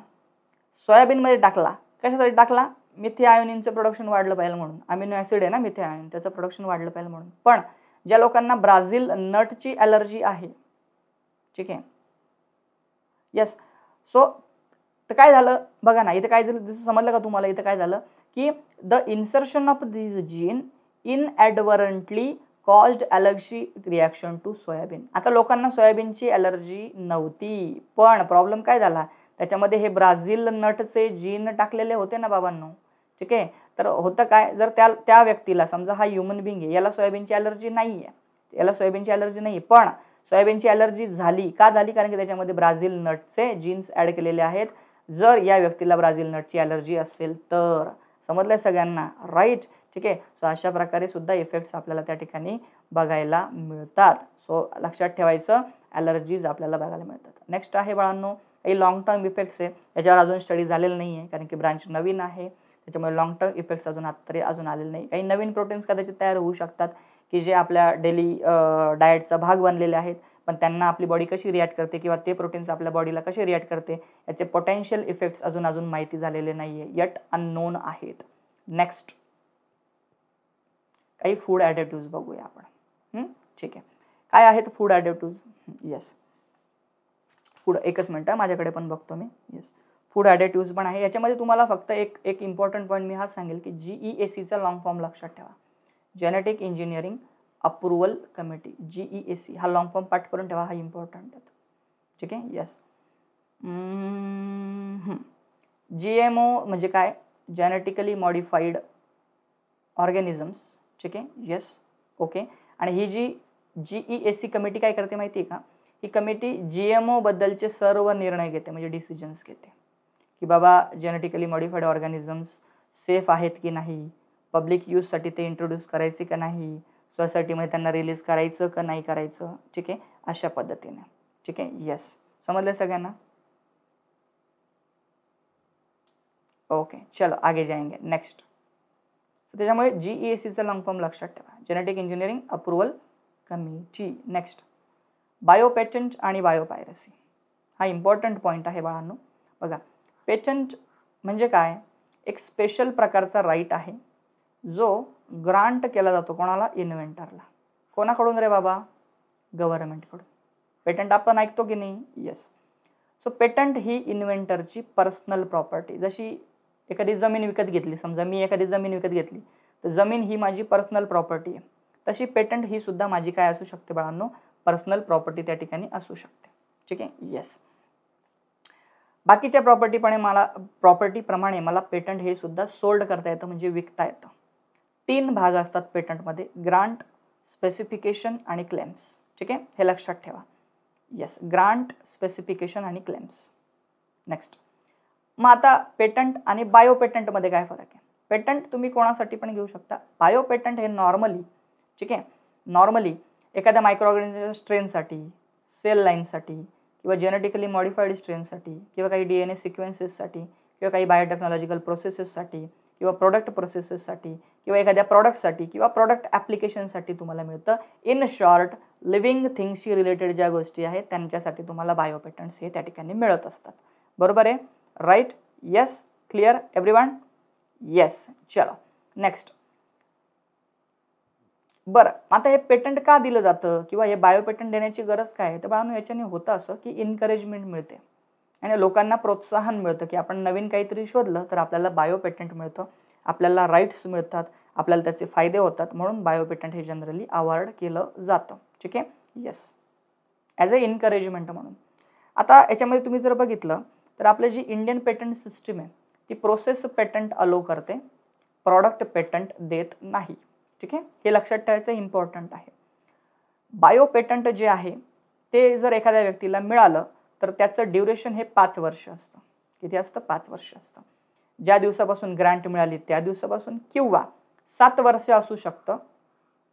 Speaker 1: सोयाबीनमध्ये टाकला कशासाठी टाकला मिथे आयोनिनचं प्रोडक्शन वाढलं पाहिजे म्हणून अमिनो ॲसिड आहे ना मिथे आयोनिन त्याचं प्रोडक्शन वाढलं पाहिजे म्हणून पण ज्या लोकांना ब्राझील नटची ॲलर्जी आहे ठीक आहे यस सो तर काय झालं बघा ना इथं काय झालं जसं समजलं का तुम्हाला इथं काय झालं की the insertion of this gene inadvertently caused allergy reaction to soybean आता लोकांना सोयाबीनची ॲलर्जी नव्हती पण प्रॉब्लेम काय झाला त्याच्यामध्ये हे ब्राझील नटचे जीन टाकलेले होते ना बाबांनो ठीक आहे तर होतं काय जर त्या त्या व्यक्तीला समजा हा ह्युमन बिंग आहे याला सोयाबीनची ॲलर्जी नाही आहे याला सोयाबीनची ॲलर्जी नाही पण सोयाबीनची ॲलर्जी झाली का झाली कारण की त्याच्यामध्ये ब्राझील नटचे जीन्स ॲड केलेले आहेत जर या व्यक्तीला ब्राझील नटची ॲलर्जी असेल तर समजलं आहे सगळ्यांना राईट ठीक आहे सो अशा प्रकारे सुद्धा इफेक्ट्स आपल्याला त्या ठिकाणी बघायला मिळतात सो लक्षात ठेवायचं ॲलर्जीज आपल्याला बघायला मिळतात नेक्स्ट आहे बाळांनो काही लाँग टर्म इफेक्ट्स आहे याच्यावर अजून स्टडी झालेलं नाही आहे कारण की ब्रांच नवीन आहे त्याच्यामुळे लाँग टर्म इफेक्ट्स अजून आत्ता तरी अजून आलेले नाही काही नवीन प्रोटीन्स कदाचित तयार होऊ शकतात की जे आपल्या डेली डाएटचा भाग बनलेले आहेत पण त्यांना आपली बॉडी कशी रिॲक्ट करते किंवा ते प्रोटीन्स आपल्या बॉडीला कसे रिॲक्ट करते याचे पोटेन्शियल इफेक्ट्स अजून अजून माहिती झालेले नाही आहे यट अननोन आहेत नेक्स्ट काही फूड ॲडेटिव्ज बघूया आपण ठीक आहे काय आहेत फूड ॲडेटिव्ज येस फूड एकच मिनटं माझ्याकडे पण बघतो मी येस फूड ॲडेटिव्ज पण आहे याच्यामध्ये तुम्हाला फक्त एक एक इम्पॉर्टंट पॉईंट मी हा सांगेल की जी ई ए सीचा लॉंग फॉर्म लक्षात ठेवा genetic engineering approval committee G E A C हा लॉंग फॉर्म पाठ करून ठेवा हा इम्पॉर्टंट आहे ठीक आहे येस जी एम ओ म्हणजे काय जेनेटिकली मॉडिफाईड ऑर्गॅनिझम्स ठीक आहे येस ओके आणि ही जी G E S C committee काय करते माहिती आहे का ही कमिटी जी एम ओबद्दलचे सर्व निर्णय घेते म्हणजे डिसिजन्स घेते की बाबा जेनेटिकली मॉडिफाईड ऑर्गॅनिझम्स सेफ आहेत की नाही पब्लिक यूजसाठी ते इंट्रोड्यूस करायचे का नाही सोसायटीमध्ये त्यांना रिलीज करायचं का नाही करायचं ठीक आहे अशा पद्धतीने ठीक आहे येस समजलं सगळ्यांना ओके चलो आगे जाएंगे नेक्स्ट सो त्याच्यामुळे जी ई एस सीचं लॉंग फॉर्म लक्षात ठेवा genetic engineering approval committee next bio आणि बायो हा इम्पॉर्टंट पॉईंट आहे बाळांनो बघा पेटंट म्हणजे काय एक स्पेशल प्रकारचा राईट आहे जो ग्रांट केला जातो कोणाला इन्व्हेंटरला कोणाकडून रे बाबा गव्हर्नमेंटकडून पेटंट आपण ऐकतो की नाही येस सो पेटंट ही इन्व्हेंटरची पर्सनल प्रॉपर्टी जशी एखादी जमीन विकत घेतली समजा मी एखादी जमीन विकत घेतली तर जमीन ही माझी पर्सनल प्रॉपर्टी आहे तशी पेटंट ही सुद्धा माझी काय असू शकते बाळांनो पर्सनल प्रॉपर्टी त्या ठिकाणी असू शकते ठीक आहे येस बाकीच्या प्रॉपर्टीपणे मला प्रॉपर्टीप्रमाणे मला पेटंट हे सुद्धा सोल्ड करता येतं म्हणजे विकता येतं तीन भाग असतात पेटंटमध्ये ग्रांट स्पेसिफिकेशन आणि क्लेम्स ठीक आहे हे लक्षात ठेवा येस ग्रांट स्पेसिफिकेशन आणि क्लेम्स नेक्स्ट मग आता पेटंट आणि बायो पेटंटमध्ये काय फरक आहे पेटंट तुम्ही कोणासाठी पण घेऊ शकता बायो पेटंट हे नॉर्मली ठीक आहे नॉर्मली एखाद्या मायक्रोऑर्गॅनिझमच्या स्ट्रेनसाठी सेल लाईनसाठी किंवा जेनेटिकली मॉडिफाईड स्ट्रेनसाठी किंवा काही डी एन ए सिक्वेन्सेससाठी किंवा काही बायोटेक्नॉलॉजिकल प्रोसेसेससाठी किंवा प्रॉडक्ट प्रोसेसेससाठी किंवा एखाद्या प्रॉडक्टसाठी किंवा प्रॉडक्ट ॲप्लिकेशनसाठी तुम्हाला मिळतं इन शॉर्ट लिव्हिंग थिंग्सशी रिलेटेड ज्या गोष्टी आहेत त्यांच्यासाठी तुम्हाला बायो हे त्या ठिकाणी मिळत असतात बरोबर आहे right yes clear every one yes चलो नेक्स्ट बरं आता हे पेटंट का दिलं जातं किंवा हे बायो पेटंट देण्याची गरज काय आहे तर बाळांनो याच्याने होतं असं की इन्करेजमेंट मिळते आणि लोकांना प्रोत्साहन मिळतं की आपण नवीन काहीतरी शोधलं तर आपल्याला बायो पेटंट मिळतं आपल्याला राईट्स मिळतात आपल्याला त्याचे फायदे होतात म्हणून बायो पेटंट हे जनरली अवॉर्ड केलं जातं ठीक आहे येस ॲज अ एनकरेजमेंट म्हणून आता याच्यामध्ये तुम्ही जर बघितलं तर आपलं जी इंडियन पेटंट सिस्टीम आहे ती प्रोसेस पेटंट अलो करते प्रॉडक्ट पेटंट देत नाही ठीक आहे हे लक्षात ठेवायचं इम्पॉर्टंट आहे बायो पेटंट जे आहे ते जर एखाद्या व्यक्तीला मिळालं तर त्याचं ड्युरेशन हे पाच वर्ष असतं किती असतं पाच वर्ष असतं ज्या दिवसापासून ग्रँट मिळाली त्या दिवसापासून किंवा सात वर्ष असू शकतं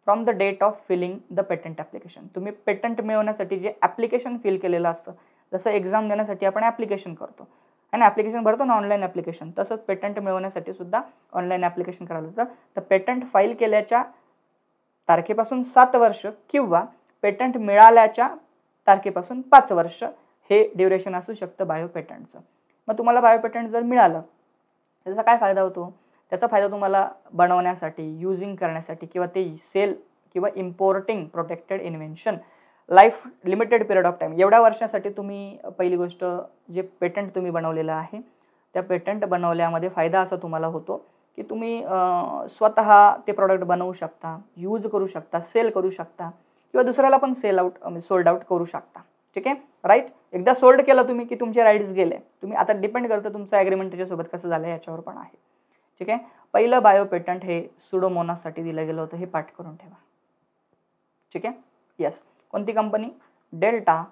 Speaker 1: from the date of filing the patent application तुम्ही पेटंट मिळवण्यासाठी जे ॲप्लिकेशन फिल केलेलं असतं जसं एक्झाम देण्यासाठी आपण ॲप्लिकेशन करतो आणि ॲप्लिकेशन भरतो ना ऑनलाईन ॲप्लिकेशन तसंच पेटंट मिळवण्यासाठी सुद्धा ऑनलाईन ॲप्लिकेशन करायला जातं तर पेटंट फाईल केल्याच्या तारखेपासून सात वर्ष किंवा पेटंट मिळाल्याच्या तारखेपासून पाच वर्ष हे ड्युरेशन असू शकतं बायो पेटंटचं मग तुम्हाला बायो पेटंट जर मिळालं त्याचा काय फायदा होतो त्याचा फायदा तुम्हाला बनवण्यासाठी युजिंग करण्यासाठी किंवा ते सेल किंवा importing protected invention life limited period of time एवढ्या वर्षासाठी तुम्ही पहिली गोष्ट जे पेटंट तुम्ही बनवलेलं आहे त्या पेटंट बनवल्यामध्ये फायदा असा तुम्हाला होतो की तुम्ही स्वतः ते प्रॉडक्ट बनवू शकता यूज करू शकता सेल करू शकता किंवा दुसऱ्याला पण सेल आउट सोल्ड आउट करू शकता ठीक आहे राईट एकदा सोल्ड केला तुम्ही की तुमचे राईट्स गेले तुम्ही आता डिपेंड करतं तुमचं ॲग्रीमेंट त्याच्यासोबत कसं झालं याच्यावर पण आहे ठीक आहे पहिलं बायो पेटंट हे सुडोमोनाससाठी दिलं गेलं होतं हे पाठ करून ठेवा ठीक आहे येस कोणती company Delta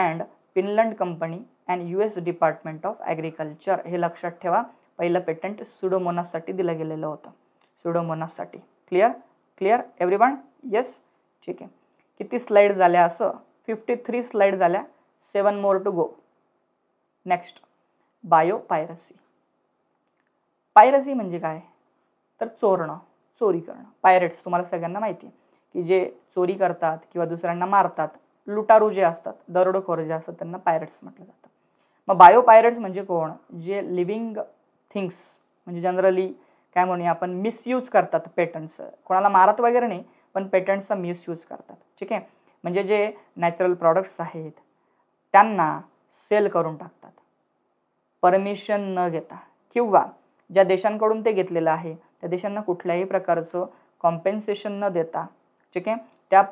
Speaker 1: and Finland company and U S department of agriculture हे लक्षात ठेवा पहिलं पेटंट सुडोमोनाससाठी दिलं गेलेलं होतं सुडोमोनाससाठी clear clear every one yes ठीक आहे किती स्लाईड झाल्या असं फिफ्टी थ्री स्लाईड झाल्या seven more to go next biopiracy piracy म्हणजे काय तर चोरणं चोरी करणं पायरेट्स तुम्हाला सगळ्यांना माहिती आहे की जे चोरी करतात किंवा दुसऱ्यांना मारतात लुटारू जे असतात दरोडेखोर जे असतात त्यांना पायरेट्स म्हटलं जातं मग बायो पायरेट्स म्हणजे कोण जे लिव्हिंग थिंग्स म्हणजे जनरली काय म्हणूया आपण मिसयूज करतात पेटंट्स कोणाला मारत वगैरे नाही पण पेटंट्सचा मिसयूज करतात ठीक आहे म्हणजे जे नॅचरल प्रॉडक्ट्स आहेत त्यांना सेल करून टाकतात परमिशन न घेता किंवा ज्या देशांकडून ते घेतलेलं आहे त्या देशांना कुठल्याही प्रकारचं कॉम्पेन्सेशन न देता ठीक आहे त्या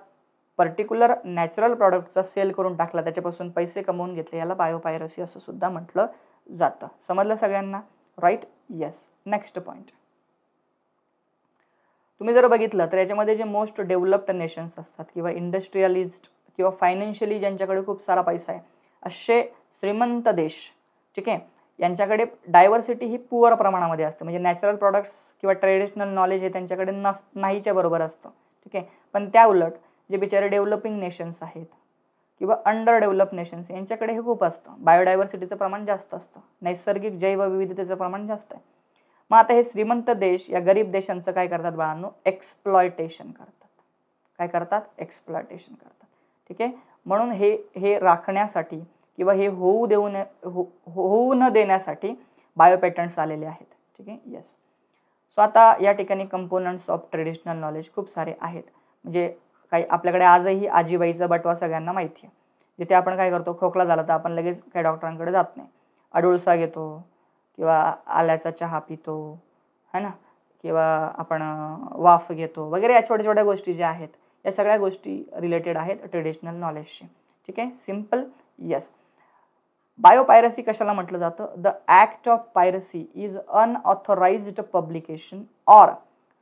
Speaker 1: पर्टिक्युलर नॅचरल प्रॉडक्टचा सेल करून टाकला त्याच्यापासून पैसे कमवून घेतले याला बायोपायरसी असं सुद्धा म्हटलं जातं समजलं सगळ्यांना राईट येस नेक्स्ट पॉईंट तुम्ही जर बघितलं तर याच्यामध्ये जे मोस्ट डेव्हलप्ड नेशन्स असतात किंवा इंडस्ट्रियलिस्ट किंवा फायनान्शियली ज्यांच्याकडे खूप सारा पैसा आहे असे श्रीमंत देश ठीक आहे यांच्याकडे डायव्हर्सिटी ही पुअर प्रमाणामध्ये असते म्हणजे नॅचरल प्रॉडक्ट्स किंवा ट्रेडिशनल नॉलेज हे त्यांच्याकडे नस नाहीच्या बरोबर असतं ठीक आहे पण त्या उलट जे बिचारे डेव्हलपिंग नेशन्स आहेत किंवा अंडर डेव्हलप नेशन्स यांच्याकडे हे खूप असतं बायोडायव्हर्सिटीचं प्रमाण जास्त असतं नैसर्गिक जैवविविधतेचं प्रमाण जास्त आहे मग आता हे श्रीमंत देश या गरीब देशांचं काय करतात बाळांनो एक्सप्लॉयटेशन करतात काय करतात एक्सप्लॉयटेशन करतात ठीक आहे म्हणून हे हे राखण्यासाठी किंवा हे होऊ देऊ न हो होऊ न देण्यासाठी बायो आलेले आहेत ठीक आहे येस सो आता या ठिकाणी कंपोनंट्स ऑफ ट्रेडिशनल नॉलेज खूप सारे आहेत म्हणजे काही आपल्याकडे आजही आजीबाईचा बटवा सगळ्यांना माहिती आहे जिथे आपण काय करतो खोकला झाला तर आपण लगेच काही डॉक्टरांकडे जात नाही अडुळसा घेतो किंवा आल्याचा चहा पितो है ना किंवा आपण वाफ घेतो वगैरे या छोट्या छोट्या गोष्टी ज्या आहेत या सगळ्या गोष्टी रिलेटेड आहेत ट्रेडिशनल नॉलेजशी ठीक आहे सिम्पल येस बायोपायरसी कशाला म्हटलं जातं the act of piracy is unauthorised publication or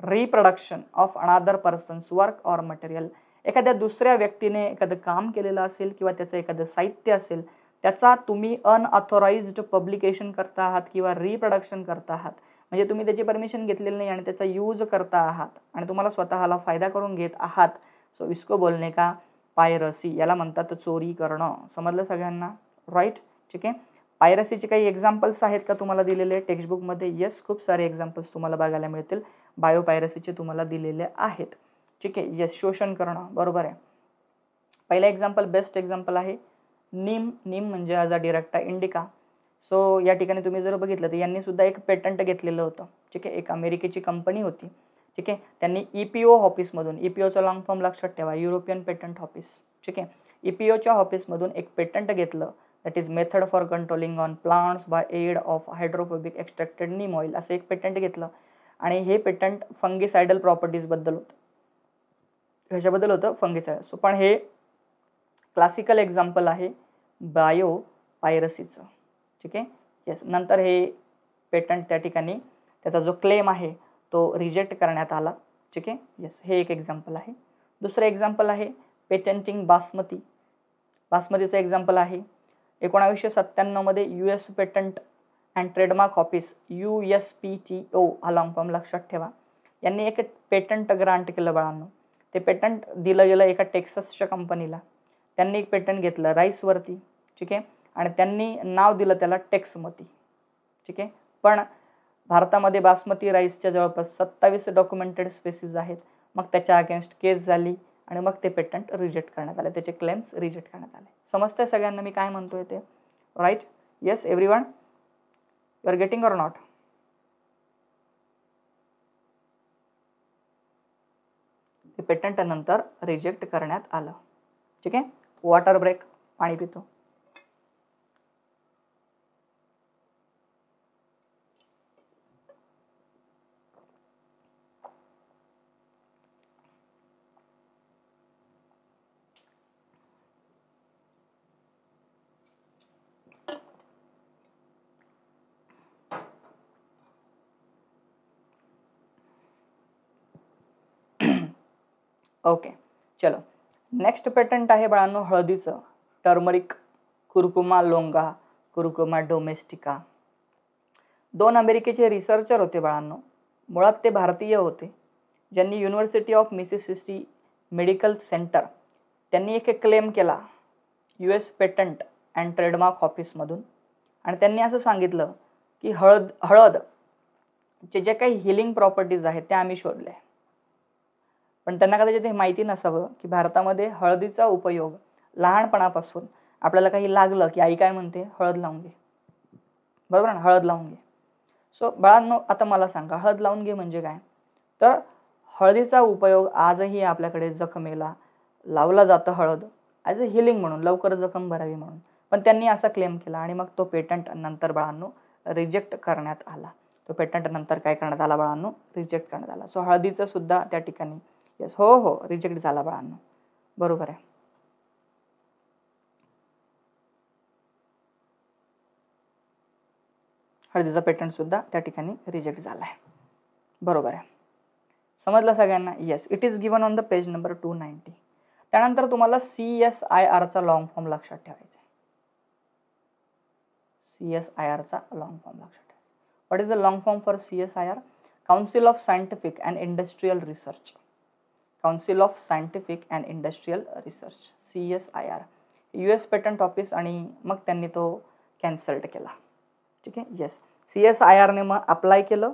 Speaker 1: reproduction of another person's work or material एखाद्या दुसऱ्या व्यक्तीने एखादं काम केलेलं असेल किंवा त्याचं एखादं साहित्य असेल त्याचा तुम्ही अनऑथोराइज्ड पब्लिकेशन करता आहात किंवा रिप्रोडक्शन करता आहात म्हणजे तुम्ही त्याची परमिशन घेतलेली नाही आणि त्याचा यूज करता आहात आणि तुम्हाला स्वतःला फायदा करून घेत आहात सो इसको बोलणे का पायरसी याला म्हणतात चोरी करणं समजलं सगळ्यांना राईट ठीक आहे पायरसीचे काही एक्झाम्पल्स आहेत का तुम्हाला दिलेले टेक्स्टबुकमध्ये येस खूप सारे एक्झाम्पल्स तुम्हाला बघायला मिळतील बायो पायरसीचे तुम्हाला दिलेले आहेत ठीक आहे येस शोषण करणं बरोबर आहे पहिला एक्झाम्पल बेस्ट एक्झाम्पल आहे नीम नीम म्हणजे आज अ डिरेक्टा इंडिका सो या ठिकाणी तुम्ही जर बघितलं तर यांनी सुद्धा एक पेटंट घेतलेलं होतं ठीक आहे एक अमेरिकेची कंपनी होती ठीक आहे त्यांनी ई पी ओ ऑफिसमधून ई पी ओचा लॉंग फॉर्म लक्षात ठेवा युरोपियन पेटंट ऑफिस ठीक आहे ई e पी ओच्या ऑफिसमधून एक पेटंट घेतलं that is method for controlling on plants by aid of hydrophobic extracted neem oil असं एक पेटंट घेतलं आणि हे पेटंट फंगिसायडल प्रॉपर्टीजबद्दल होतं कशाबद्दल होतं फंगिसायड सो पण हे क्लासिकल एक्झाम्पल आहे बायो पायरसीचं ठीक आहे येस नंतर हे पेटंट त्या ठिकाणी त्याचा जो क्लेम आहे तो रिजेक्ट करण्यात आला ठीक आहे येस हे एक एक्झाम्पल आहे दुसरं एक्झाम्पल आहे पेटंटिंग बासमती बासमतीचं एक्झाम्पल आहे एकोणावीसशे सत्त्याण्णवमध्ये U S patent and trademark office U S P T O हा फॉर्म लक्षात ठेवा यांनी एक पेटंट ग्रांट केलं बाळांनो ते पेटंट दिलं गेलं एका टेक्ससच्या कंपनीला त्यांनी एक पेटंट घेतलं राईसवरती ठीक आहे आणि त्यांनी नाव दिलं त्याला टेक्समती ठीक आहे पण भारतामध्ये बासमती राईसच्या जवळपास सत्तावीस डॉक्युमेंटेड स्पेसीज आहेत मग त्याच्या अगेन्स्ट केस झाली आणि मग ते पेटंट रिजेक्ट करण्यात आले त्याचे क्लेम्स रिजेक्ट करण्यात आले समजते सगळ्यांना मी काय म्हणतो आहे ते right yes every one you are getting or not ते पेटंट नंतर रिजेक्ट करण्यात आलं ठीक आहे वॉटर ब्रेक पाणी पितो ओके चलो नेक्स्ट पेटंट आहे बाळांनो हळदीचं turmeric curcuma longa curcuma domestica दोन अमेरिकेचे रिसर्चर होते बाळांनो मुळात ते भारतीय होते ज्यांनी university of Mississippi medical centre त्यांनी एक क्लेम केला U S patent and trademark ऑफिसमधून आणि त्यांनी असं सांगितलं की हळद हळद चे जे काही हिलिंग प्रॉपर्टीज आहेत त्या आम्ही शोधल्या पण त्यांना कदाचित हे माहिती नसावं की भारतामध्ये हळदीचा उपयोग लहानपणापासून आपल्याला काही लागलं की आई काय म्हणते हळद लावून घे बरोबर ना हळद लावून घे सो बाळांनो आता मला सांगा हळद लावून घे म्हणजे काय तर हळदीचा उपयोग आजही आपल्याकडे जखमेला लावला जातं हळद ॲज अ हिलिंग म्हणून लवकर जखम भरावी म्हणून पण त्यांनी असा क्लेम केला आणि मग तो पेटंट नंतर बाळांनो रिजेक्ट करण्यात आला तो पेटंट नंतर काय करण्यात आला बाळांनो रिजेक्ट करण्यात आला सो हळदीचं सुद्धा त्या ठिकाणी येस हो हो रिजेक्ट झाला बाळांनो बरोबर आहे हळदीचा पेटंटसुद्धा त्या ठिकाणी रिजेक्ट झाला आहे बरोबर आहे समजलं सगळ्यांना yes it is given on the page number two ninety त्यानंतर तुम्हाला सी एस आय आरचा लॉंग फॉर्म लक्षात ठेवायचा आहे सी एस आय आरचा लॉंग फॉर्म लक्षात ठेवायचा what is the long form for C S I R council of scientific and industrial research council of scientific and industrial research C S I R U S patent office आणि मग त्यांनी तो कॅन्सल्ट केला ठीक आहे येस सी एस आय आरने मग अप्लाय केलं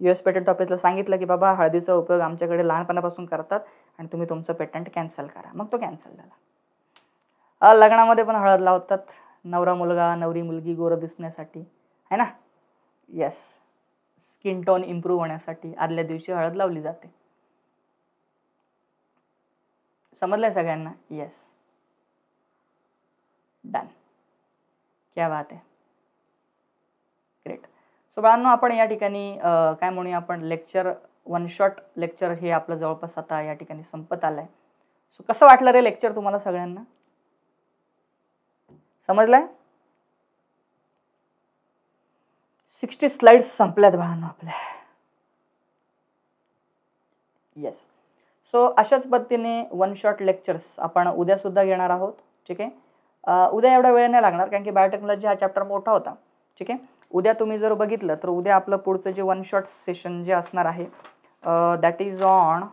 Speaker 1: यू एस पेटंट ऑफिसला सांगितलं की बाबा हळदीचा उपयोग आमच्याकडे लहानपणापासून करतात आणि तुम्ही तुमचं पेटंट कॅन्सल करा मग तो कॅन्सल झाला लग्नामध्ये पण हळद लावतात नवरा मुलगा नवरी मुलगी गोरं दिसण्यासाठी आहे ना येस स्किन टोन इम्प्रूव्ह होण्यासाठी आदल्या दिवशी हळद लावली जाते समजलंय सगळ्यांना येस डन क्या बात आहे ग्रेट सो बाळांनो आपण या ठिकाणी काय म्हणूया आपण लेक्चर वन शॉट लेक्चर हे आपलं जवळपास आता या ठिकाणी संपत आलं सो कसं वाटलं रे लेक्चर तुम्हाला सगळ्यांना समजलंय सिक्स्टी स्लाइड्स संपल्यात बाळांना आपल्या येस सो अशाच पद्धतीने वन शॉट लेक्चर्स आपण उद्यासुद्धा घेणार आहोत ठीक आहे उद्या एवढा वेळ नाही लागणार कारण की बायोटेक्नॉलॉजी हा चॅप्टर मोठा होता ठीक आहे उद्या तुम्ही जर बघितलं तर उद्या आपलं पुढचं जे वन शॉट सेशन जे असणार आहे that is on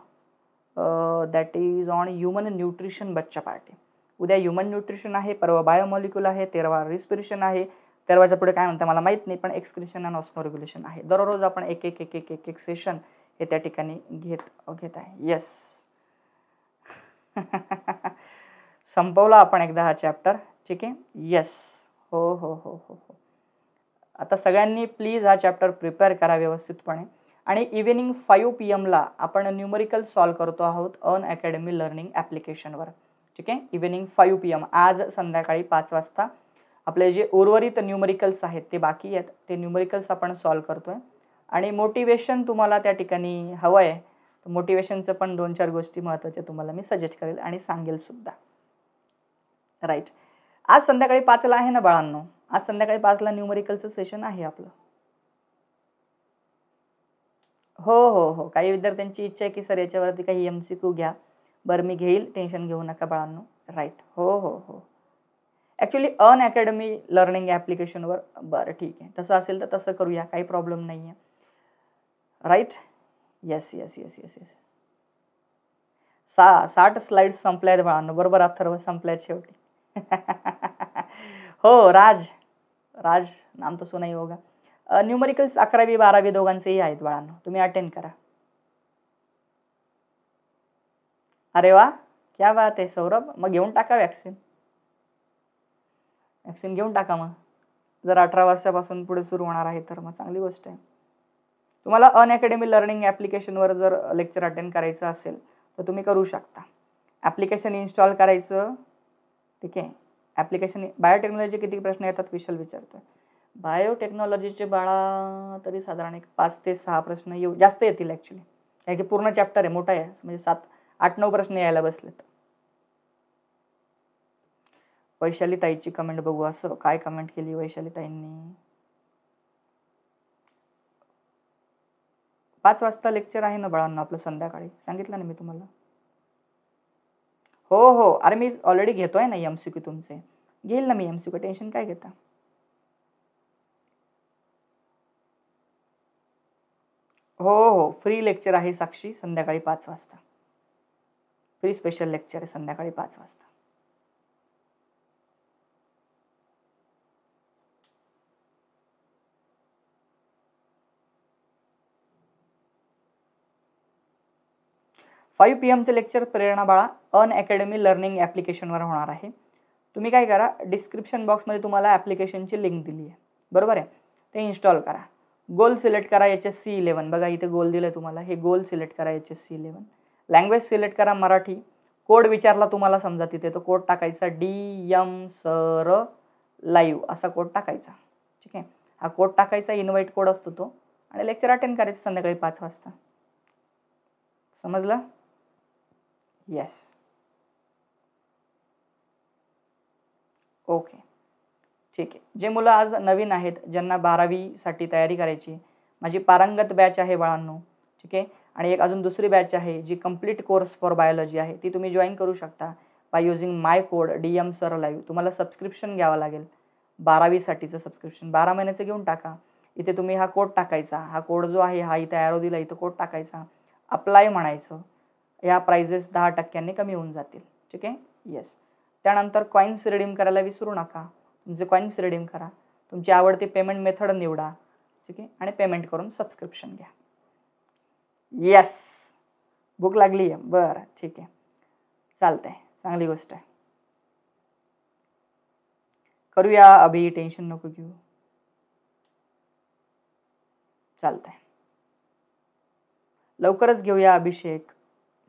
Speaker 1: that is on human nutrition बच्चा पार्टी उद्या ह्युमन न्यूट्रिशन आहे परवा बायोमॉलिक्युल आहे तेरवा रिस्पिरेशन आहे तेरवाच्या पुढे काय म्हणतं मला माहीत नाही पण एक्सक्रिशन अँड ऑस्मोरेग्युलेशन आहे दररोज आपण एक एक एक एक एक एक सेशन हे त्या ठिकाणी घेत घेत आहे येस संपवला आपण एकदा हा चॅप्टर ठीक आहे येस हो हो हो हो हो आता सगळ्यांनी प्लीज हा चॅप्टर प्रिपेअर करा व्यवस्थितपणे आणि इव्हिनिंग फाईव्ह पी एमला आपण न्यूमरिकल सॉल्व करतो आहोत अन अकॅडमी लर्निंग ॲप्लिकेशनवर ठीक आहे इव्हिनिंग फाईव्ह पी एम आज संध्याकाळी पाच वाजता आपले जे उर्वरित न्यूमरिकल्स आहेत ते बाकी आहेत ते न्यूमरिकल्स आपण सॉल्व करतो आहे आणि मोटिवेशन तुम्हाला त्या ठिकाणी हवं आहे तर मोटिवेशनचं पण दोन चार गोष्टी महत्त्वाच्या तुम्हाला मी सजेस्ट करेल आणि सांगेल सुद्धा राईट आज संध्याकाळी पाचला आहे ना बाळांनो आज संध्याकाळी पाचला न्यूमरिकलचं सेशन आहे आपलं हो हो हो काही विद्यार्थ्यांची इच्छा आहे की सर याच्यावरती काही एम सी क्यू घ्या बरं मी घेईल टेन्शन घेऊ नका बाळांनो राईट हो हो हो ॲक्च्युली अन अकॅडमी लर्निंग ॲप्लिकेशनवर बरं ठीक आहे तसं असेल तर तसं करूया काही प्रॉब्लेम नाही आहे right yes yes yes yes yes सा साठ स्लाइड संपल्या आहेत बाळांनो बरोबर अथर्व संपल्यात शेवटी हो राज राज नाम तर सुनाई होगा न्यूमरिकल्स अकरावी बारावी दोघांचेही आहेत बाळांनो तुम्ही अटेंड करा अरे वा क्या बात आहे सौरभ मग घेऊन टाका वॅक्सिन वॅक्सिन घेऊन टाका मग जर अठरा वर्षापासून पुढे सुरू होणार आहे तर मग चांगली गोष्ट आहे तुम्हाला अन लर्निंग ॲप्लिकेशनवर जर लेक्चर अटेंड करायचं असेल तर तुम्ही करू शकता ॲप्लिकेशन इन्स्टॉल करायचं ठीक आहे ॲप्लिकेशन बायोटेक्नॉलॉजी किती प्रश्न येतात विशाल विचारतो बायोटेक्नॉलॉजीचे बाळा तरी साधारण एक पाच ते सहा प्रश्न येऊ जास्त येतील ॲक्च्युली कारण की पूर्ण चॅप्टर आहे मोठा आहे म्हणजे सात आठ नऊ प्रश्न यायला बसलेत वैशाली ताईची कमेंट बघू असं काय कमेंट केली वैशाली ताईंनी पाच वाजता लेक्चर आहे ना बाळांना आपलं संध्याकाळी सांगितलं ना मी तुम्हाला हो हो अरे मी ऑलरेडी घेतो आहे ना एम सी क्यू तुमचे घेईल ना मी एम सी क्यू टेन्शन काय घेता हो हो फ्री लेक्चर आहे साक्षी संध्याकाळी पाच वाजता फ्री स्पेशल लेक्चर आहे संध्याकाळी पाच वाजता फाईव्ह पी एमचं लेक्चर प्रेरणा बाळा अन अकॅडमी लर्निंग ॲप्लिकेशनवर होणार आहे तुम्ही काय करा डिस्क्रिप्शन बॉक्समध्ये तुम्हाला ॲप्लिकेशनची लिंक दिली आहे बरोबर आहे ते इन्स्टॉल करा गोल सिलेक्ट करा एच एस सी इलेवन बघा इथे गोल दिलं तुम्हाला हे गोल सिलेक्ट करा H S C eleven language select करा मराठी कोड विचारला तुम्हाला समजा तिथे तो कोड टाकायचा डी यम सर लाईव्ह असा कोड टाकायचा ठीक आहे हा कोड टाकायचा इन्व्हाइट कोड असतो तो आणि लेक्चर अटेंड करायचं संध्याकाळी पाच वाजता समजलं Yes. ओके ठीक आहे जे मुलं आज नवीन आहेत ज्यांना बारावीसाठी तयारी करायची माझी पारंगत बॅच आहे बाळांनो ठीक आहे आणि एक अजून दुसरी बॅच आहे जी कम्प्लीट कोर्स फॉर बायोलॉजी आहे ती तुम्ही जॉईन करू शकता by using my code D M sir live तुम्हाला सबस्क्रिप्शन घ्यावं लागेल बारावीसाठीचं सबस्क्रिप्शन बारा महिन्याचं घेऊन टाका इथे तुम्ही हा कोड टाकायचा हा कोड जो आहे हा इथे ॲरो दिला इथं कोड टाकायचा अप्लाय म्हणायचं या प्राइजेस दहा टक्क्यांनी कमी होऊन जातील ठीक आहे येस त्यानंतर कॉईन्स रिडीम करायला विसरू नका तुमचे कॉईन्स रिडीम करा तुमची आवडती पेमेंट मेथड निवडा ठीक आहे आणि पेमेंट करून सबस्क्रिप्शन घ्या येस भूक लागली आहे बरं ठीक आहे चालतं आहे चांगली गोष्ट आहे करूया अभि टेन्शन नको घेऊ चालतंय लवकरच घेऊया अभिषेक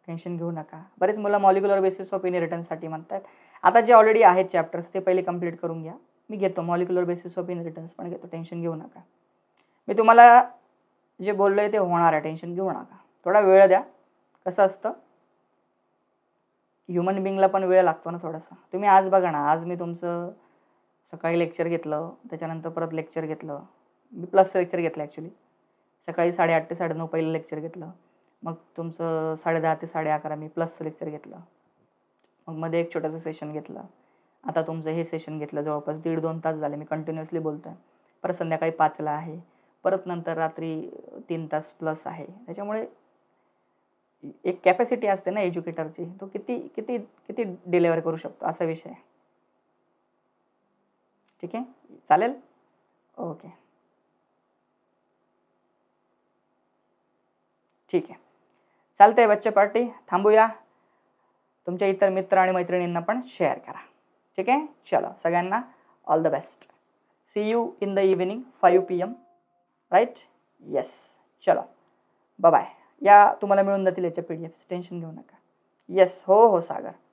Speaker 1: टेन्शन घेऊ नका बरेच मुलं मॉलिक्युलर बेसिस ऑफ इनहेरिटन्ससाठी म्हणतात आता जे ऑलरेडी आहेत चॅप्टर्स ते पहिले कंप्लीट करून घ्या मी घेतो मॉलिक्युलर बेसिस ऑफ इनहेरिटन्स पण घेतो टेन्शन घेऊ नका मी तुम्हाला जे बोललो आहे ते होणार आहे टेन्शन घेऊ नका थोडा वेळ द्या कसं असतं ह्युमन बिंगला पण वेळ लागतो ना थोडासा तुम्ही आज बघा ना आज मी तुमचं सकाळी लेक्चर घेतलं त्याच्यानंतर परत लेक्चर घेतलं मी प्लस लेक्चर घेतलं ॲक्च्युली सकाळी साडेआठ ते साडेनऊ पहिलं लेक्चर घेतलं मग तुमचं साडेदहा ते साडे अकरा मी प्लस लेक्चर घेतलं मग मध्ये एक छोटंसं सेशन घेतलं आता तुमचं हे सेशन घेतलं जवळपास दीड दोन तास झाले मी कंटिन्युअसली बोलतो आहे परत संध्याकाळी पाचला आहे परत नंतर रात्री तीन तास प्लस आहे त्याच्यामुळे एक कॅपॅसिटी असते ना एज्युकेटरची तो किती किती किती डिलेवर करू शकतो असा विषय ठीक आहे चालेल ओके ठीक आहे चालते बच्चे पार्टी थांबूया तुमच्या इतर मित्र आणि मैत्रिणींना पण शेअर करा ठीक आहे चलो सगळ्यांना all the best see you in the evening five P M right yes चलो बाय या तुम्हाला मिळून जातील याच्या पी डी एफ टेन्शन घेऊ नका येस हो हो सागर